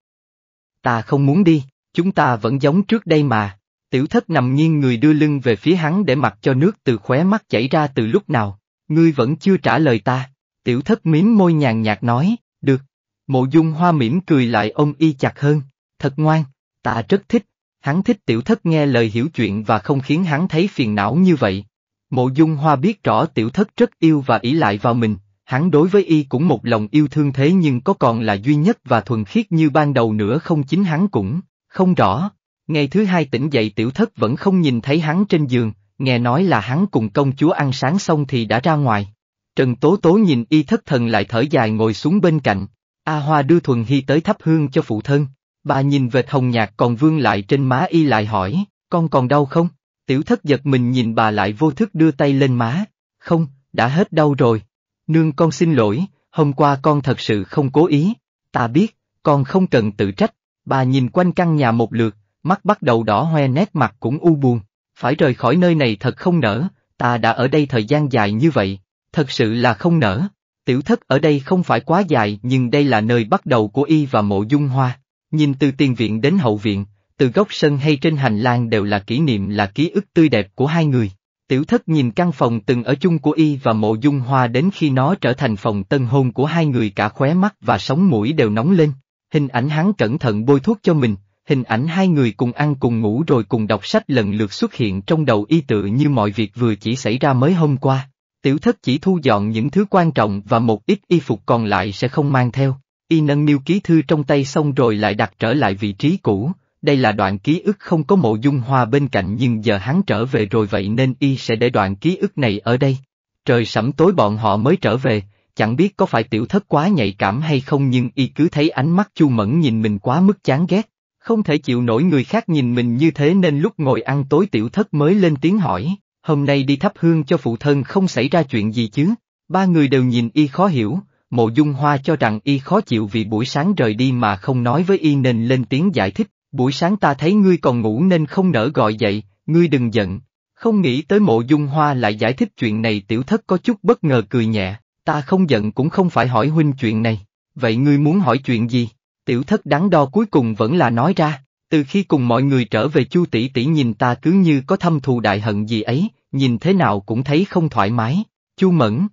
Ta không muốn đi, chúng ta vẫn giống trước đây mà. Tiểu thất nằm nghiêng người đưa lưng về phía hắn để mặc cho nước từ khóe mắt chảy ra từ lúc nào, ngươi vẫn chưa trả lời ta. Tiểu thất miếm môi nhàn nhạt nói, được. Mộ dung hoa mỉm cười lại ông y chặt hơn, thật ngoan, ta rất thích. Hắn thích tiểu thất nghe lời hiểu chuyện và không khiến hắn thấy phiền não như vậy. Mộ dung hoa biết rõ tiểu thất rất yêu và ỷ lại vào mình, hắn đối với y cũng một lòng yêu thương thế nhưng có còn là duy nhất và thuần khiết như ban đầu nữa không chính hắn cũng, không rõ. Ngày thứ hai tỉnh dậy tiểu thất vẫn không nhìn thấy hắn trên giường, nghe nói là hắn cùng công chúa ăn sáng xong thì đã ra ngoài. Trần Tố Tố nhìn y thất thần lại thở dài ngồi xuống bên cạnh. A Hoa đưa Thuần Hy tới thắp hương cho phụ thân. Bà nhìn vệt hồng nhạt còn vương lại trên má y lại hỏi, con còn đau không? Tiểu thất giật mình nhìn bà lại vô thức đưa tay lên má. Không, đã hết đau rồi. Nương con xin lỗi, hôm qua con thật sự không cố ý. Ta biết, con không cần tự trách. Bà nhìn quanh căn nhà một lượt, mắt bắt đầu đỏ hoe nét mặt cũng u buồn. Phải rời khỏi nơi này thật không nỡ, ta đã ở đây thời gian dài như vậy, Thật sự là không nở. Tiểu thất ở đây không phải quá dài nhưng đây là nơi bắt đầu của y và mộ dung hoa. Nhìn từ tiền viện đến hậu viện, từ góc sân hay trên hành lang đều là kỷ niệm là ký ức tươi đẹp của hai người. Tiểu thất nhìn căn phòng từng ở chung của y và mộ dung hoa đến khi nó trở thành phòng tân hôn của hai người cả khóe mắt và sóng mũi đều nóng lên. Hình ảnh hắn cẩn thận bôi thuốc cho mình, hình ảnh hai người cùng ăn cùng ngủ rồi cùng đọc sách lần lượt xuất hiện trong đầu y tự như mọi việc vừa chỉ xảy ra mới hôm qua tiểu thất chỉ thu dọn những thứ quan trọng và một ít y phục còn lại sẽ không mang theo. Y nâng niu ký thư trong tay xong rồi lại đặt trở lại vị trí cũ, đây là đoạn ký ức không có mộ dung hoa bên cạnh nhưng giờ hắn trở về rồi vậy nên Y sẽ để đoạn ký ức này ở đây. Trời sẩm tối bọn họ mới trở về, chẳng biết có phải tiểu thất quá nhạy cảm hay không nhưng Y cứ thấy ánh mắt chu mẫn nhìn mình quá mức chán ghét, không thể chịu nổi người khác nhìn mình như thế nên lúc ngồi ăn tối tiểu thất mới lên tiếng hỏi hôm nay đi thắp hương cho phụ thân không xảy ra chuyện gì chứ? Ba người đều nhìn y khó hiểu, mộ dung hoa cho rằng y khó chịu vì buổi sáng rời đi mà không nói với y nên lên tiếng giải thích, buổi sáng ta thấy ngươi còn ngủ nên không nỡ gọi dậy, ngươi đừng giận. Không nghĩ tới mộ dung hoa lại giải thích chuyện này tiểu thất có chút bất ngờ cười nhẹ, ta không giận cũng không phải hỏi huynh chuyện này, vậy ngươi muốn hỏi chuyện gì? Tiểu thất đắn đo cuối cùng vẫn là nói ra, từ khi cùng mọi người trở về chu tỷ tỷ nhìn ta cứ như có thâm thù đại hận gì ấy, nhìn thế nào cũng thấy không thoải mái, Chu Mẫn.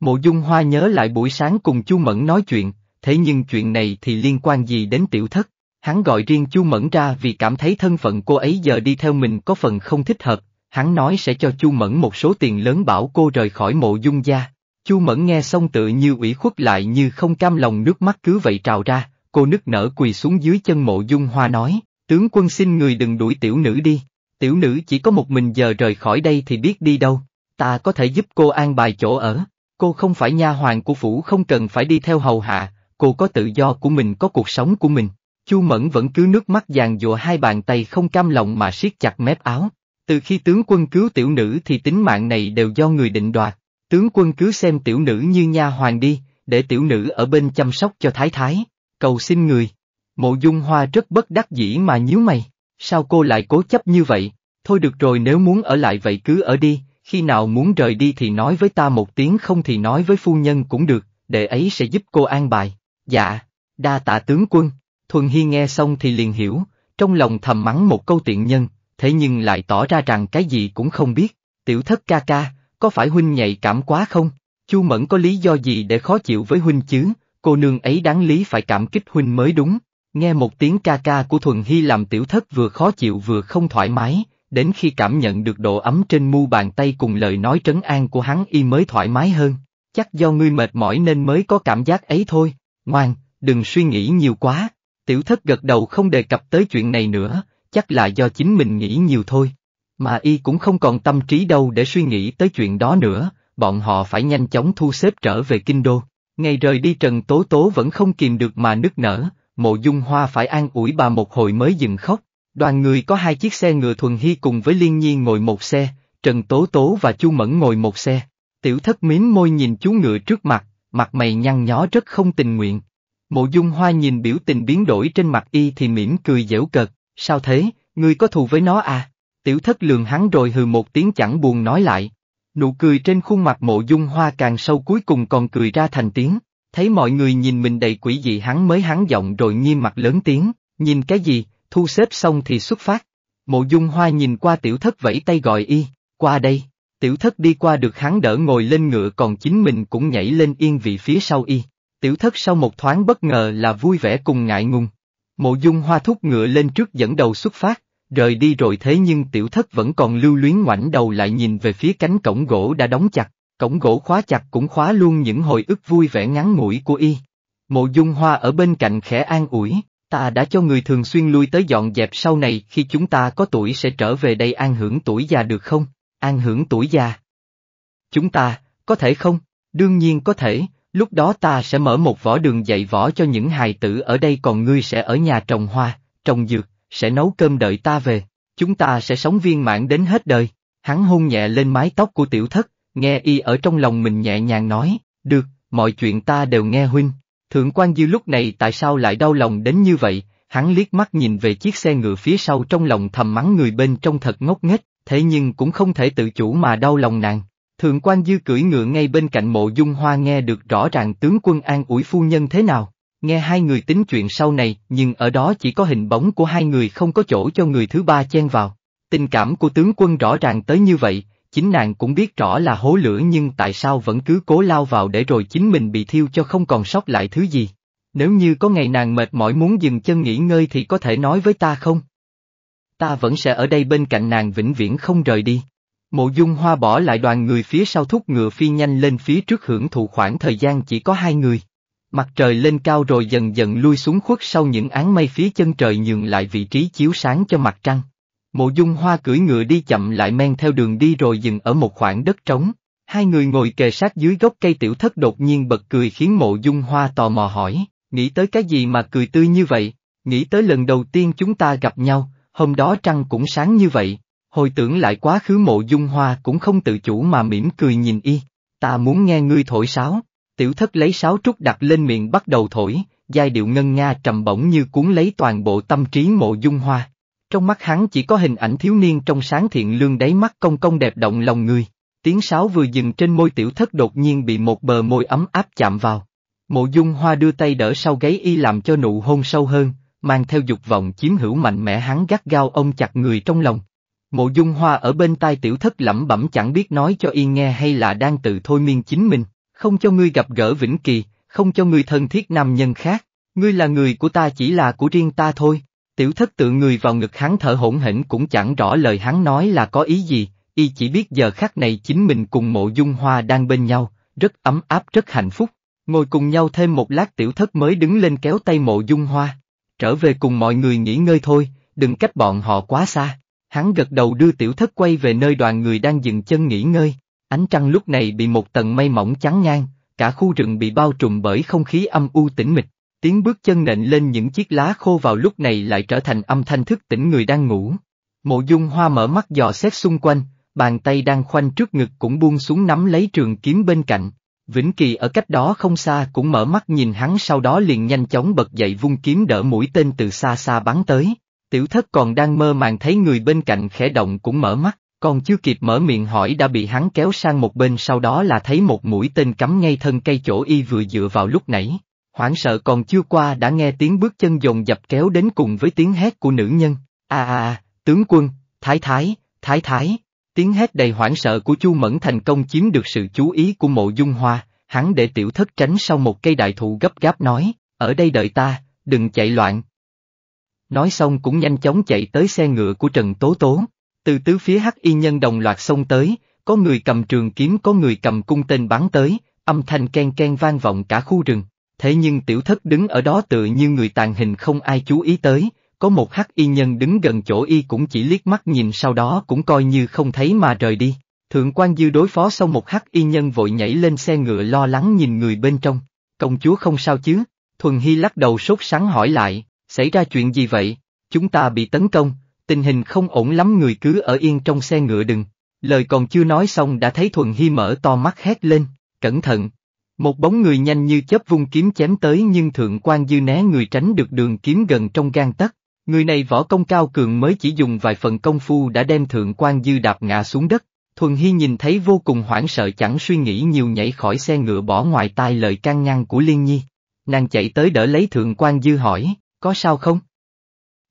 Mộ Dung Hoa nhớ lại buổi sáng cùng Chu Mẫn nói chuyện, thế nhưng chuyện này thì liên quan gì đến tiểu thất, hắn gọi riêng Chu Mẫn ra vì cảm thấy thân phận cô ấy giờ đi theo mình có phần không thích hợp, hắn nói sẽ cho Chu Mẫn một số tiền lớn bảo cô rời khỏi Mộ Dung gia. Chu Mẫn nghe xong tựa như ủy khuất lại như không cam lòng nước mắt cứ vậy trào ra, cô nức nở quỳ xuống dưới chân Mộ Dung Hoa nói, tướng quân xin người đừng đuổi tiểu nữ đi tiểu nữ chỉ có một mình giờ rời khỏi đây thì biết đi đâu, ta có thể giúp cô an bài chỗ ở, cô không phải nha hoàng của phủ không cần phải đi theo hầu hạ, cô có tự do của mình có cuộc sống của mình. Chu Mẫn vẫn cứ nước mắt giàn dụa hai bàn tay không cam lòng mà siết chặt mép áo. Từ khi tướng quân cứu tiểu nữ thì tính mạng này đều do người định đoạt. Tướng quân cứ xem tiểu nữ như nha hoàng đi, để tiểu nữ ở bên chăm sóc cho thái thái. Cầu xin người. Mộ dung hoa rất bất đắc dĩ mà nhíu mày. Sao cô lại cố chấp như vậy? Thôi được rồi nếu muốn ở lại vậy cứ ở đi, khi nào muốn rời đi thì nói với ta một tiếng không thì nói với phu nhân cũng được, để ấy sẽ giúp cô an bài. Dạ, đa tạ tướng quân, Thuần Hy nghe xong thì liền hiểu, trong lòng thầm mắng một câu tiện nhân, thế nhưng lại tỏ ra rằng cái gì cũng không biết, tiểu thất ca ca, có phải huynh nhạy cảm quá không? Chu Mẫn có lý do gì để khó chịu với huynh chứ, cô nương ấy đáng lý phải cảm kích huynh mới đúng. Nghe một tiếng ca ca của Thuần Hy làm tiểu thất vừa khó chịu vừa không thoải mái, đến khi cảm nhận được độ ấm trên mu bàn tay cùng lời nói trấn an của hắn y mới thoải mái hơn. Chắc do ngươi mệt mỏi nên mới có cảm giác ấy thôi, ngoan, đừng suy nghĩ nhiều quá. Tiểu thất gật đầu không đề cập tới chuyện này nữa, chắc là do chính mình nghĩ nhiều thôi. Mà y cũng không còn tâm trí đâu để suy nghĩ tới chuyện đó nữa, bọn họ phải nhanh chóng thu xếp trở về kinh đô. Ngày rời đi Trần Tố Tố vẫn không kìm được mà nức nở, mộ dung hoa phải an ủi bà một hồi mới dừng khóc. Đoàn người có hai chiếc xe ngựa thuần hy cùng với liên Nhi ngồi một xe, Trần Tố Tố và Chu Mẫn ngồi một xe. Tiểu thất mím môi nhìn chú ngựa trước mặt, mặt mày nhăn nhó rất không tình nguyện. Mộ dung hoa nhìn biểu tình biến đổi trên mặt y thì mỉm cười dễu cợt, sao thế, ngươi có thù với nó à? Tiểu thất lường hắn rồi hừ một tiếng chẳng buồn nói lại. Nụ cười trên khuôn mặt mộ dung hoa càng sâu cuối cùng còn cười ra thành tiếng thấy mọi người nhìn mình đầy quỷ dị hắn mới hắn giọng rồi nghiêm mặt lớn tiếng, nhìn cái gì, thu xếp xong thì xuất phát. Mộ dung hoa nhìn qua tiểu thất vẫy tay gọi y, qua đây, tiểu thất đi qua được hắn đỡ ngồi lên ngựa còn chính mình cũng nhảy lên yên vị phía sau y. Tiểu thất sau một thoáng bất ngờ là vui vẻ cùng ngại ngùng. Mộ dung hoa thúc ngựa lên trước dẫn đầu xuất phát, rời đi rồi thế nhưng tiểu thất vẫn còn lưu luyến ngoảnh đầu lại nhìn về phía cánh cổng gỗ đã đóng chặt. Cổng gỗ khóa chặt cũng khóa luôn những hồi ức vui vẻ ngắn ngủi của y. Mộ dung hoa ở bên cạnh khẽ an ủi, ta đã cho người thường xuyên lui tới dọn dẹp sau này khi chúng ta có tuổi sẽ trở về đây an hưởng tuổi già được không? An hưởng tuổi già. Chúng ta, có thể không? Đương nhiên có thể, lúc đó ta sẽ mở một võ đường dạy võ cho những hài tử ở đây còn ngươi sẽ ở nhà trồng hoa, trồng dược, sẽ nấu cơm đợi ta về, chúng ta sẽ sống viên mãn đến hết đời. Hắn hôn nhẹ lên mái tóc của tiểu thất, Nghe y ở trong lòng mình nhẹ nhàng nói, được, mọi chuyện ta đều nghe huynh. Thượng quan dư lúc này tại sao lại đau lòng đến như vậy, hắn liếc mắt nhìn về chiếc xe ngựa phía sau trong lòng thầm mắng người bên trong thật ngốc nghếch, thế nhưng cũng không thể tự chủ mà đau lòng nàng. Thượng quan dư cưỡi ngựa ngay bên cạnh mộ dung hoa nghe được rõ ràng tướng quân an ủi phu nhân thế nào, nghe hai người tính chuyện sau này nhưng ở đó chỉ có hình bóng của hai người không có chỗ cho người thứ ba chen vào. Tình cảm của tướng quân rõ ràng tới như vậy, chính nàng cũng biết rõ là hố lửa nhưng tại sao vẫn cứ cố lao vào để rồi chính mình bị thiêu cho không còn sót lại thứ gì. Nếu như có ngày nàng mệt mỏi muốn dừng chân nghỉ ngơi thì có thể nói với ta không? Ta vẫn sẽ ở đây bên cạnh nàng vĩnh viễn không rời đi. Mộ dung hoa bỏ lại đoàn người phía sau thúc ngựa phi nhanh lên phía trước hưởng thụ khoảng thời gian chỉ có hai người. Mặt trời lên cao rồi dần dần lui xuống khuất sau những áng mây phía chân trời nhường lại vị trí chiếu sáng cho mặt trăng. Mộ dung hoa cưỡi ngựa đi chậm lại men theo đường đi rồi dừng ở một khoảng đất trống. Hai người ngồi kề sát dưới gốc cây tiểu thất đột nhiên bật cười khiến mộ dung hoa tò mò hỏi, nghĩ tới cái gì mà cười tươi như vậy, nghĩ tới lần đầu tiên chúng ta gặp nhau, hôm đó trăng cũng sáng như vậy, hồi tưởng lại quá khứ mộ dung hoa cũng không tự chủ mà mỉm cười nhìn y, ta muốn nghe ngươi thổi sáo, tiểu thất lấy sáo trúc đặt lên miệng bắt đầu thổi, giai điệu ngân nga trầm bổng như cuốn lấy toàn bộ tâm trí mộ dung hoa. Trong mắt hắn chỉ có hình ảnh thiếu niên trong sáng thiện lương đáy mắt công công đẹp động lòng người. Tiếng sáo vừa dừng trên môi tiểu thất đột nhiên bị một bờ môi ấm áp chạm vào. Mộ dung hoa đưa tay đỡ sau gáy y làm cho nụ hôn sâu hơn, mang theo dục vọng chiếm hữu mạnh mẽ hắn gắt gao ông chặt người trong lòng. Mộ dung hoa ở bên tai tiểu thất lẩm bẩm chẳng biết nói cho y nghe hay là đang tự thôi miên chính mình, không cho ngươi gặp gỡ Vĩnh Kỳ, không cho ngươi thân thiết nam nhân khác, ngươi là người của ta chỉ là của riêng ta thôi. Tiểu thất tự người vào ngực hắn thở hổn hển cũng chẳng rõ lời hắn nói là có ý gì, y chỉ biết giờ khắc này chính mình cùng mộ dung hoa đang bên nhau, rất ấm áp rất hạnh phúc. Ngồi cùng nhau thêm một lát tiểu thất mới đứng lên kéo tay mộ dung hoa. Trở về cùng mọi người nghỉ ngơi thôi, đừng cách bọn họ quá xa. Hắn gật đầu đưa tiểu thất quay về nơi đoàn người đang dừng chân nghỉ ngơi. Ánh trăng lúc này bị một tầng mây mỏng trắng ngang, cả khu rừng bị bao trùm bởi không khí âm u tĩnh mịch. Tiếng bước chân nện lên những chiếc lá khô vào lúc này lại trở thành âm thanh thức tỉnh người đang ngủ. Mộ dung hoa mở mắt dò xét xung quanh, bàn tay đang khoanh trước ngực cũng buông xuống nắm lấy trường kiếm bên cạnh. Vĩnh Kỳ ở cách đó không xa cũng mở mắt nhìn hắn sau đó liền nhanh chóng bật dậy vung kiếm đỡ mũi tên từ xa xa bắn tới. Tiểu thất còn đang mơ màng thấy người bên cạnh khẽ động cũng mở mắt, còn chưa kịp mở miệng hỏi đã bị hắn kéo sang một bên sau đó là thấy một mũi tên cắm ngay thân cây chỗ y vừa dựa vào lúc nãy hoảng sợ còn chưa qua đã nghe tiếng bước chân dồn dập kéo đến cùng với tiếng hét của nữ nhân. À à à, tướng quân, thái thái, thái thái. Tiếng hét đầy hoảng sợ của Chu Mẫn thành công chiếm được sự chú ý của mộ dung hoa, hắn để tiểu thất tránh sau một cây đại thụ gấp gáp nói, ở đây đợi ta, đừng chạy loạn. Nói xong cũng nhanh chóng chạy tới xe ngựa của Trần Tố Tố, từ tứ phía hắc y nhân đồng loạt xông tới, có người cầm trường kiếm có người cầm cung tên bắn tới, âm thanh keng keng vang vọng cả khu rừng, thế nhưng tiểu thất đứng ở đó tựa như người tàn hình không ai chú ý tới, có một hắc y nhân đứng gần chỗ y cũng chỉ liếc mắt nhìn sau đó cũng coi như không thấy mà rời đi. Thượng quan dư đối phó xong một hắc y nhân vội nhảy lên xe ngựa lo lắng nhìn người bên trong. Công chúa không sao chứ? Thuần Hy lắc đầu sốt sắng hỏi lại, xảy ra chuyện gì vậy? Chúng ta bị tấn công, tình hình không ổn lắm người cứ ở yên trong xe ngựa đừng. Lời còn chưa nói xong đã thấy Thuần Hy mở to mắt hét lên, cẩn thận, một bóng người nhanh như chớp vung kiếm chém tới nhưng thượng quan dư né người tránh được đường kiếm gần trong gan tắc. Người này võ công cao cường mới chỉ dùng vài phần công phu đã đem thượng quan dư đạp ngã xuống đất. Thuần Hy nhìn thấy vô cùng hoảng sợ chẳng suy nghĩ nhiều nhảy khỏi xe ngựa bỏ ngoài tai lời can ngăn của Liên Nhi. Nàng chạy tới đỡ lấy thượng quan dư hỏi, có sao không?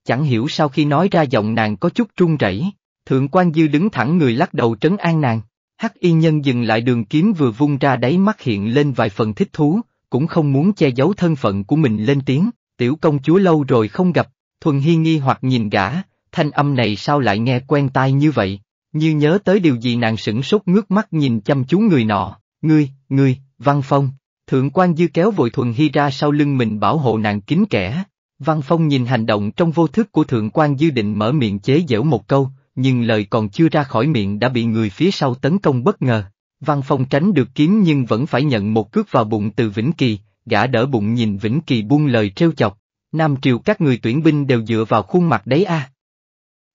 Chẳng hiểu sau khi nói ra giọng nàng có chút run rẩy. Thượng quan dư đứng thẳng người lắc đầu trấn an nàng. Hắc y nhân dừng lại đường kiếm vừa vung ra đáy mắt hiện lên vài phần thích thú, cũng không muốn che giấu thân phận của mình lên tiếng, tiểu công chúa lâu rồi không gặp, thuần hi nghi hoặc nhìn gã, thanh âm này sao lại nghe quen tai như vậy, như nhớ tới điều gì nàng sửng sốt ngước mắt nhìn chăm chú người nọ, ngươi, ngươi, văn phong, thượng quan dư kéo vội thuần hi ra sau lưng mình bảo hộ nàng kín kẻ, văn phong nhìn hành động trong vô thức của thượng quan dư định mở miệng chế giễu một câu, nhưng lời còn chưa ra khỏi miệng đã bị người phía sau tấn công bất ngờ. Văn Phong tránh được kiếm nhưng vẫn phải nhận một cước vào bụng từ Vĩnh Kỳ, gã đỡ bụng nhìn Vĩnh Kỳ buông lời trêu chọc, Nam Triều các người tuyển binh đều dựa vào khuôn mặt đấy a. À.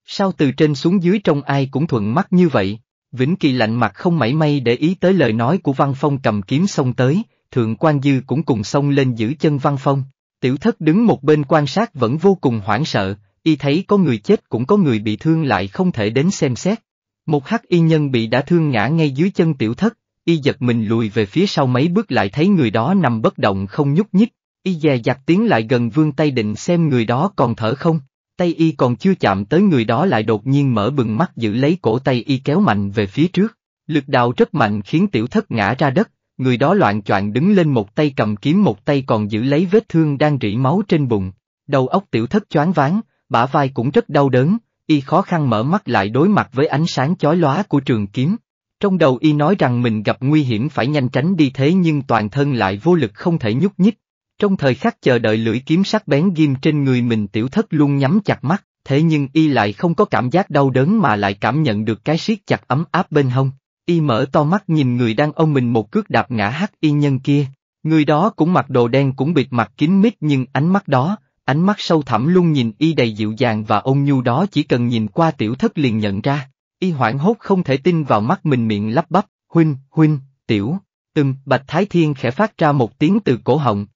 Sao từ trên xuống dưới trong ai cũng thuận mắt như vậy, Vĩnh Kỳ lạnh mặt không mảy may để ý tới lời nói của Văn Phong cầm kiếm xông tới, Thượng quan Dư cũng cùng xông lên giữ chân Văn Phong, tiểu thất đứng một bên quan sát vẫn vô cùng hoảng sợ, y thấy có người chết cũng có người bị thương lại không thể đến xem xét. Một hắc y nhân bị đã thương ngã ngay dưới chân tiểu thất, y giật mình lùi về phía sau mấy bước lại thấy người đó nằm bất động không nhúc nhích, y dè dặt tiến lại gần vương tay định xem người đó còn thở không, tay y còn chưa chạm tới người đó lại đột nhiên mở bừng mắt giữ lấy cổ tay y kéo mạnh về phía trước, lực đạo rất mạnh khiến tiểu thất ngã ra đất, người đó loạn choạng đứng lên một tay cầm kiếm một tay còn giữ lấy vết thương đang rỉ máu trên bụng, đầu óc tiểu thất choáng váng, bả vai cũng rất đau đớn, y khó khăn mở mắt lại đối mặt với ánh sáng chói lóa của trường kiếm. Trong đầu y nói rằng mình gặp nguy hiểm phải nhanh tránh đi thế nhưng toàn thân lại vô lực không thể nhúc nhích. Trong thời khắc chờ đợi lưỡi kiếm sắc bén ghim trên người mình tiểu thất luôn nhắm chặt mắt, thế nhưng y lại không có cảm giác đau đớn mà lại cảm nhận được cái siết chặt ấm áp bên hông. Y mở to mắt nhìn người đang ôm mình một cước đạp ngã hắc y nhân kia. Người đó cũng mặc đồ đen cũng bịt mặt kín mít nhưng ánh mắt đó, ánh mắt sâu thẳm luôn nhìn y đầy dịu dàng và ôn nhu đó chỉ cần nhìn qua tiểu thất liền nhận ra, y hoảng hốt không thể tin vào mắt mình miệng lắp bắp, huynh, huynh, tiểu, từng, bạch thái thiên khẽ phát ra một tiếng từ cổ họng.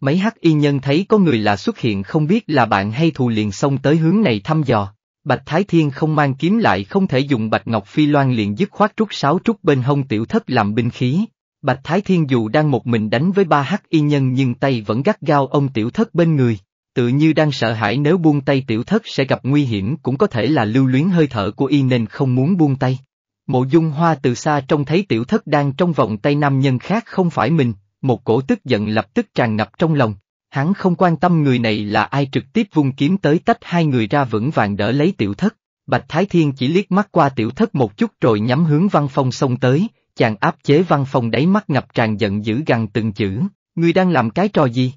Mấy hắc y nhân thấy có người là xuất hiện không biết là bạn hay thù liền xông tới hướng này thăm dò. Bạch Thái Thiên không mang kiếm lại không thể dùng Bạch Ngọc Phi Loan liền dứt khoát trút sáo trúc bên hông tiểu thất làm binh khí. Bạch Thái Thiên dù đang một mình đánh với ba hắc y nhân nhưng tay vẫn gắt gao ông tiểu thất bên người tự như đang sợ hãi nếu buông tay tiểu thất sẽ gặp nguy hiểm cũng có thể là lưu luyến hơi thở của y nên không muốn buông tay. Mộ dung hoa từ xa trông thấy tiểu thất đang trong vòng tay nam nhân khác không phải mình, một cổ tức giận lập tức tràn ngập trong lòng. Hắn không quan tâm người này là ai trực tiếp vung kiếm tới tách hai người ra vững vàng đỡ lấy tiểu thất. Bạch Thái Thiên chỉ liếc mắt qua tiểu thất một chút rồi nhắm hướng văn phong xông tới, chàng áp chế văn phong đáy mắt ngập tràn giận dữ gằn từng chữ, Người đang làm cái trò gì?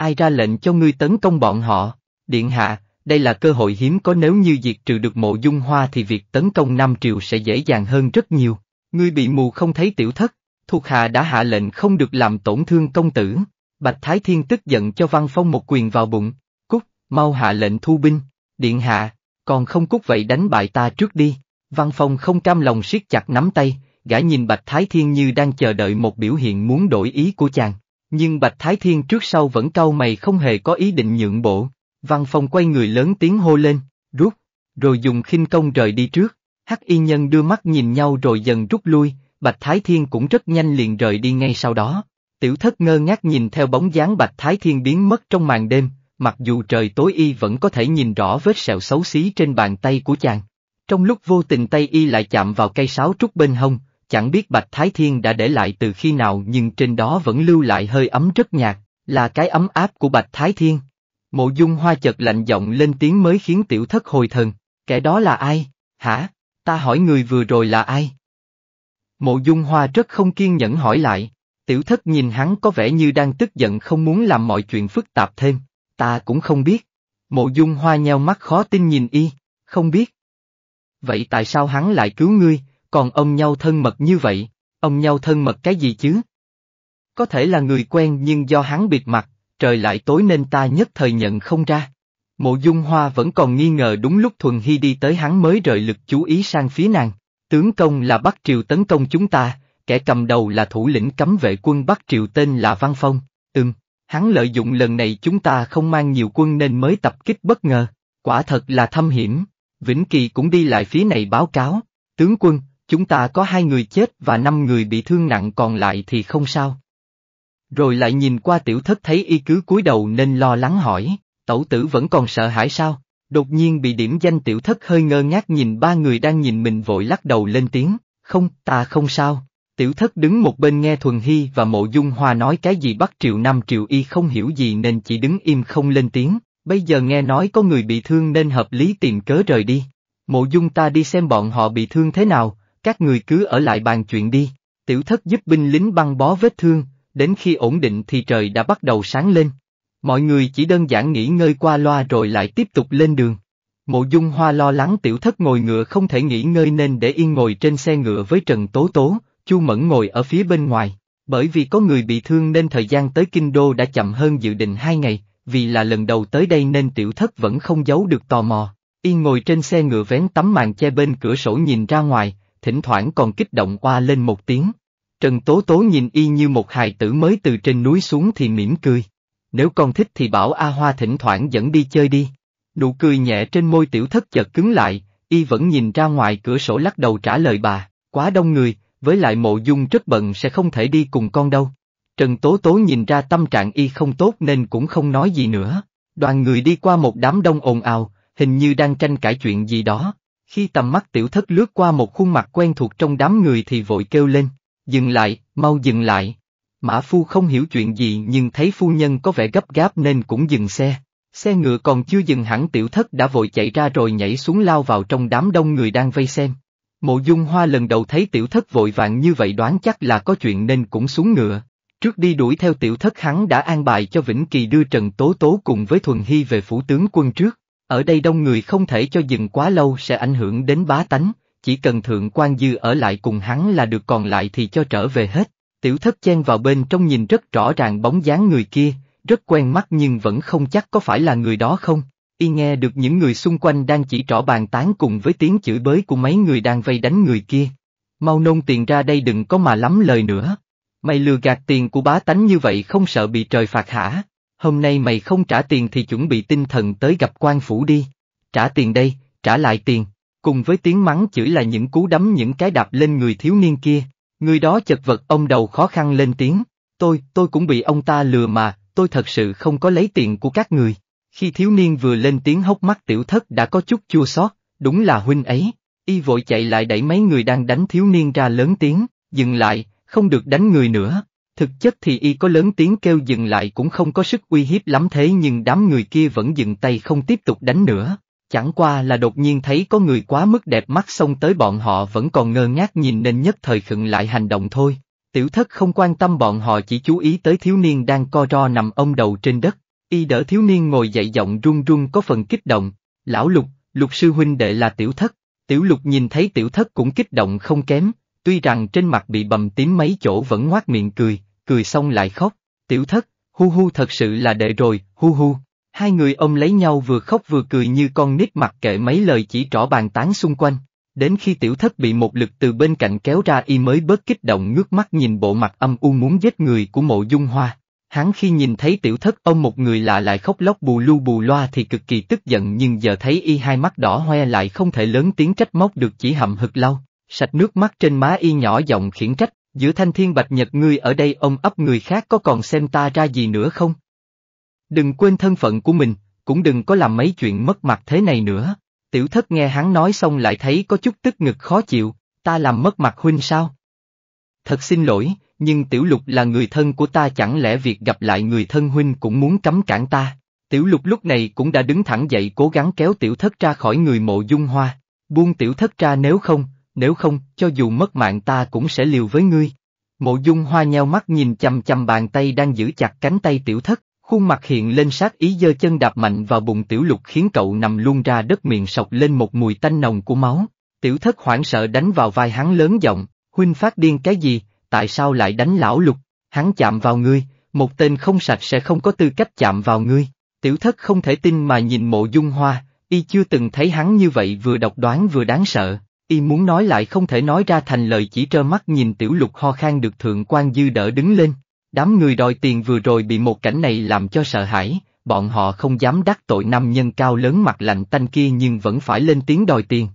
Ai ra lệnh cho ngươi tấn công bọn họ? Điện hạ, đây là cơ hội hiếm có nếu như diệt trừ được mộ dung hoa thì việc tấn công Nam Triều sẽ dễ dàng hơn rất nhiều. Ngươi bị mù không thấy tiểu thất, thuộc hạ đã hạ lệnh không được làm tổn thương công tử. Bạch Thái Thiên tức giận cho Văn Phong một quyền vào bụng, cút, mau hạ lệnh thu binh, điện hạ, còn không cút vậy đánh bại ta trước đi. Văn Phong không cam lòng siết chặt nắm tay, gã nhìn Bạch Thái Thiên như đang chờ đợi một biểu hiện muốn đổi ý của chàng. Nhưng Bạch Thái Thiên trước sau vẫn cau mày không hề có ý định nhượng bộ, văn phòng quay người lớn tiếng hô lên, rút, rồi dùng khinh công rời đi trước, hắc y nhân đưa mắt nhìn nhau rồi dần rút lui, Bạch Thái Thiên cũng rất nhanh liền rời đi ngay sau đó. Tiểu thất ngơ ngác nhìn theo bóng dáng Bạch Thái Thiên biến mất trong màn đêm, mặc dù trời tối y vẫn có thể nhìn rõ vết sẹo xấu xí trên bàn tay của chàng. Trong lúc vô tình tay y lại chạm vào cây sáo trúc bên hông, chẳng biết Bạch Thái Thiên đã để lại từ khi nào nhưng trên đó vẫn lưu lại hơi ấm rất nhạt, là cái ấm áp của Bạch Thái Thiên. Mộ dung hoa chợt lạnh giọng lên tiếng mới khiến tiểu thất hồi thần, kẻ đó là ai, hả, ta hỏi người vừa rồi là ai? Mộ dung hoa rất không kiên nhẫn hỏi lại, tiểu thất nhìn hắn có vẻ như đang tức giận không muốn làm mọi chuyện phức tạp thêm, ta cũng không biết. Mộ dung hoa nheo mắt khó tin nhìn y, không biết. Vậy tại sao hắn lại cứu ngươi, còn ông nhau thân mật như vậy, ông nhau thân mật cái gì chứ? Có thể là người quen nhưng do hắn biệt mặt, trời lại tối nên ta nhất thời nhận không ra. Mộ dung hoa vẫn còn nghi ngờ đúng lúc Thuần Hy đi tới hắn mới rời lực chú ý sang phía nàng. Tướng công là Bắc Triều tấn công chúng ta, kẻ cầm đầu là thủ lĩnh cấm vệ quân Bắc Triều tên là Văn Phong. Ừm, hắn lợi dụng lần này chúng ta không mang nhiều quân nên mới tập kích bất ngờ. Quả thật là thâm hiểm. Vĩnh Kỳ cũng đi lại phía này báo cáo. Tướng quân, Chúng ta có hai người chết và năm người bị thương nặng còn lại thì không sao. Rồi lại nhìn qua tiểu thất thấy y cứ cúi đầu nên lo lắng hỏi, tẩu tử vẫn còn sợ hãi sao? Đột nhiên bị điểm danh tiểu thất hơi ngơ ngác nhìn ba người đang nhìn mình vội lắc đầu lên tiếng, không, ta không sao. Tiểu thất đứng một bên nghe Thuần Hy và Mộ Dung Hoa nói cái gì bắt Triệu năm Triệu Y không hiểu gì nên chỉ đứng im không lên tiếng, bây giờ nghe nói có người bị thương nên hợp lý tìm cớ rời đi. Mộ Dung ta đi xem bọn họ bị thương thế nào, các người cứ ở lại bàn chuyện đi, tiểu thất giúp binh lính băng bó vết thương, đến khi ổn định thì trời đã bắt đầu sáng lên. Mọi người chỉ đơn giản nghỉ ngơi qua loa rồi lại tiếp tục lên đường. Mộ dung hoa lo lắng tiểu thất ngồi ngựa không thể nghỉ ngơi nên để yên ngồi trên xe ngựa với Trần Tố Tố, Chu Mẫn ngồi ở phía bên ngoài, bởi vì có người bị thương nên thời gian tới Kinh Đô đã chậm hơn dự định hai ngày, vì là lần đầu tới đây nên tiểu thất vẫn không giấu được tò mò. Yên ngồi trên xe ngựa vén tấm màn che bên cửa sổ nhìn ra ngoài, thỉnh thoảng còn kích động qua lên một tiếng. Trần Tố Tố nhìn y như một hài tử mới từ trên núi xuống thì mỉm cười. Nếu con thích thì bảo A Hoa thỉnh thoảng dẫn đi chơi đi. Nụ cười nhẹ trên môi tiểu thất chợt cứng lại, y vẫn nhìn ra ngoài cửa sổ lắc đầu trả lời bà, quá đông người, với lại mộ dung rất bận sẽ không thể đi cùng con đâu. Trần Tố Tố nhìn ra tâm trạng y không tốt nên cũng không nói gì nữa. Đoàn người đi qua một đám đông ồn ào, hình như đang tranh cãi chuyện gì đó, khi tầm mắt tiểu thất lướt qua một khuôn mặt quen thuộc trong đám người thì vội kêu lên, dừng lại, mau dừng lại. Mã phu không hiểu chuyện gì nhưng thấy phu nhân có vẻ gấp gáp nên cũng dừng xe. Xe ngựa còn chưa dừng hẳn tiểu thất đã vội chạy ra rồi nhảy xuống lao vào trong đám đông người đang vây xem. Mộ dung hoa lần đầu thấy tiểu thất vội vàng như vậy đoán chắc là có chuyện nên cũng xuống ngựa. Trước đi đuổi theo tiểu thất hắn đã an bài cho Vĩnh Kỳ đưa Trần Tố Tố cùng với Thuần Hy về phủ tướng quân trước. Ở đây đông người không thể cho dừng quá lâu sẽ ảnh hưởng đến bá tánh, chỉ cần thượng quan dư ở lại cùng hắn là được còn lại thì cho trở về hết. Tiểu thất chen vào bên trong nhìn rất rõ ràng bóng dáng người kia, rất quen mắt nhưng vẫn không chắc có phải là người đó không. Y nghe được những người xung quanh đang chỉ trỏ bàn tán cùng với tiếng chửi bới của mấy người đang vây đánh người kia. Mau nôn tiền ra đây đừng có mà lắm lời nữa. Mày lừa gạt tiền của bá tánh như vậy không sợ bị trời phạt hả? hôm nay mày không trả tiền thì chuẩn bị tinh thần tới gặp quan phủ đi. Trả tiền đây, trả lại tiền. Cùng với tiếng mắng chửi là những cú đấm những cái đạp lên người thiếu niên kia. Người đó chật vật ông đầu khó khăn lên tiếng. Tôi, tôi cũng bị ông ta lừa mà, tôi thật sự không có lấy tiền của các người. Khi thiếu niên vừa lên tiếng hốc mắt tiểu thất đã có chút chua xót, đúng là huynh ấy. Y vội chạy lại đẩy mấy người đang đánh thiếu niên ra lớn tiếng, dừng lại, không được đánh người nữa. Thực chất thì y có lớn tiếng kêu dừng lại cũng không có sức uy hiếp lắm thế nhưng đám người kia vẫn dừng tay không tiếp tục đánh nữa. Chẳng qua là đột nhiên thấy có người quá mức đẹp mắt xông tới bọn họ vẫn còn ngơ ngác nhìn nên nhất thời khựng lại hành động thôi. Tiểu thất không quan tâm bọn họ chỉ chú ý tới thiếu niên đang co ro nằm ông đầu trên đất. Y đỡ thiếu niên ngồi dậy giọng run run có phần kích động. Lão lục, lục sư huynh đệ là tiểu thất. Tiểu lục nhìn thấy tiểu thất cũng kích động không kém, tuy rằng trên mặt bị bầm tím mấy chỗ vẫn ngoác miệng cười, cười xong lại khóc, tiểu thất, hu hu thật sự là đệ rồi, hu hu. Hai người ông lấy nhau vừa khóc vừa cười như con nít mặc kệ mấy lời chỉ trỏ bàn tán xung quanh. Đến khi tiểu thất bị một lực từ bên cạnh kéo ra y mới bớt kích động ngước mắt nhìn bộ mặt âm u muốn giết người của mộ dung hoa. Hắn khi nhìn thấy tiểu thất ông một người lạ lại khóc lóc bù lu bù loa thì cực kỳ tức giận nhưng giờ thấy y hai mắt đỏ hoe lại không thể lớn tiếng trách móc được chỉ hậm hực lau, sạch nước mắt trên má y nhỏ giọng khiển trách, giữa thanh thiên bạch nhật ngươi ở đây ông ấp người khác có còn xem ta ra gì nữa không? Đừng quên thân phận của mình, cũng đừng có làm mấy chuyện mất mặt thế này nữa. Tiểu thất nghe hắn nói xong lại thấy có chút tức ngực khó chịu, ta làm mất mặt huynh sao? Thật xin lỗi, nhưng tiểu lục là người thân của ta chẳng lẽ việc gặp lại người thân huynh cũng muốn cấm cản ta? Tiểu lục lúc này cũng đã đứng thẳng dậy cố gắng kéo tiểu thất ra khỏi người mộ dung hoa. Buông tiểu thất ra nếu không, nếu không, cho dù mất mạng ta cũng sẽ liều với ngươi. Mộ dung hoa nheo mắt nhìn chằm chằm bàn tay đang giữ chặt cánh tay tiểu thất, khuôn mặt hiện lên sát ý dơ chân đạp mạnh vào bụng tiểu lục khiến cậu nằm luôn ra đất miệng sọc lên một mùi tanh nồng của máu. Tiểu thất hoảng sợ đánh vào vai hắn lớn giọng, huynh phát điên cái gì, tại sao lại đánh lão lục, hắn chạm vào ngươi, một tên không sạch sẽ không có tư cách chạm vào ngươi. Tiểu thất không thể tin mà nhìn mộ dung hoa, y chưa từng thấy hắn như vậy vừa độc đoán vừa đáng sợ y muốn nói lại không thể nói ra thành lời chỉ trơ mắt nhìn tiểu lục ho khan được thượng quan dư đỡ đứng lên. Đám người đòi tiền vừa rồi bị một cảnh này làm cho sợ hãi, bọn họ không dám đắc tội nam nhân cao lớn mặt lạnh tanh kia nhưng vẫn phải lên tiếng đòi tiền.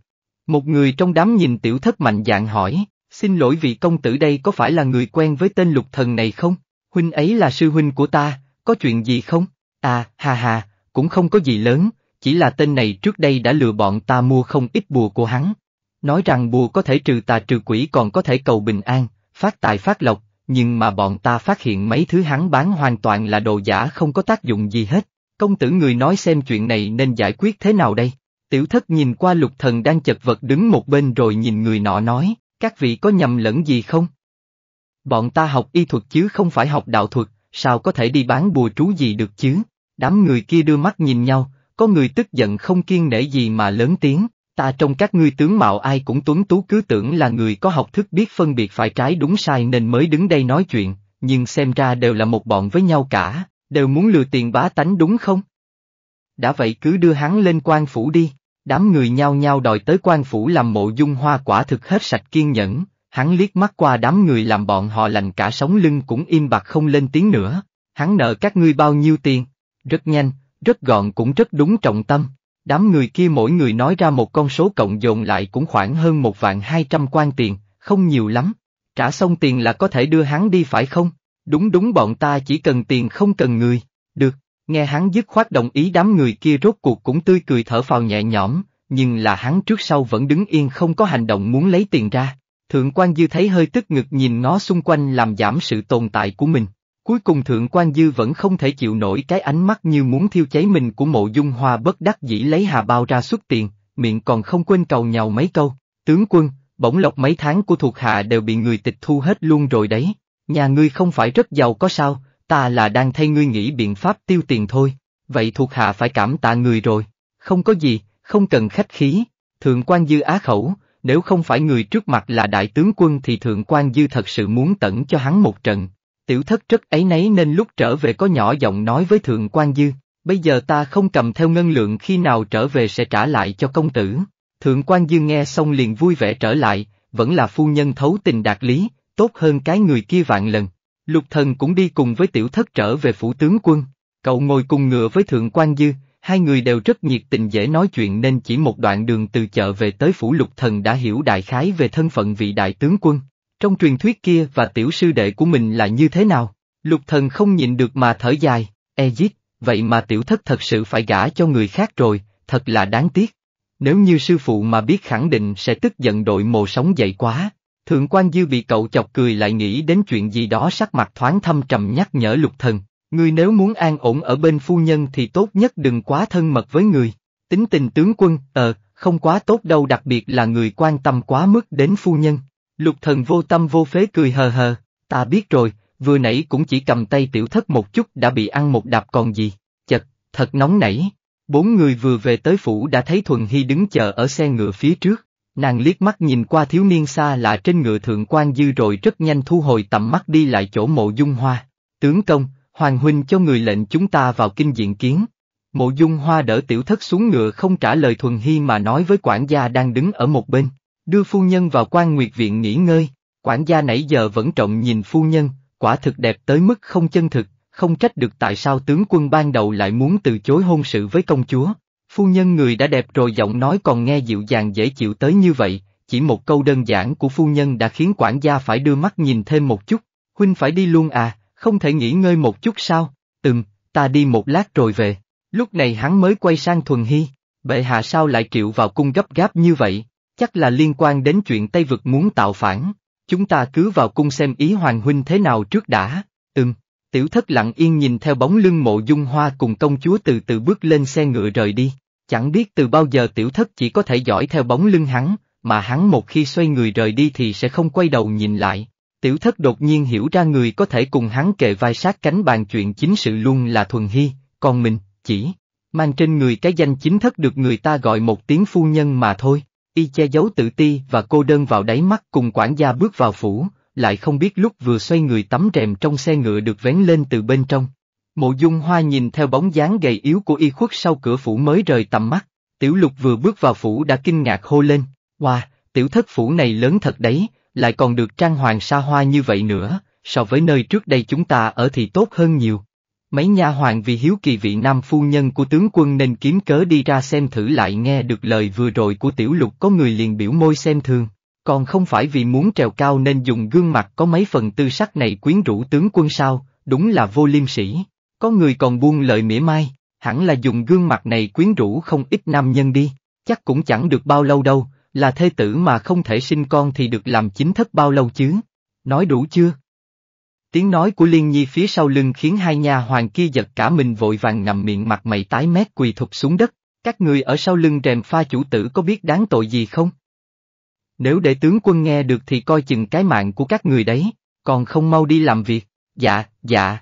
Một người trong đám nhìn tiểu thất mạnh dạng hỏi, xin lỗi vị công tử đây có phải là người quen với tên lục thần này không? Huynh ấy là sư huynh của ta, có chuyện gì không? À, ha ha cũng không có gì lớn, chỉ là tên này trước đây đã lừa bọn ta mua không ít bùa của hắn, Nói rằng bùa có thể trừ tà trừ quỷ còn có thể cầu bình an, phát tài phát lộc, nhưng mà bọn ta phát hiện mấy thứ hắn bán hoàn toàn là đồ giả không có tác dụng gì hết. Công tử người nói xem chuyện này nên giải quyết thế nào đây? Tiểu thất nhìn qua lục thần đang chật vật đứng một bên rồi nhìn người nọ nói, các vị có nhầm lẫn gì không? Bọn ta học y thuật chứ không phải học đạo thuật, sao có thể đi bán bùa trú gì được chứ? Đám người kia đưa mắt nhìn nhau, có người tức giận không kiên nể gì mà lớn tiếng, Ta trong các ngươi tướng mạo ai cũng tuấn tú cứ tưởng là người có học thức biết phân biệt phải trái đúng sai nên mới đứng đây nói chuyện, nhưng xem ra đều là một bọn với nhau cả, đều muốn lừa tiền bá tánh đúng không? Đã vậy cứ đưa hắn lên quan phủ đi, đám người nhao nhao đòi tới quan phủ làm mộ dung hoa quả thực hết sạch kiên nhẫn, hắn liếc mắt qua đám người làm bọn họ lành cả sống lưng cũng im bặt không lên tiếng nữa, hắn nợ các ngươi bao nhiêu tiền, rất nhanh, rất gọn cũng rất đúng trọng tâm, Đám người kia mỗi người nói ra một con số cộng dồn lại cũng khoảng hơn một vạn hai trăm quan tiền, không nhiều lắm. Trả xong tiền là có thể đưa hắn đi phải không? Đúng đúng bọn ta chỉ cần tiền không cần người. Được, nghe hắn dứt khoát đồng ý đám người kia rốt cuộc cũng tươi cười thở phào nhẹ nhõm, nhưng là hắn trước sau vẫn đứng yên không có hành động muốn lấy tiền ra. Thượng quan dư thấy hơi tức ngực nhìn nó xung quanh làm giảm sự tồn tại của mình. Cuối cùng Thượng quan Dư vẫn không thể chịu nổi cái ánh mắt như muốn thiêu cháy mình của mộ dung hoa bất đắc dĩ lấy hà bao ra xuất tiền, miệng còn không quên cầu nhau mấy câu, tướng quân, bổng lộc mấy tháng của thuộc hạ đều bị người tịch thu hết luôn rồi đấy, nhà ngươi không phải rất giàu có sao, ta là đang thay ngươi nghĩ biện pháp tiêu tiền thôi, vậy thuộc hạ phải cảm tạ người rồi, không có gì, không cần khách khí, Thượng quan Dư á khẩu, nếu không phải người trước mặt là đại tướng quân thì Thượng quan Dư thật sự muốn tẩn cho hắn một trận, tiểu thất rất ấy nấy nên lúc trở về có nhỏ giọng nói với Thượng quan Dư, bây giờ ta không cầm theo ngân lượng khi nào trở về sẽ trả lại cho công tử. Thượng quan Dư nghe xong liền vui vẻ trở lại, vẫn là phu nhân thấu tình đạt lý, tốt hơn cái người kia vạn lần. Lục thần cũng đi cùng với tiểu thất trở về phủ tướng quân, cậu ngồi cùng ngựa với Thượng quan Dư, hai người đều rất nhiệt tình dễ nói chuyện nên chỉ một đoạn đường từ chợ về tới phủ lục thần đã hiểu đại khái về thân phận vị đại tướng quân. Trong truyền thuyết kia và tiểu sư đệ của mình là như thế nào? Lục thần không nhịn được mà thở dài, e giết, vậy mà tiểu thất thật sự phải gả cho người khác rồi, thật là đáng tiếc. Nếu như sư phụ mà biết khẳng định sẽ tức giận đội mồ sống dậy quá. Thượng quan dư bị cậu chọc cười lại nghĩ đến chuyện gì đó sắc mặt thoáng thâm trầm nhắc nhở lục thần. Người nếu muốn an ổn ở bên phu nhân thì tốt nhất đừng quá thân mật với người. Tính tình tướng quân, ờ, không quá tốt đâu đặc biệt là người quan tâm quá mức đến phu nhân. Lục thần vô tâm vô phế cười hờ hờ, ta biết rồi, vừa nãy cũng chỉ cầm tay tiểu thất một chút đã bị ăn một đạp còn gì, chật, thật nóng nảy. Bốn người vừa về tới phủ đã thấy Thuần Hy đứng chờ ở xe ngựa phía trước, nàng liếc mắt nhìn qua thiếu niên xa lạ trên ngựa thượng quan dư rồi rất nhanh thu hồi tầm mắt đi lại chỗ mộ dung hoa. Tướng công, Hoàng Huynh cho người lệnh chúng ta vào kinh diện kiến. Mộ dung hoa đỡ tiểu thất xuống ngựa không trả lời Thuần Hy mà nói với quản gia đang đứng ở một bên. Đưa phu nhân vào quan nguyệt viện nghỉ ngơi, quản gia nãy giờ vẫn trọng nhìn phu nhân, quả thực đẹp tới mức không chân thực, không trách được tại sao tướng quân ban đầu lại muốn từ chối hôn sự với công chúa. Phu nhân người đã đẹp rồi giọng nói còn nghe dịu dàng dễ chịu tới như vậy, chỉ một câu đơn giản của phu nhân đã khiến quản gia phải đưa mắt nhìn thêm một chút, huynh phải đi luôn à, không thể nghỉ ngơi một chút sao, từng, ta đi một lát rồi về. Lúc này hắn mới quay sang Thuần Hy, bệ hạ sao lại triệu vào cung gấp gáp như vậy? Chắc là liên quan đến chuyện Tây Vực muốn tạo phản, chúng ta cứ vào cung xem ý Hoàng Huynh thế nào trước đã, ừm. Tiểu thất lặng yên nhìn theo bóng lưng mộ dung hoa cùng công chúa từ từ bước lên xe ngựa rời đi, chẳng biết từ bao giờ tiểu thất chỉ có thể dõi theo bóng lưng hắn, mà hắn một khi xoay người rời đi thì sẽ không quay đầu nhìn lại. Tiểu thất đột nhiên hiểu ra người có thể cùng hắn kề vai sát cánh bàn chuyện chính sự luôn là Thuần Hy, còn mình, chỉ, mang trên người cái danh chính thất được người ta gọi một tiếng phu nhân mà thôi. Y che giấu tự ti và cô đơn vào đáy mắt cùng quản gia bước vào phủ, lại không biết lúc vừa xoay người tắm rèm trong xe ngựa được vén lên từ bên trong. Mộ dung hoa nhìn theo bóng dáng gầy yếu của y khuất sau cửa phủ mới rời tầm mắt, tiểu lục vừa bước vào phủ đã kinh ngạc hô lên, wow, tiểu thất phủ này lớn thật đấy, lại còn được trang hoàng xa hoa như vậy nữa, so với nơi trước đây chúng ta ở thì tốt hơn nhiều. Mấy nha hoàng vì hiếu kỳ vị nam phu nhân của tướng quân nên kiếm cớ đi ra xem thử lại nghe được lời vừa rồi của tiểu lục có người liền biểu môi xem thường. Còn không phải vì muốn trèo cao nên dùng gương mặt có mấy phần tư sắc này quyến rũ tướng quân sao, đúng là vô liêm sĩ. Có người còn buông lời mỉa mai, hẳn là dùng gương mặt này quyến rũ không ít nam nhân đi, chắc cũng chẳng được bao lâu đâu, là thê tử mà không thể sinh con thì được làm chính thất bao lâu chứ. Nói đủ chưa? Tiếng nói của Liên Nhi phía sau lưng khiến hai nhà hoàng kia giật cả mình vội vàng nằm miệng mặt mày tái mét quỳ thục xuống đất, các người ở sau lưng rèm pha chủ tử có biết đáng tội gì không? Nếu để tướng quân nghe được thì coi chừng cái mạng của các người đấy, còn không mau đi làm việc, dạ, dạ.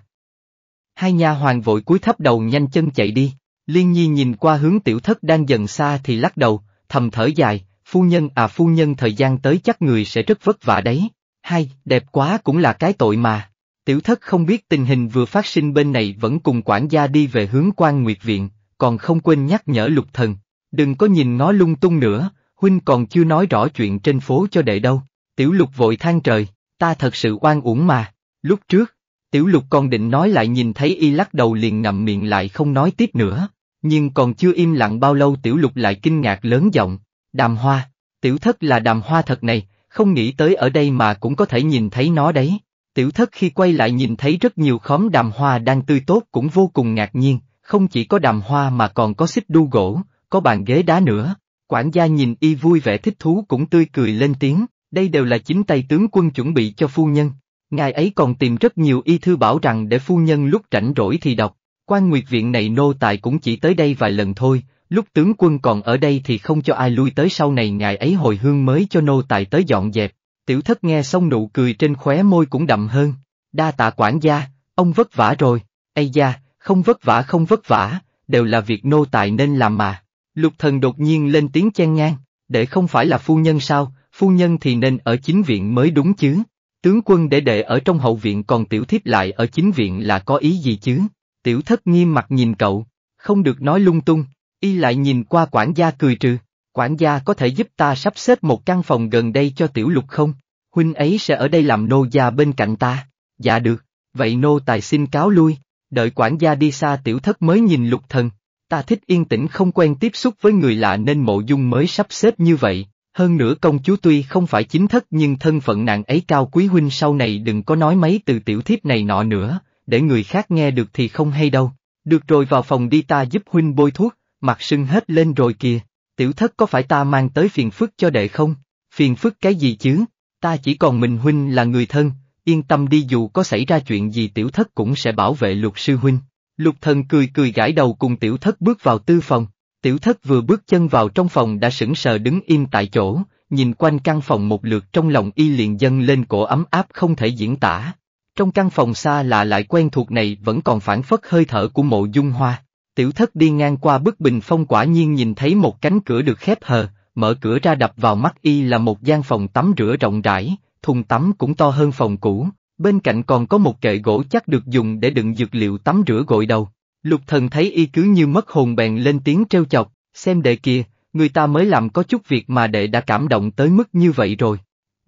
Hai nhà hoàng vội cúi thấp đầu nhanh chân chạy đi, Liên Nhi nhìn qua hướng tiểu thất đang dần xa thì lắc đầu, thầm thở dài, phu nhân à phu nhân thời gian tới chắc người sẽ rất vất vả đấy, hay, đẹp quá cũng là cái tội mà. Tiểu thất không biết tình hình vừa phát sinh bên này vẫn cùng quản gia đi về hướng quan nguyệt viện, còn không quên nhắc nhở lục thần. Đừng có nhìn nó lung tung nữa, huynh còn chưa nói rõ chuyện trên phố cho đệ đâu. Tiểu lục vội than trời, ta thật sự oan uổng mà. Lúc trước, tiểu lục còn định nói lại nhìn thấy y lắc đầu liền ngậm miệng lại không nói tiếp nữa. Nhưng còn chưa im lặng bao lâu tiểu lục lại kinh ngạc lớn giọng. Đàm hoa, tiểu thất là đàm hoa thật này, không nghĩ tới ở đây mà cũng có thể nhìn thấy nó đấy. Tiểu thất khi quay lại nhìn thấy rất nhiều khóm đàm hoa đang tươi tốt cũng vô cùng ngạc nhiên, không chỉ có đàm hoa mà còn có xích đu gỗ, có bàn ghế đá nữa. Quản gia nhìn y vui vẻ thích thú cũng tươi cười lên tiếng, đây đều là chính tay tướng quân chuẩn bị cho phu nhân. Ngài ấy còn tìm rất nhiều y thư bảo rằng để phu nhân lúc rảnh rỗi thì đọc, quan nguyệt viện này nô tài cũng chỉ tới đây vài lần thôi, lúc tướng quân còn ở đây thì không cho ai lui tới sau này ngài ấy hồi hương mới cho nô tài tới dọn dẹp, Tiểu thất nghe xong nụ cười trên khóe môi cũng đậm hơn. Đa tạ quản gia, ông vất vả rồi, ây da, không vất vả không vất vả, đều là việc nô tài nên làm mà. Lục thần đột nhiên lên tiếng chen ngang, để không phải là phu nhân sao, phu nhân thì nên ở chính viện mới đúng chứ. Tướng quân để đệ ở trong hậu viện còn tiểu thiếp lại ở chính viện là có ý gì chứ? Tiểu thất nghiêm mặt nhìn cậu, không được nói lung tung, y lại nhìn qua quản gia cười trừ. Quản gia có thể giúp ta sắp xếp một căn phòng gần đây cho tiểu lục không? Huynh ấy sẽ ở đây làm nô gia bên cạnh ta. Dạ được, vậy nô tài xin cáo lui, đợi quản gia đi xa tiểu thất mới nhìn lục thần. Ta thích yên tĩnh không quen tiếp xúc với người lạ nên mộ dung mới sắp xếp như vậy. Hơn nữa công chúa tuy không phải chính thất nhưng thân phận nàng ấy cao quý huynh sau này đừng có nói mấy từ tiểu thiếp này nọ nữa, để người khác nghe được thì không hay đâu. Được rồi vào phòng đi ta giúp huynh bôi thuốc, mặt sưng hết lên rồi kìa tiểu thất có phải ta mang tới phiền phức cho đệ không? Phiền phức cái gì chứ? Ta chỉ còn mình huynh là người thân, yên tâm đi dù có xảy ra chuyện gì tiểu thất cũng sẽ bảo vệ lục sư huynh. Lục thần cười cười gãi đầu cùng tiểu thất bước vào tư phòng. Tiểu thất vừa bước chân vào trong phòng đã sững sờ đứng im tại chỗ, nhìn quanh căn phòng một lượt trong lòng y liền dâng lên cổ ấm áp không thể diễn tả. Trong căn phòng xa lạ lại quen thuộc này vẫn còn phản phất hơi thở của mộ dung hoa. Tiểu thất đi ngang qua bức bình phong quả nhiên nhìn thấy một cánh cửa được khép hờ, mở cửa ra đập vào mắt y là một gian phòng tắm rửa rộng rãi, thùng tắm cũng to hơn phòng cũ, bên cạnh còn có một kệ gỗ chắc được dùng để đựng dược liệu tắm rửa gội đầu. Lục thần thấy y cứ như mất hồn bèn lên tiếng treo chọc, xem đệ kia, người ta mới làm có chút việc mà đệ đã cảm động tới mức như vậy rồi.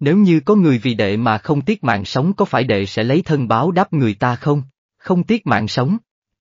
Nếu như có người vì đệ mà không tiếc mạng sống có phải đệ sẽ lấy thân báo đáp người ta không? Không tiếc mạng sống.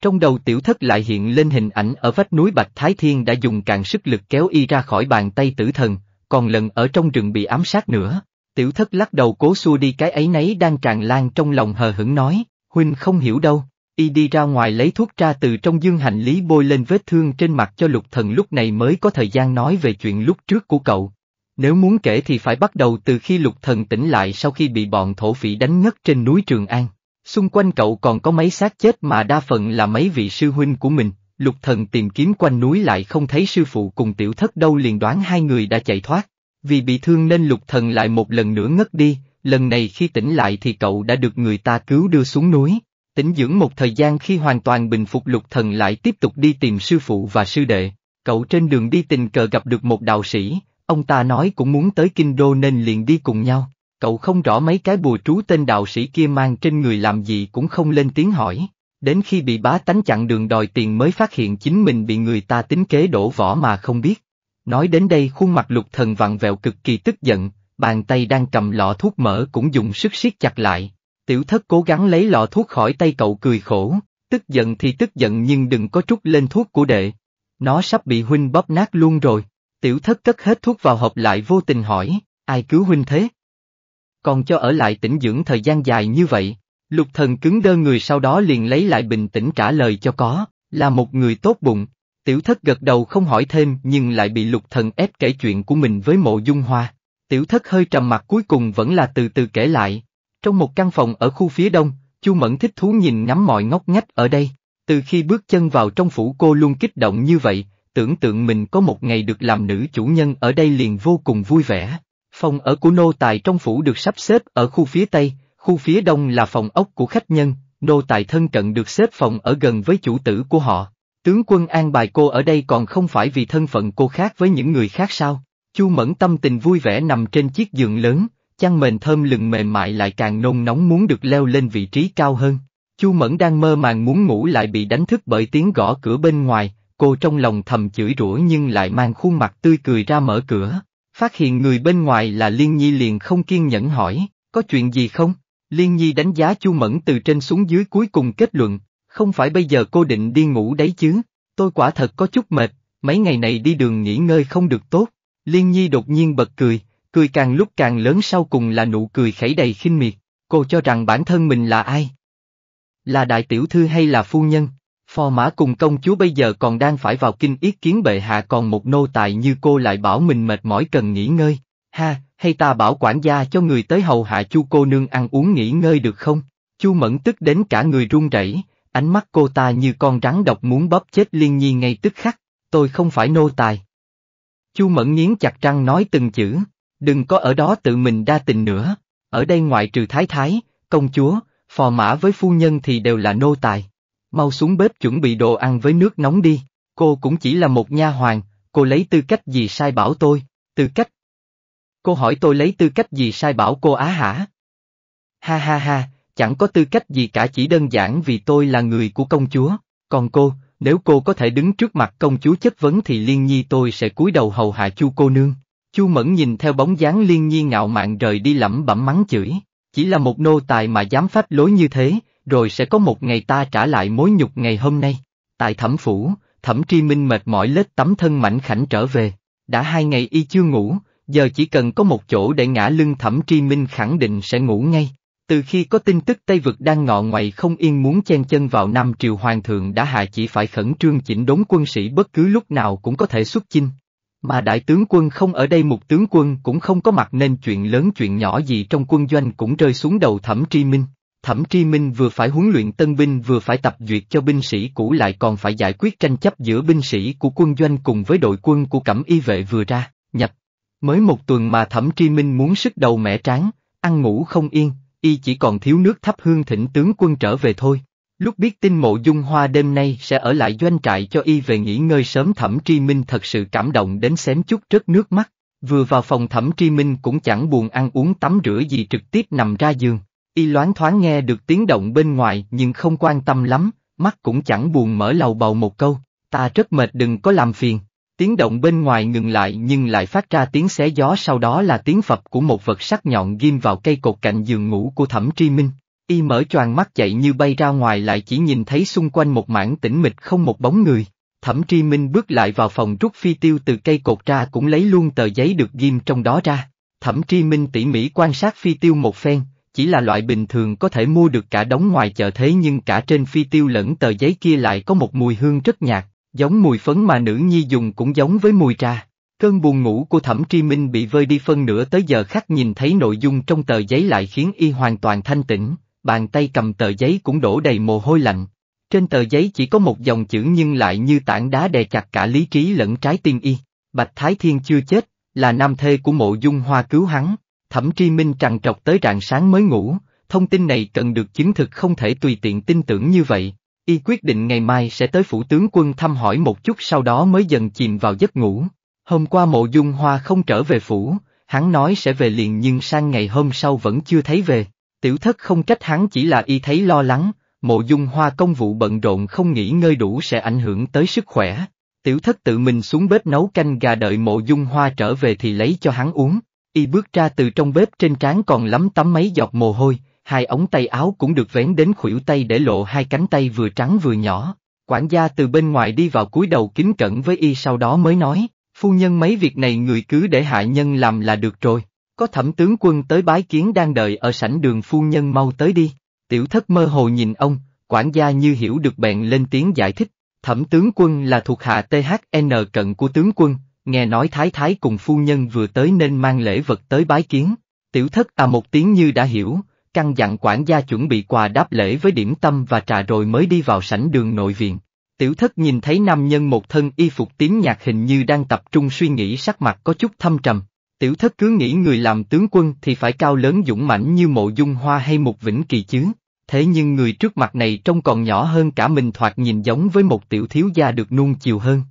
Trong đầu tiểu thất lại hiện lên hình ảnh ở vách núi Bạch Thái Thiên đã dùng càng sức lực kéo y ra khỏi bàn tay tử thần, còn lần ở trong rừng bị ám sát nữa. Tiểu thất lắc đầu cố xua đi cái ấy nấy đang tràn lan trong lòng hờ hững nói, huynh không hiểu đâu. Y đi ra ngoài lấy thuốc ra từ trong dương hành lý bôi lên vết thương trên mặt cho lục thần lúc này mới có thời gian nói về chuyện lúc trước của cậu. Nếu muốn kể thì phải bắt đầu từ khi lục thần tỉnh lại sau khi bị bọn thổ phỉ đánh ngất trên núi Trường An. Xung quanh cậu còn có mấy xác chết mà đa phần là mấy vị sư huynh của mình, lục thần tìm kiếm quanh núi lại không thấy sư phụ cùng tiểu thất đâu liền đoán hai người đã chạy thoát. Vì bị thương nên lục thần lại một lần nữa ngất đi, lần này khi tỉnh lại thì cậu đã được người ta cứu đưa xuống núi. Tỉnh dưỡng một thời gian khi hoàn toàn bình phục lục thần lại tiếp tục đi tìm sư phụ và sư đệ. Cậu trên đường đi tình cờ gặp được một đạo sĩ, ông ta nói cũng muốn tới kinh đô nên liền đi cùng nhau cậu không rõ mấy cái bùa trú tên đạo sĩ kia mang trên người làm gì cũng không lên tiếng hỏi. Đến khi bị bá tánh chặn đường đòi tiền mới phát hiện chính mình bị người ta tính kế đổ vỏ mà không biết. Nói đến đây khuôn mặt lục thần vặn vẹo cực kỳ tức giận, bàn tay đang cầm lọ thuốc mỡ cũng dùng sức siết chặt lại. Tiểu thất cố gắng lấy lọ thuốc khỏi tay cậu cười khổ, tức giận thì tức giận nhưng đừng có trút lên thuốc của đệ. Nó sắp bị huynh bóp nát luôn rồi. Tiểu thất cất hết thuốc vào hộp lại vô tình hỏi, ai cứu huynh thế? còn cho ở lại tĩnh dưỡng thời gian dài như vậy. Lục thần cứng đơ người sau đó liền lấy lại bình tĩnh trả lời cho có, là một người tốt bụng. Tiểu thất gật đầu không hỏi thêm nhưng lại bị lục thần ép kể chuyện của mình với mộ dung hoa. Tiểu thất hơi trầm mặt cuối cùng vẫn là từ từ kể lại. Trong một căn phòng ở khu phía đông, Chu Mẫn thích thú nhìn ngắm mọi ngóc ngách ở đây. Từ khi bước chân vào trong phủ cô luôn kích động như vậy, tưởng tượng mình có một ngày được làm nữ chủ nhân ở đây liền vô cùng vui vẻ. Phòng ở của nô tài trong phủ được sắp xếp ở khu phía Tây, khu phía Đông là phòng ốc của khách nhân, nô tài thân cận được xếp phòng ở gần với chủ tử của họ. Tướng quân an bài cô ở đây còn không phải vì thân phận cô khác với những người khác sao? Chu Mẫn tâm tình vui vẻ nằm trên chiếc giường lớn, chăn mền thơm lừng mềm mại lại càng nôn nóng muốn được leo lên vị trí cao hơn. Chu Mẫn đang mơ màng muốn ngủ lại bị đánh thức bởi tiếng gõ cửa bên ngoài, cô trong lòng thầm chửi rủa nhưng lại mang khuôn mặt tươi cười ra mở cửa. Phát hiện người bên ngoài là Liên Nhi liền không kiên nhẫn hỏi, có chuyện gì không? Liên Nhi đánh giá Chu Mẫn từ trên xuống dưới cuối cùng kết luận, không phải bây giờ cô định đi ngủ đấy chứ, tôi quả thật có chút mệt, mấy ngày này đi đường nghỉ ngơi không được tốt. Liên Nhi đột nhiên bật cười, cười càng lúc càng lớn sau cùng là nụ cười khẩy đầy khinh miệt, cô cho rằng bản thân mình là ai? Là đại tiểu thư hay là phu nhân? Phò mã cùng công chúa bây giờ còn đang phải vào kinh ý kiến bệ hạ còn một nô tài như cô lại bảo mình mệt mỏi cần nghỉ ngơi, ha, hay ta bảo quản gia cho người tới hầu hạ chu cô nương ăn uống nghỉ ngơi được không? Chu mẫn tức đến cả người run rẩy, ánh mắt cô ta như con rắn độc muốn bóp chết liên nhi ngay tức khắc, tôi không phải nô tài. Chu mẫn nghiến chặt răng nói từng chữ, đừng có ở đó tự mình đa tình nữa, ở đây ngoại trừ thái thái, công chúa, phò mã với phu nhân thì đều là nô tài mau xuống bếp chuẩn bị đồ ăn với nước nóng đi, cô cũng chỉ là một nha hoàng, cô lấy tư cách gì sai bảo tôi, tư cách. Cô hỏi tôi lấy tư cách gì sai bảo cô á hả? Ha ha ha, chẳng có tư cách gì cả chỉ đơn giản vì tôi là người của công chúa, còn cô, nếu cô có thể đứng trước mặt công chúa chất vấn thì liên nhi tôi sẽ cúi đầu hầu hạ chu cô nương. Chu Mẫn nhìn theo bóng dáng liên nhi ngạo mạn rời đi lẩm bẩm mắng chửi, chỉ là một nô tài mà dám phát lối như thế, rồi sẽ có một ngày ta trả lại mối nhục ngày hôm nay. Tại thẩm phủ, thẩm tri minh mệt mỏi lết tấm thân mảnh khảnh trở về. Đã hai ngày y chưa ngủ, giờ chỉ cần có một chỗ để ngã lưng thẩm tri minh khẳng định sẽ ngủ ngay. Từ khi có tin tức Tây Vực đang ngọ ngoại không yên muốn chen chân vào Nam Triều Hoàng thượng đã hạ chỉ phải khẩn trương chỉnh đốn quân sĩ bất cứ lúc nào cũng có thể xuất chinh. Mà đại tướng quân không ở đây một tướng quân cũng không có mặt nên chuyện lớn chuyện nhỏ gì trong quân doanh cũng rơi xuống đầu thẩm tri minh. Thẩm Tri Minh vừa phải huấn luyện tân binh vừa phải tập duyệt cho binh sĩ cũ lại còn phải giải quyết tranh chấp giữa binh sĩ của quân doanh cùng với đội quân của cẩm y vệ vừa ra, nhập. Mới một tuần mà Thẩm Tri Minh muốn sức đầu mẻ tráng, ăn ngủ không yên, y chỉ còn thiếu nước thắp hương thỉnh tướng quân trở về thôi. Lúc biết tin mộ dung hoa đêm nay sẽ ở lại doanh trại cho y về nghỉ ngơi sớm Thẩm Tri Minh thật sự cảm động đến xém chút rớt nước mắt. Vừa vào phòng Thẩm Tri Minh cũng chẳng buồn ăn uống tắm rửa gì trực tiếp nằm ra giường, Y loáng thoáng nghe được tiếng động bên ngoài nhưng không quan tâm lắm, mắt cũng chẳng buồn mở lầu bầu một câu, ta rất mệt đừng có làm phiền. Tiếng động bên ngoài ngừng lại nhưng lại phát ra tiếng xé gió sau đó là tiếng phập của một vật sắc nhọn ghim vào cây cột cạnh giường ngủ của Thẩm Tri Minh. Y mở choàng mắt chạy như bay ra ngoài lại chỉ nhìn thấy xung quanh một mảng tĩnh mịch không một bóng người. Thẩm Tri Minh bước lại vào phòng rút phi tiêu từ cây cột ra cũng lấy luôn tờ giấy được ghim trong đó ra. Thẩm Tri Minh tỉ mỉ quan sát phi tiêu một phen, chỉ là loại bình thường có thể mua được cả đống ngoài chợ thế nhưng cả trên phi tiêu lẫn tờ giấy kia lại có một mùi hương rất nhạt, giống mùi phấn mà nữ nhi dùng cũng giống với mùi trà. Cơn buồn ngủ của Thẩm Tri Minh bị vơi đi phân nửa tới giờ khắc nhìn thấy nội dung trong tờ giấy lại khiến y hoàn toàn thanh tĩnh, bàn tay cầm tờ giấy cũng đổ đầy mồ hôi lạnh. Trên tờ giấy chỉ có một dòng chữ nhưng lại như tảng đá đè chặt cả lý trí lẫn trái tim y. Bạch Thái Thiên chưa chết, là nam thê của mộ dung hoa cứu hắn. Thẩm Tri Minh trằn trọc tới rạng sáng mới ngủ, thông tin này cần được chứng thực không thể tùy tiện tin tưởng như vậy. Y quyết định ngày mai sẽ tới phủ tướng quân thăm hỏi một chút sau đó mới dần chìm vào giấc ngủ. Hôm qua mộ dung hoa không trở về phủ, hắn nói sẽ về liền nhưng sang ngày hôm sau vẫn chưa thấy về. Tiểu thất không trách hắn chỉ là y thấy lo lắng, mộ dung hoa công vụ bận rộn không nghỉ ngơi đủ sẽ ảnh hưởng tới sức khỏe. Tiểu thất tự mình xuống bếp nấu canh gà đợi mộ dung hoa trở về thì lấy cho hắn uống. Y bước ra từ trong bếp trên trán còn lắm tắm mấy giọt mồ hôi, hai ống tay áo cũng được vén đến khuỷu tay để lộ hai cánh tay vừa trắng vừa nhỏ. Quản gia từ bên ngoài đi vào cúi đầu kính cẩn với y sau đó mới nói, phu nhân mấy việc này người cứ để hạ nhân làm là được rồi. Có thẩm tướng quân tới bái kiến đang đợi ở sảnh đường phu nhân mau tới đi. Tiểu thất mơ hồ nhìn ông, quản gia như hiểu được bèn lên tiếng giải thích. Thẩm tướng quân là thuộc hạ THN cận của tướng quân, nghe nói thái thái cùng phu nhân vừa tới nên mang lễ vật tới bái kiến, tiểu thất à một tiếng như đã hiểu, căn dặn quản gia chuẩn bị quà đáp lễ với điểm tâm và trà rồi mới đi vào sảnh đường nội viện. Tiểu thất nhìn thấy nam nhân một thân y phục tím nhạc hình như đang tập trung suy nghĩ sắc mặt có chút thâm trầm. Tiểu thất cứ nghĩ người làm tướng quân thì phải cao lớn dũng mãnh như mộ dung hoa hay Mục vĩnh kỳ chứ. Thế nhưng người trước mặt này trông còn nhỏ hơn cả mình thoạt nhìn giống với một tiểu thiếu gia được nuông chiều hơn.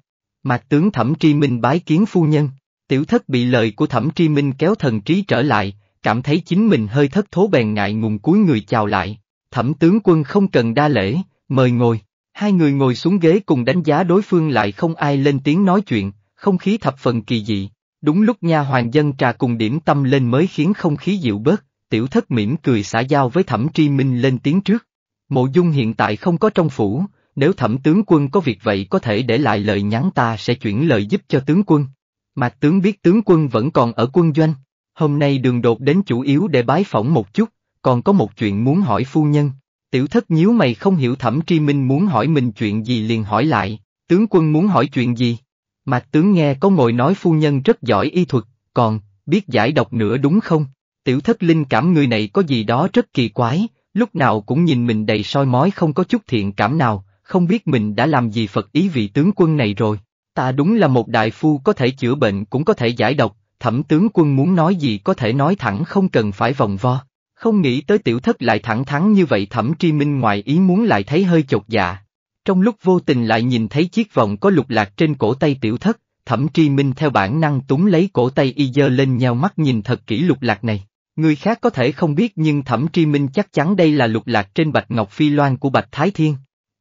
Mạc tướng Thẩm Tri Minh bái kiến phu nhân, tiểu thất bị lời của Thẩm Tri Minh kéo thần trí trở lại, cảm thấy chính mình hơi thất thố bèn ngại ngùng cúi người chào lại. Thẩm tướng quân không cần đa lễ, mời ngồi. Hai người ngồi xuống ghế cùng đánh giá đối phương lại không ai lên tiếng nói chuyện, không khí thập phần kỳ dị. Đúng lúc nha hoàng dân trà cùng điểm tâm lên mới khiến không khí dịu bớt, tiểu thất mỉm cười xả giao với thẩm tri minh lên tiếng trước. Mộ dung hiện tại không có trong phủ, nếu thẩm tướng quân có việc vậy có thể để lại lời nhắn ta sẽ chuyển lời giúp cho tướng quân. Mạc tướng biết tướng quân vẫn còn ở quân doanh, hôm nay đường đột đến chủ yếu để bái phỏng một chút, còn có một chuyện muốn hỏi phu nhân. Tiểu thất nhíu mày không hiểu thẩm tri minh muốn hỏi mình chuyện gì liền hỏi lại, tướng quân muốn hỏi chuyện gì? Mạc tướng nghe có ngồi nói phu nhân rất giỏi y thuật, còn, biết giải độc nữa đúng không? Tiểu thất linh cảm người này có gì đó rất kỳ quái, lúc nào cũng nhìn mình đầy soi mói không có chút thiện cảm nào, không biết mình đã làm gì Phật ý vị tướng quân này rồi. Ta đúng là một đại phu có thể chữa bệnh cũng có thể giải độc, thẩm tướng quân muốn nói gì có thể nói thẳng không cần phải vòng vo. Không nghĩ tới tiểu thất lại thẳng thắn như vậy thẩm tri minh ngoài ý muốn lại thấy hơi chột dạ. Trong lúc vô tình lại nhìn thấy chiếc vòng có lục lạc trên cổ tay tiểu thất, thẩm tri minh theo bản năng túng lấy cổ tay y dơ lên nhau mắt nhìn thật kỹ lục lạc này. Người khác có thể không biết nhưng thẩm tri minh chắc chắn đây là lục lạc trên bạch ngọc phi loan của bạch thái thiên.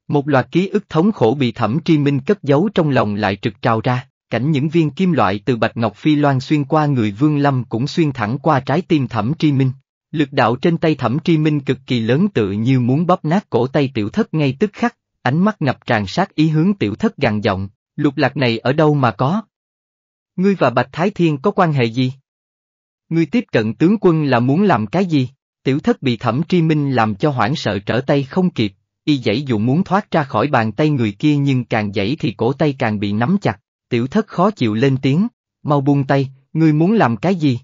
Một loạt ký ức thống khổ bị thẩm tri minh cất giấu trong lòng lại trực trào ra, cảnh những viên kim loại từ bạch ngọc phi loan xuyên qua người vương lâm cũng xuyên thẳng qua trái tim thẩm tri minh. Lực đạo trên tay thẩm tri minh cực kỳ lớn tự như muốn bóp nát cổ tay tiểu thất ngay tức khắc, ánh mắt ngập tràn sát ý hướng tiểu thất gằn giọng, lục lạc này ở đâu mà có. Ngươi và Bạch Thái Thiên có quan hệ gì? Ngươi tiếp cận tướng quân là muốn làm cái gì? Tiểu thất bị thẩm tri minh làm cho hoảng sợ trở tay không kịp, y dãy dụ muốn thoát ra khỏi bàn tay người kia nhưng càng dãy thì cổ tay càng bị nắm chặt, tiểu thất khó chịu lên tiếng, mau buông tay, ngươi muốn làm cái gì?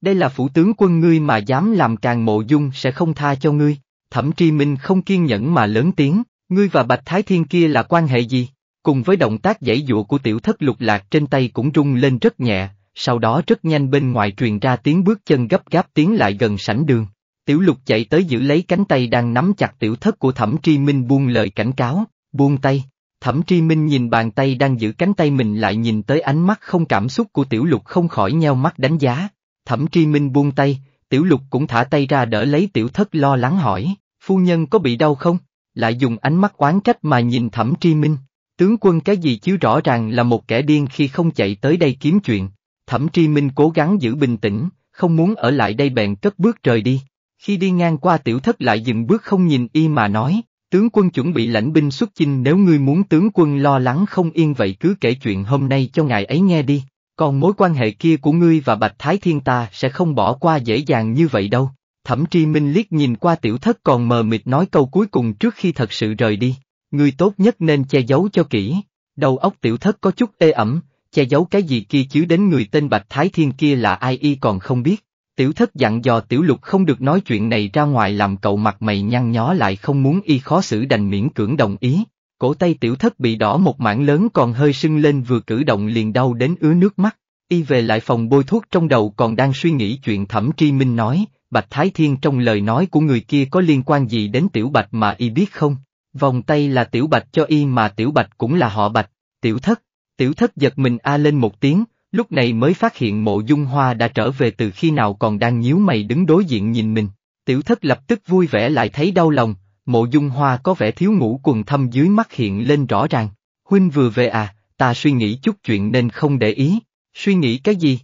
Đây là phủ tướng quân ngươi mà dám làm càng mộ dung sẽ không tha cho ngươi, thẩm tri minh không kiên nhẫn mà lớn tiếng, ngươi và Bạch Thái Thiên kia là quan hệ gì? Cùng với động tác dãy dụa của tiểu thất lục lạc trên tay cũng rung lên rất nhẹ, sau đó rất nhanh bên ngoài truyền ra tiếng bước chân gấp gáp tiến lại gần sảnh đường. Tiểu lục chạy tới giữ lấy cánh tay đang nắm chặt tiểu thất của thẩm tri minh buông lời cảnh cáo, buông tay. Thẩm tri minh nhìn bàn tay đang giữ cánh tay mình lại nhìn tới ánh mắt không cảm xúc của tiểu lục không khỏi nheo mắt đánh giá. Thẩm tri minh buông tay, tiểu lục cũng thả tay ra đỡ lấy tiểu thất lo lắng hỏi, phu nhân có bị đau không? Lại dùng ánh mắt oán trách mà nhìn thẩm tri minh. Tướng quân cái gì chứ rõ ràng là một kẻ điên khi không chạy tới đây kiếm chuyện. Thẩm tri minh cố gắng giữ bình tĩnh, không muốn ở lại đây bèn cất bước rời đi. Khi đi ngang qua tiểu thất lại dừng bước không nhìn y mà nói, tướng quân chuẩn bị lãnh binh xuất chinh nếu ngươi muốn tướng quân lo lắng không yên vậy cứ kể chuyện hôm nay cho ngài ấy nghe đi, còn mối quan hệ kia của ngươi và Bạch Thái Thiên ta sẽ không bỏ qua dễ dàng như vậy đâu. Thẩm Tri Minh liếc nhìn qua tiểu thất còn mờ mịt nói câu cuối cùng trước khi thật sự rời đi, ngươi tốt nhất nên che giấu cho kỹ, đầu óc tiểu thất có chút ê ẩm, che giấu cái gì kia chứ đến người tên Bạch Thái Thiên kia là ai y còn không biết. Tiểu thất dặn dò tiểu lục không được nói chuyện này ra ngoài làm cậu mặt mày nhăn nhó lại không muốn y khó xử đành miễn cưỡng đồng ý. Cổ tay tiểu thất bị đỏ một mảng lớn còn hơi sưng lên vừa cử động liền đau đến ứa nước mắt. Y về lại phòng bôi thuốc trong đầu còn đang suy nghĩ chuyện thẩm tri minh nói, Bạch Thái Thiên trong lời nói của người kia có liên quan gì đến tiểu bạch mà y biết không? Vòng tay là tiểu bạch cho y mà tiểu bạch cũng là họ bạch, tiểu thất. Tiểu thất giật mình a lên một tiếng, lúc này mới phát hiện mộ dung hoa đã trở về từ khi nào còn đang nhíu mày đứng đối diện nhìn mình. Tiểu thất lập tức vui vẻ lại thấy đau lòng, mộ dung hoa có vẻ thiếu ngủ quần thâm dưới mắt hiện lên rõ ràng. Huynh vừa về à, ta suy nghĩ chút chuyện nên không để ý. Suy nghĩ cái gì?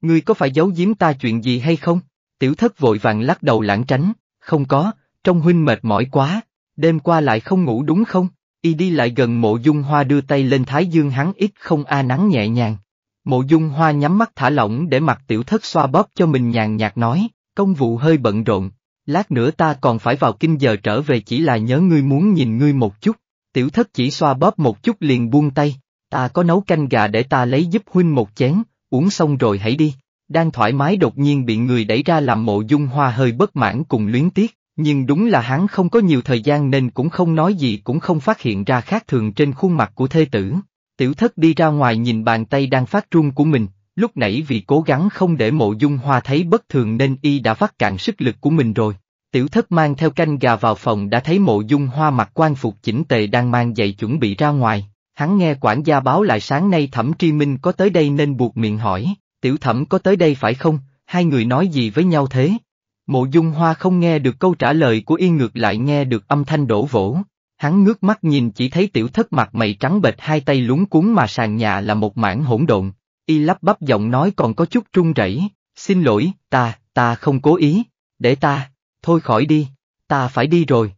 Ngươi có phải giấu giếm ta chuyện gì hay không? Tiểu thất vội vàng lắc đầu lãng tránh, không có, trong huynh mệt mỏi quá, đêm qua lại không ngủ đúng không? Y đi lại gần mộ dung hoa đưa tay lên thái dương hắn ít không a nắng nhẹ nhàng, Mộ dung hoa nhắm mắt thả lỏng để mặt tiểu thất xoa bóp cho mình nhàn nhạt nói, công vụ hơi bận rộn, lát nữa ta còn phải vào kinh giờ trở về chỉ là nhớ ngươi muốn nhìn ngươi một chút, tiểu thất chỉ xoa bóp một chút liền buông tay, ta có nấu canh gà để ta lấy giúp huynh một chén, uống xong rồi hãy đi, đang thoải mái đột nhiên bị người đẩy ra làm mộ dung hoa hơi bất mãn cùng luyến tiếc, nhưng đúng là hắn không có nhiều thời gian nên cũng không nói gì cũng không phát hiện ra khác thường trên khuôn mặt của thê tử, Tiểu thất đi ra ngoài nhìn bàn tay đang phát run của mình, lúc nãy vì cố gắng không để mộ dung hoa thấy bất thường nên y đã phát cạn sức lực của mình rồi. Tiểu thất mang theo canh gà vào phòng đã thấy mộ dung hoa mặc quan phục chỉnh tề đang mang giày chuẩn bị ra ngoài. Hắn nghe quản gia báo lại sáng nay Thẩm Tri Minh có tới đây nên buộc miệng hỏi, tiểu thẩm có tới đây phải không, hai người nói gì với nhau thế? Mộ dung hoa không nghe được câu trả lời của y ngược lại nghe được âm thanh đổ vỗ, Hắn ngước mắt nhìn chỉ thấy tiểu thất mặt mày trắng bệch hai tay lúng cuốn mà sàn nhà là một mảng hỗn độn, y lắp bắp giọng nói còn có chút run rẩy, xin lỗi, ta, ta không cố ý, để ta, thôi khỏi đi, ta phải đi rồi.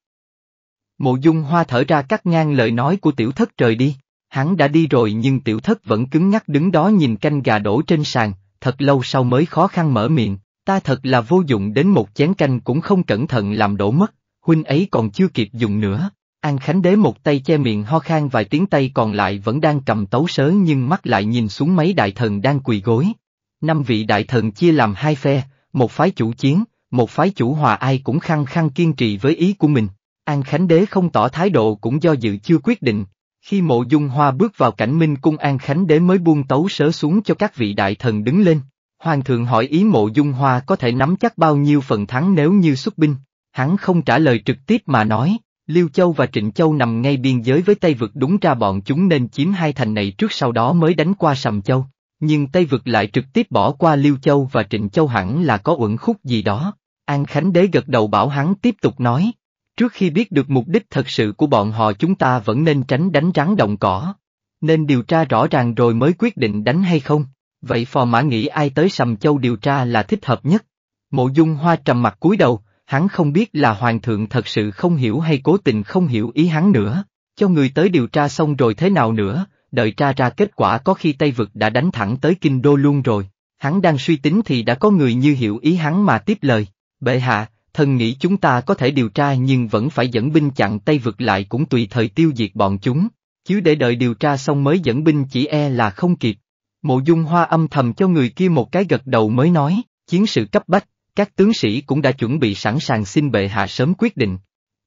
Mộ dung hoa thở ra cắt ngang lời nói của tiểu thất trời đi, hắn đã đi rồi nhưng tiểu thất vẫn cứng nhắc đứng đó nhìn canh gà đổ trên sàn, thật lâu sau mới khó khăn mở miệng, ta thật là vô dụng đến một chén canh cũng không cẩn thận làm đổ mất, huynh ấy còn chưa kịp dùng nữa. An Khánh Đế một tay che miệng ho khan vài tiếng tay còn lại vẫn đang cầm tấu sớ nhưng mắt lại nhìn xuống mấy đại thần đang quỳ gối. Năm vị đại thần chia làm hai phe, một phái chủ chiến, một phái chủ hòa ai cũng khăng khăng kiên trì với ý của mình. An Khánh Đế không tỏ thái độ cũng do dự chưa quyết định. Khi mộ dung hoa bước vào cảnh minh cung An Khánh Đế mới buông tấu sớ xuống cho các vị đại thần đứng lên. Hoàng thượng hỏi ý mộ dung hoa có thể nắm chắc bao nhiêu phần thắng nếu như xuất binh. Hắn không trả lời trực tiếp mà nói, Liêu Châu và Trịnh Châu nằm ngay biên giới với Tây Vực đúng ra bọn chúng nên chiếm hai thành này trước sau đó mới đánh qua Sầm Châu, nhưng Tây Vực lại trực tiếp bỏ qua Liêu Châu và Trịnh Châu hẳn là có uẩn khúc gì đó. An Khánh Đế gật đầu bảo hắn tiếp tục nói, trước khi biết được mục đích thật sự của bọn họ chúng ta vẫn nên tránh đánh rắn đồng cỏ, nên điều tra rõ ràng rồi mới quyết định đánh hay không, vậy phò mã nghĩ ai tới Sầm Châu điều tra là thích hợp nhất. Mộ Dung Hoa trầm mặt cúi đầu, hắn không biết là hoàng thượng thật sự không hiểu hay cố tình không hiểu ý hắn nữa, cho người tới điều tra xong rồi thế nào nữa, đợi tra ra kết quả có khi Tây Vực đã đánh thẳng tới Kinh Đô luôn rồi, hắn đang suy tính thì đã có người như hiểu ý hắn mà tiếp lời, bệ hạ, thần nghĩ chúng ta có thể điều tra nhưng vẫn phải dẫn binh chặn Tây Vực lại cũng tùy thời tiêu diệt bọn chúng, chứ để đợi điều tra xong mới dẫn binh chỉ e là không kịp. Mộ dung hoa âm thầm cho người kia một cái gật đầu mới nói, chiến sự cấp bách, các tướng sĩ cũng đã chuẩn bị sẵn sàng xin bệ hạ sớm quyết định.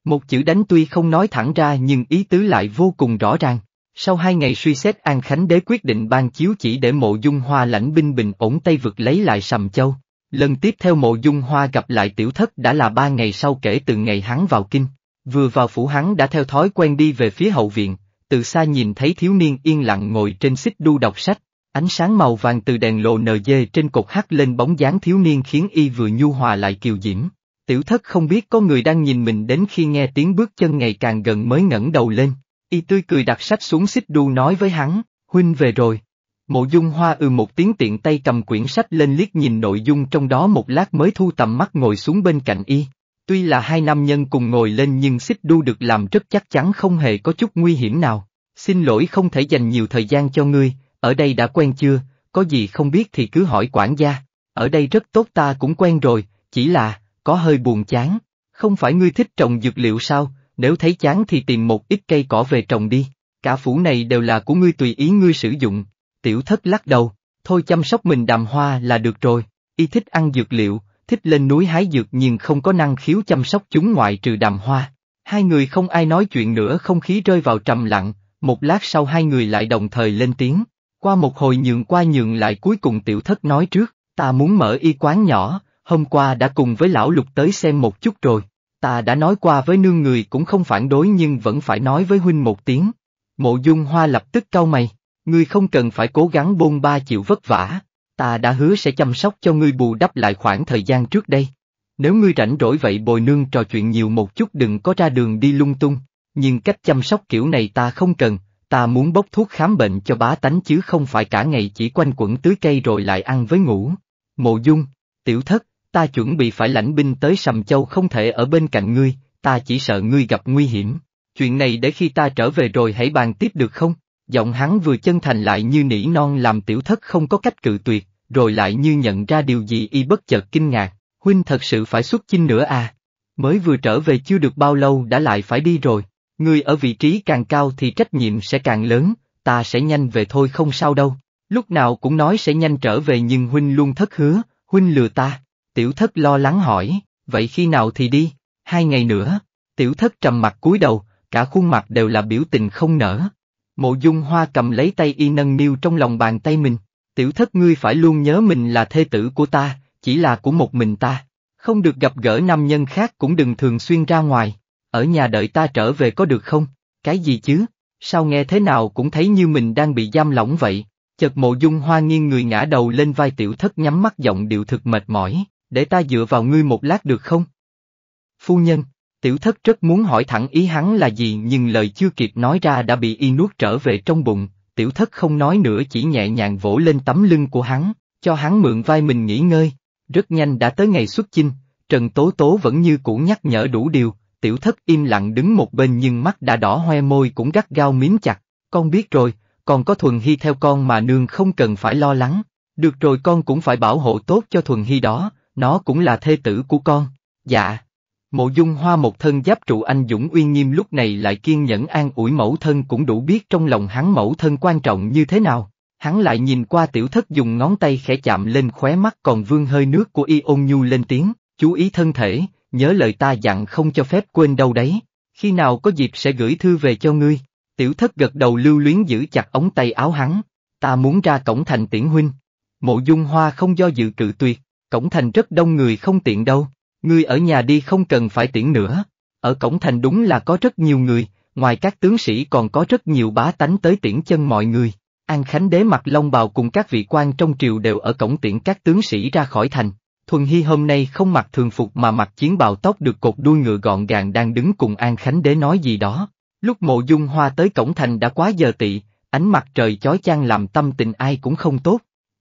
Một chữ đánh tuy không nói thẳng ra nhưng ý tứ lại vô cùng rõ ràng. Sau hai ngày suy xét An Khánh Đế quyết định ban chiếu chỉ để mộ dung hoa lãnh binh bình ổn Tây vực lấy lại Sầm Châu. Lần tiếp theo mộ dung hoa gặp lại tiểu thất đã là ba ngày sau kể từ ngày hắn vào kinh. Vừa vào phủ hắn đã theo thói quen đi về phía hậu viện, từ xa nhìn thấy thiếu niên yên lặng ngồi trên xích đu đọc sách, Ánh sáng màu vàng từ đèn lồ NG trên cột hắt lên bóng dáng thiếu niên khiến y vừa nhu hòa lại kiều diễm. Tiểu thất không biết có người đang nhìn mình đến khi nghe tiếng bước chân ngày càng gần mới ngẩng đầu lên. Y tươi cười đặt sách xuống xích đu nói với hắn, huynh về rồi. Mộ dung hoa ừ một tiếng tiện tay cầm quyển sách lên liếc nhìn nội dung trong đó một lát mới thu tầm mắt ngồi xuống bên cạnh y. Tuy là hai nam nhân cùng ngồi lên nhưng xích đu được làm rất chắc chắn không hề có chút nguy hiểm nào. Xin lỗi không thể dành nhiều thời gian cho ngươi, ở đây đã quen chưa, có gì không biết thì cứ hỏi quản gia, ở đây rất tốt ta cũng quen rồi, chỉ là, có hơi buồn chán, không phải ngươi thích trồng dược liệu sao, nếu thấy chán thì tìm một ít cây cỏ về trồng đi, cả phủ này đều là của ngươi tùy ý ngươi sử dụng, tiểu thất lắc đầu, thôi chăm sóc mình đàm hoa là được rồi, y thích ăn dược liệu, thích lên núi hái dược nhưng không có năng khiếu chăm sóc chúng ngoại trừ đàm hoa. Hai người không ai nói chuyện nữa không khí rơi vào trầm lặng, một lát sau hai người lại đồng thời lên tiếng, qua một hồi nhượng qua nhượng lại cuối cùng tiểu thất nói trước, ta muốn mở y quán nhỏ, hôm qua đã cùng với lão lục tới xem một chút rồi, ta đã nói qua với nương người cũng không phản đối nhưng vẫn phải nói với huynh một tiếng. Mộ dung hoa lập tức cau mày, ngươi không cần phải cố gắng bôn ba chịu vất vả, ta đã hứa sẽ chăm sóc cho ngươi bù đắp lại khoảng thời gian trước đây. Nếu ngươi rảnh rỗi vậy bồi nương trò chuyện nhiều một chút đừng có ra đường đi lung tung, nhưng cách chăm sóc kiểu này ta không cần, Ta muốn bốc thuốc khám bệnh cho bá tánh chứ không phải cả ngày chỉ quanh quẩn tưới cây rồi lại ăn với ngủ. Mộ dung, tiểu thất, ta chuẩn bị phải lãnh binh tới Sầm Châu không thể ở bên cạnh ngươi, ta chỉ sợ ngươi gặp nguy hiểm. Chuyện này để khi ta trở về rồi hãy bàn tiếp được không? Giọng hắn vừa chân thành lại như nỉ non làm tiểu thất không có cách cự tuyệt, rồi lại như nhận ra điều gì y bất chợt kinh ngạc, huynh thật sự phải xuất chinh nữa à? Mới vừa trở về chưa được bao lâu đã lại phải đi rồi. Ngươi ở vị trí càng cao thì trách nhiệm sẽ càng lớn, ta sẽ nhanh về thôi không sao đâu. Lúc nào cũng nói sẽ nhanh trở về nhưng huynh luôn thất hứa, huynh lừa ta. Tiểu thất lo lắng hỏi, vậy khi nào thì đi? Hai ngày nữa. Tiểu thất trầm mặt cúi đầu, cả khuôn mặt đều là biểu tình không nở. Mộ dung hoa cầm lấy tay y nâng niu trong lòng bàn tay mình. Tiểu thất ngươi phải luôn nhớ mình là thê tử của ta, chỉ là của một mình ta. Không được gặp gỡ nam nhân khác cũng đừng thường xuyên ra ngoài ở nhà đợi ta trở về có được không? Cái gì chứ? Sao nghe thế nào cũng thấy như mình đang bị giam lỏng vậy? Chợt mộ dung hoa nghiêng người ngã đầu lên vai tiểu thất nhắm mắt giọng điệu thực mệt mỏi, để ta dựa vào ngươi một lát được không? Phu nhân, tiểu thất rất muốn hỏi thẳng ý hắn là gì nhưng lời chưa kịp nói ra đã bị y nuốt trở về trong bụng, tiểu thất không nói nữa chỉ nhẹ nhàng vỗ lên tấm lưng của hắn, cho hắn mượn vai mình nghỉ ngơi. Rất nhanh đã tới ngày xuất chinh, Trần Tố Tố vẫn như cũ nhắc nhở đủ điều, tiểu thất im lặng đứng một bên nhưng mắt đã đỏ hoe môi cũng gắt gao miếm chặt, con biết rồi, còn có Thuần Hy theo con mà nương không cần phải lo lắng, được rồi con cũng phải bảo hộ tốt cho Thuần Hy đó, nó cũng là thê tử của con, dạ. Mộ dung hoa một thân giáp trụ anh Dũng uy nghiêm lúc này lại kiên nhẫn an ủi mẫu thân cũng đủ biết trong lòng hắn mẫu thân quan trọng như thế nào. Hắn lại nhìn qua tiểu thất dùng ngón tay khẽ chạm lên khóe mắt còn vương hơi nước của y ôn nhu lên tiếng, chú ý thân thể, nhớ lời ta dặn không cho phép quên đâu đấy, khi nào có dịp sẽ gửi thư về cho ngươi. Tiểu thất gật đầu lưu luyến giữ chặt ống tay áo hắn, ta muốn ra cổng thành tiễn huynh. Mộ dung hoa không do dự cự tuyệt, cổng thành rất đông người không tiện đâu, ngươi ở nhà đi không cần phải tiễn nữa. Ở cổng thành đúng là có rất nhiều người, ngoài các tướng sĩ còn có rất nhiều bá tánh tới tiễn chân mọi người. An Khánh Đế mặc long bào cùng các vị quan trong triều đều ở cổng tiễn các tướng sĩ ra khỏi thành. Thuần Hy hôm nay không mặc thường phục mà mặc chiến bào tóc được cột đuôi ngựa gọn gàng đang đứng cùng An Khánh Đế nói gì đó. Lúc mộ dung hoa tới cổng thành đã quá giờ tị, ánh mặt trời chói chang làm tâm tình ai cũng không tốt.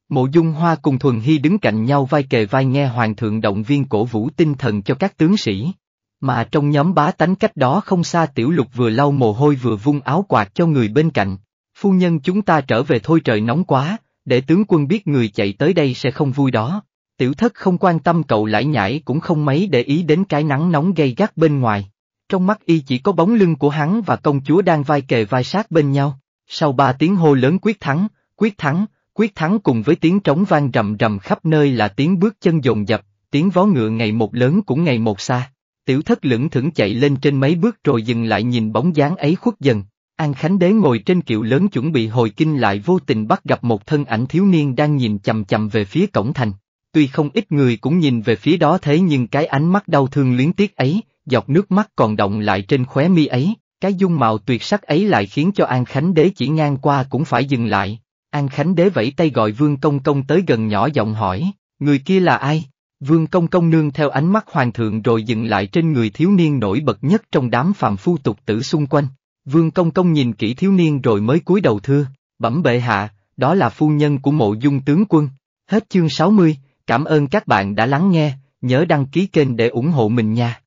Mộ dung hoa cùng Thuần Hy đứng cạnh nhau vai kề vai nghe Hoàng thượng động viên cổ vũ tinh thần cho các tướng sĩ. Mà trong nhóm bá tánh cách đó không xa tiểu lục vừa lau mồ hôi vừa vung áo quạt cho người bên cạnh. Phu nhân chúng ta trở về thôi trời nóng quá, để tướng quân biết người chạy tới đây sẽ không vui đó. Tiểu thất không quan tâm cậu lải nhải cũng không mấy để ý đến cái nắng nóng gây gắt bên ngoài. Trong mắt y chỉ có bóng lưng của hắn và công chúa đang vai kề vai sát bên nhau. Sau ba tiếng hô lớn quyết thắng, quyết thắng, quyết thắng cùng với tiếng trống vang rầm rầm khắp nơi là tiếng bước chân dồn dập, tiếng vó ngựa ngày một lớn cũng ngày một xa. Tiểu thất lưỡng thững chạy lên trên mấy bước rồi dừng lại nhìn bóng dáng ấy khuất dần. An Khánh Đế ngồi trên kiệu lớn chuẩn bị hồi kinh lại vô tình bắt gặp một thân ảnh thiếu niên đang nhìn chầm chầm về phía cổng thành. Tuy không ít người cũng nhìn về phía đó thế nhưng cái ánh mắt đau thương luyến tiếc ấy, giọt nước mắt còn động lại trên khóe mi ấy, cái dung mạo tuyệt sắc ấy lại khiến cho An Khánh Đế chỉ ngang qua cũng phải dừng lại. An Khánh Đế vẫy tay gọi Vương Công Công tới gần nhỏ giọng hỏi, người kia là ai? Vương Công Công nương theo ánh mắt hoàng thượng rồi dừng lại trên người thiếu niên nổi bật nhất trong đám phàm phu tục tử xung quanh. Vương Công Công nhìn kỹ thiếu niên rồi mới cúi đầu thưa, bẩm bệ hạ, đó là phu nhân của mộ dung tướng quân. Hết chương 60, Cảm ơn các bạn đã lắng nghe, nhớ đăng ký kênh để ủng hộ mình nha.